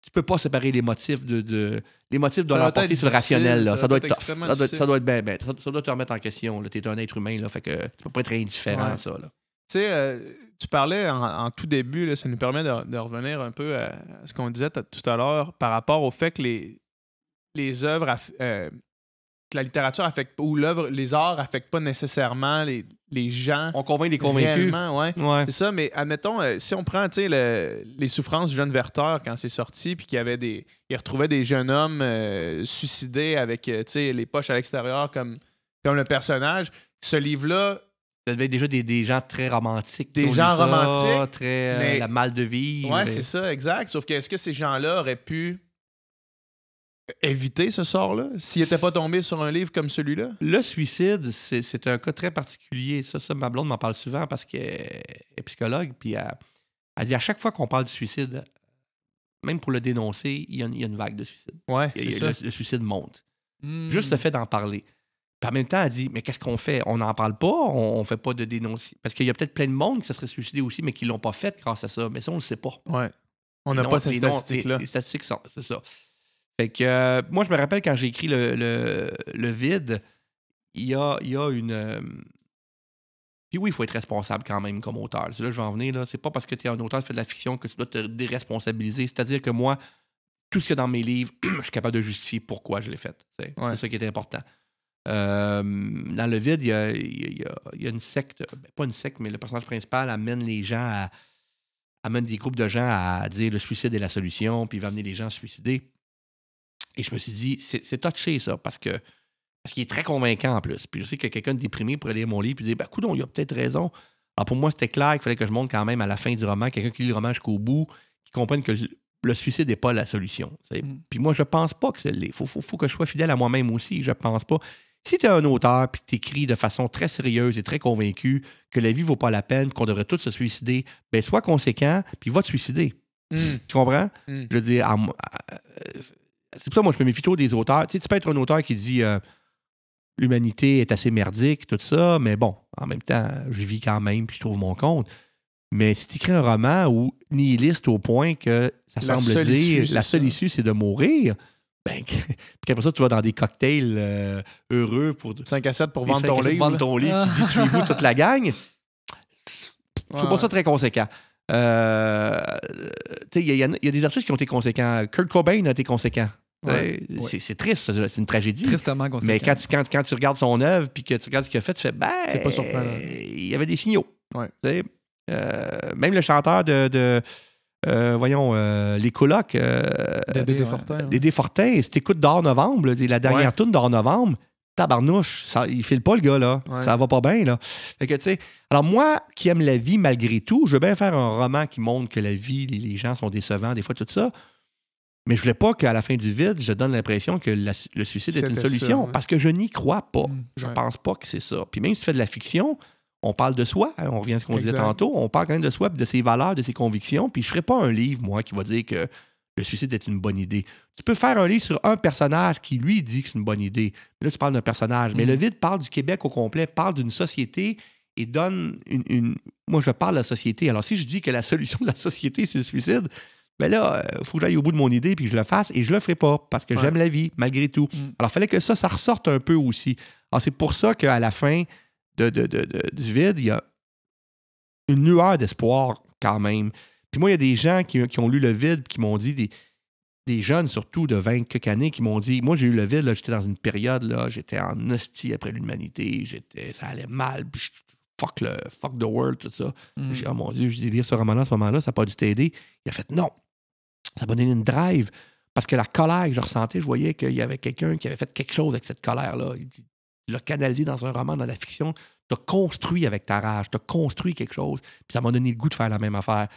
tu peux pas séparer les motifs de. les motifs doivent l'emporter sur le rationnel. Là. Ça, doit être, ça, doit, ça, doit être, bien, ben, ça, doit te remettre en question. Tu es un être humain, là, fait que tu peux pas être indifférent à ça. Là. Tu sais, euh, tu parlais en, tout début, ça nous permet de, revenir un peu à ce qu'on disait tout à l'heure par rapport au fait que les, les œuvres, euh, que la littérature affecte ou l'œuvre, les arts affectent pas nécessairement les, gens. On convainc les convaincus. C'est ça, mais admettons, euh, si on prend les souffrances du jeune Werther quand c'est sorti, puis qu'il y avait des. Il retrouvait des jeunes hommes suicidés avec les poches à l'extérieur comme, comme le personnage, ce livre-là ça devait être déjà des, gens très romantiques. Des gens romantiques. Très euh, la mal de vie. Ouais, c'est ça, exact. Sauf que est-ce que ces gens-là auraient pu euh, éviter ce sort-là s'ils n'étaient pas tombés sur un livre comme celui-là? Le suicide, c'est un cas très particulier. Ça, ça ma blonde m'en parle souvent parce qu'elle est psychologue. Puis elle, dit à chaque fois qu'on parle du suicide, même pour le dénoncer, il y a une, vague de suicide. Ouais, c'est ça. Le, suicide monte. Hmm. Juste le fait d'en parler. Puis en même temps, elle dit Mais qu'est-ce qu'on fait On n'en parle pas, on ne fait pas de dénonciation. Parce qu'il y a peut-être plein de monde qui se serait suicidé aussi, mais qui ne l'ont pas fait grâce à ça. Mais ça, on ne le sait pas. Ouais. On n'a pas ces statistiques-là. Les, statistiques, c'est ça. Fait euh, moi, je me rappelle quand j'ai écrit le, le, vide, il y a, y a une. Euh, puis oui, il faut être responsable quand même comme auteur. C'est là que je vais en venir. Là. C'est pas parce que tu es un auteur, qui fait de la fiction que tu dois te déresponsabiliser. C'est-à-dire que moi, tout ce qu'il y a dans mes livres, je suis capable de justifier pourquoi je l'ai fait. C'est ça qui est important. Euh, dans le vide, il y, a, une secte, ben, pas une secte, mais le personnage principal amène les gens à amène des groupes de gens à dire le suicide est la solution, puis il va amener les gens à se suicider. Et je me suis dit, c'est touché ça, parce que parce qu'il est très convaincant en plus. Puis je sais que quelqu'un déprimé pourrait lire mon livre et dire, ben, coudon, il a peut-être raison. Alors pour moi, c'était clair qu'il fallait que je montre quand même à la fin du roman, quelqu'un qui lit le roman jusqu'au bout, qui comprenne que le suicide n'est pas la solution. Mm. Puis moi, je pense pas que c'est Il faut, faut, que je sois fidèle à moi-même aussi. Je pense pas. Si tu un auteur et que tu de façon très sérieuse et très convaincue que la vie vaut pas la peine, qu'on devrait tous se suicider, ben sois conséquent puis va te suicider. Hmm. Tu comprends? Hmm. Je veux dire, euh, c'est pour ça moi je me méfie des auteurs. Tu, sais, tu peux être un auteur qui dit euh, l'humanité est assez merdique, tout ça, mais bon, en même temps, je vis quand même puis je trouve mon compte. Mais si tu écris un roman ou nihiliste au point que ça semble dire la seule issue, c'est de mourir, ben, puis après ça, tu vas dans des cocktails euh, heureux pour. 5 à 7 pour vendre ton, livre. vendre ton livre. qui ah. dit tu vous toute la gang. C'est trouve pas ça très conséquent. Euh, il y, a des artistes qui ont été conséquents. Kurt Cobain a été conséquent. Euh, c'est triste, c'est une tragédie. Tristement conséquent. Mais quand tu, quand, regardes son œuvre puis que tu regardes ce qu'il a fait, tu fais ben. C'est pas surprenant. Il y avait des signaux. même le chanteur de euh, voyons, euh, les colocs. Euh, des défortins. Hein. Des défortins. Si tu d'or novembre, la dernière tourne d'or novembre, tabarnouche, ça, il file pas le gars, là. Ça va pas bien, là. Fait que, tu sais, alors moi, qui aime la vie malgré tout, je veux bien faire un roman qui montre que la vie, les, gens sont décevants, des fois, tout ça. Mais je voulais pas qu'à la fin du vide, je donne l'impression que le suicide est une solution, parce que je n'y crois pas. Mm, je pense pas que c'est ça. Puis même si tu fais de la fiction, on parle de soi. Hein, on revient à ce qu'on disait tantôt. On parle quand même de soi, de ses valeurs, de ses convictions. Puis je ne ferai pas un livre, moi, qui va dire que le suicide est une bonne idée. Tu peux faire un livre sur un personnage qui, lui, dit que c'est une bonne idée. Là, tu parles d'un personnage. Mais mm-hmm. le vide parle du Québec au complet, parle d'une société et donne une, Moi, je parle de la société. Alors, si je dis que la solution de la société, c'est le suicide, ben là, il euh, faut que j'aille au bout de mon idée puis que je le fasse et je le ferai pas parce que j'aime la vie, malgré tout. Mm. Alors, il fallait que ça, ça ressorte un peu aussi. c'est pour ça qu'à la fin, du vide, il y a une lueur d'espoir quand même. Puis moi, il y a des gens qui, ont lu le vide qui m'ont dit, des, des, jeunes surtout de 20 quelques années, qui m'ont dit Moi, j'ai eu le vide, j'étais dans une période, là, j'étais en hostie après l'humanité, j'étais, ça allait mal, fuck, le, fuck the world, tout ça. Mm. J'ai dit, oh mon Dieu, lire ce roman-là à ce moment-là, ça n'a pas dû t'aider. Il a fait non. Ça m'a donné une drive. Parce que la colère que je ressentais, je voyais qu'il y avait quelqu'un qui avait fait quelque chose avec cette colère-là. Il dit tu l'as canalisé dans un roman, dans la fiction, tu construit avec ta rage, tu construit quelque chose, puis ça m'a donné le goût de faire la même affaire.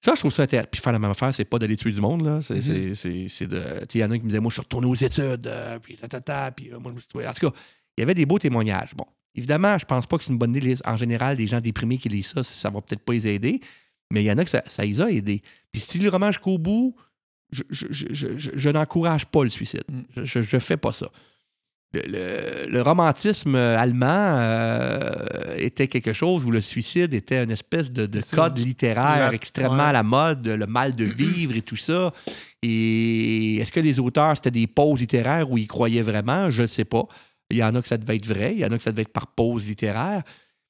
Ça, je trouve ça intéressant. Puis faire la même affaire, c'est pas d'aller tuer du monde, là. C'est mhm. de. il y en a qui me disaient, moi, je suis retourné aux études, euh, puis ta, puis euh, moi, je me suis trouvé. En tout cas, il y avait des beaux témoignages. Bon, évidemment, je pense pas que c'est une bonne idée. En général, des gens déprimés qui lisent ça, ça va peut-être pas les aider, mais il y en a que ça, ça les a aidés. Puis si tu lis le roman jusqu'au bout, je, je n'encourage pas le suicide. Mm. Je, fais pas ça le, romantisme allemand euh, était quelque chose où le suicide était une espèce de, code littéraire extrêmement à la mode, le mal de vivre et tout ça. Et est-ce que les auteurs, c'était des pauses littéraires où ils croyaient vraiment? Je ne sais pas. Il y en a que ça devait être vrai, il y en a que ça devait être par pause littéraire.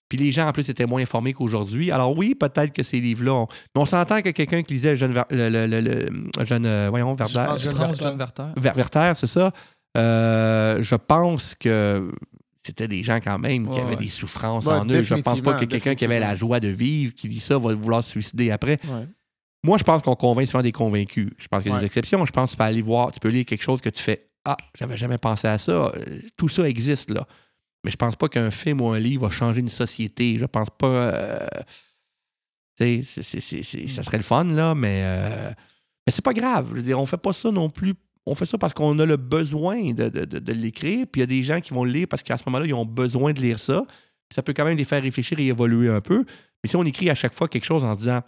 Puis les gens, en plus, étaient moins informés qu'aujourd'hui. Alors oui, peut-être que ces livres-là... Ont... Mais on s'entend que quelqu'un qui lisait Jeune Le, jeune, voyons, c'est ça euh, je pense que c'était des gens quand même qui avaient des souffrances en eux. Je pense pas que quelqu'un qui avait la joie de vivre, qui vit ça, va vouloir se suicider après. Moi, je pense qu'on convainc souvent des convaincus. Je pense qu'il y a des exceptions. Je pense que tu peux aller voir, tu peux lire quelque chose que tu fais Ah, j'avais jamais pensé à ça. Euh, tout ça existe, là. Mais je pense pas qu'un film ou un livre va changer une société. Je pense pas. Euh, tu sais, c'est, ça serait le fun, là, mais, mais c'est pas grave. Je veux dire, on fait pas ça non plus on fait ça parce qu'on a le besoin de, l'écrire. Puis il y a des gens qui vont le lire parce qu'à ce moment-là, ils ont besoin de lire ça. ça peut quand même les faire réfléchir et évoluer un peu. Mais si on écrit à chaque fois quelque chose en disant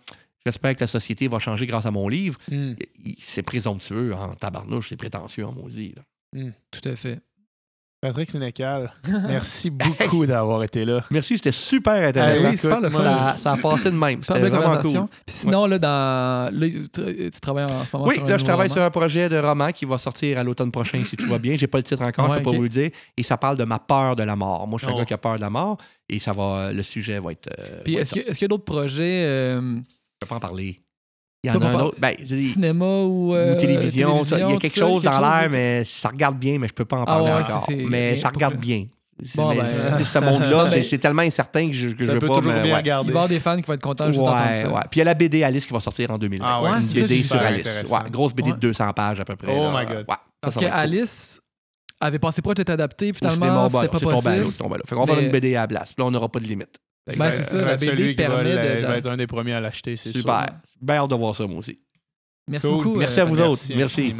J'espère que la société va changer grâce à mon livre, hmm. c'est présomptueux en hein, tabarnouche, c'est prétentieux en hein, maudit. Hmm, tout à fait. Patrick Sénécal, merci beaucoup d'avoir été là. Merci, c'était super intéressant. Ah ça, a passé de même. C'était vraiment cool. Puis sinon, là, dans, tu, travailles en ce moment oui, là, je travaille sur un projet de roman qui va sortir à l'automne prochain, si tu vois bien. J'ai pas le titre encore, je je peux pas vous le dire. Et ça parle de ma peur de la mort. Moi, je suis un oh. gars qui a peur de la mort et ça va, le sujet va être. Euh, Puis est-ce qu'il y a, d'autres projets. Je euh, Je peux pas en parler. Il y a cinéma ou, télévision. il y a quelque chose dans l'air, mais ça regarde bien, mais je peux pas en ah parler encore. mais ça regarde bien. Ben, euh, ce monde-là, c'est tellement incertain que je ne veux pas. Mais, ouais. Il va y avoir des fans qui vont être contents juste d'entendre ça. Puis il y a la BD Alice qui va sortir en 2020 une BD sur Alice. grosse BD de 200 pages à peu près. Oh Parce que Alice avait passé proche être adaptée, finalement, c'était pas possible. C'est On va faire une BD à Blast Puis là, on n'aura pas de limite. Ben, c'est euh, ça, la BD permet va, de. être un des premiers à l'acheter, c'est sûr. Super. Bien hâte de voir ça, moi aussi. Merci beaucoup. Merci à euh, vous autres. Merci.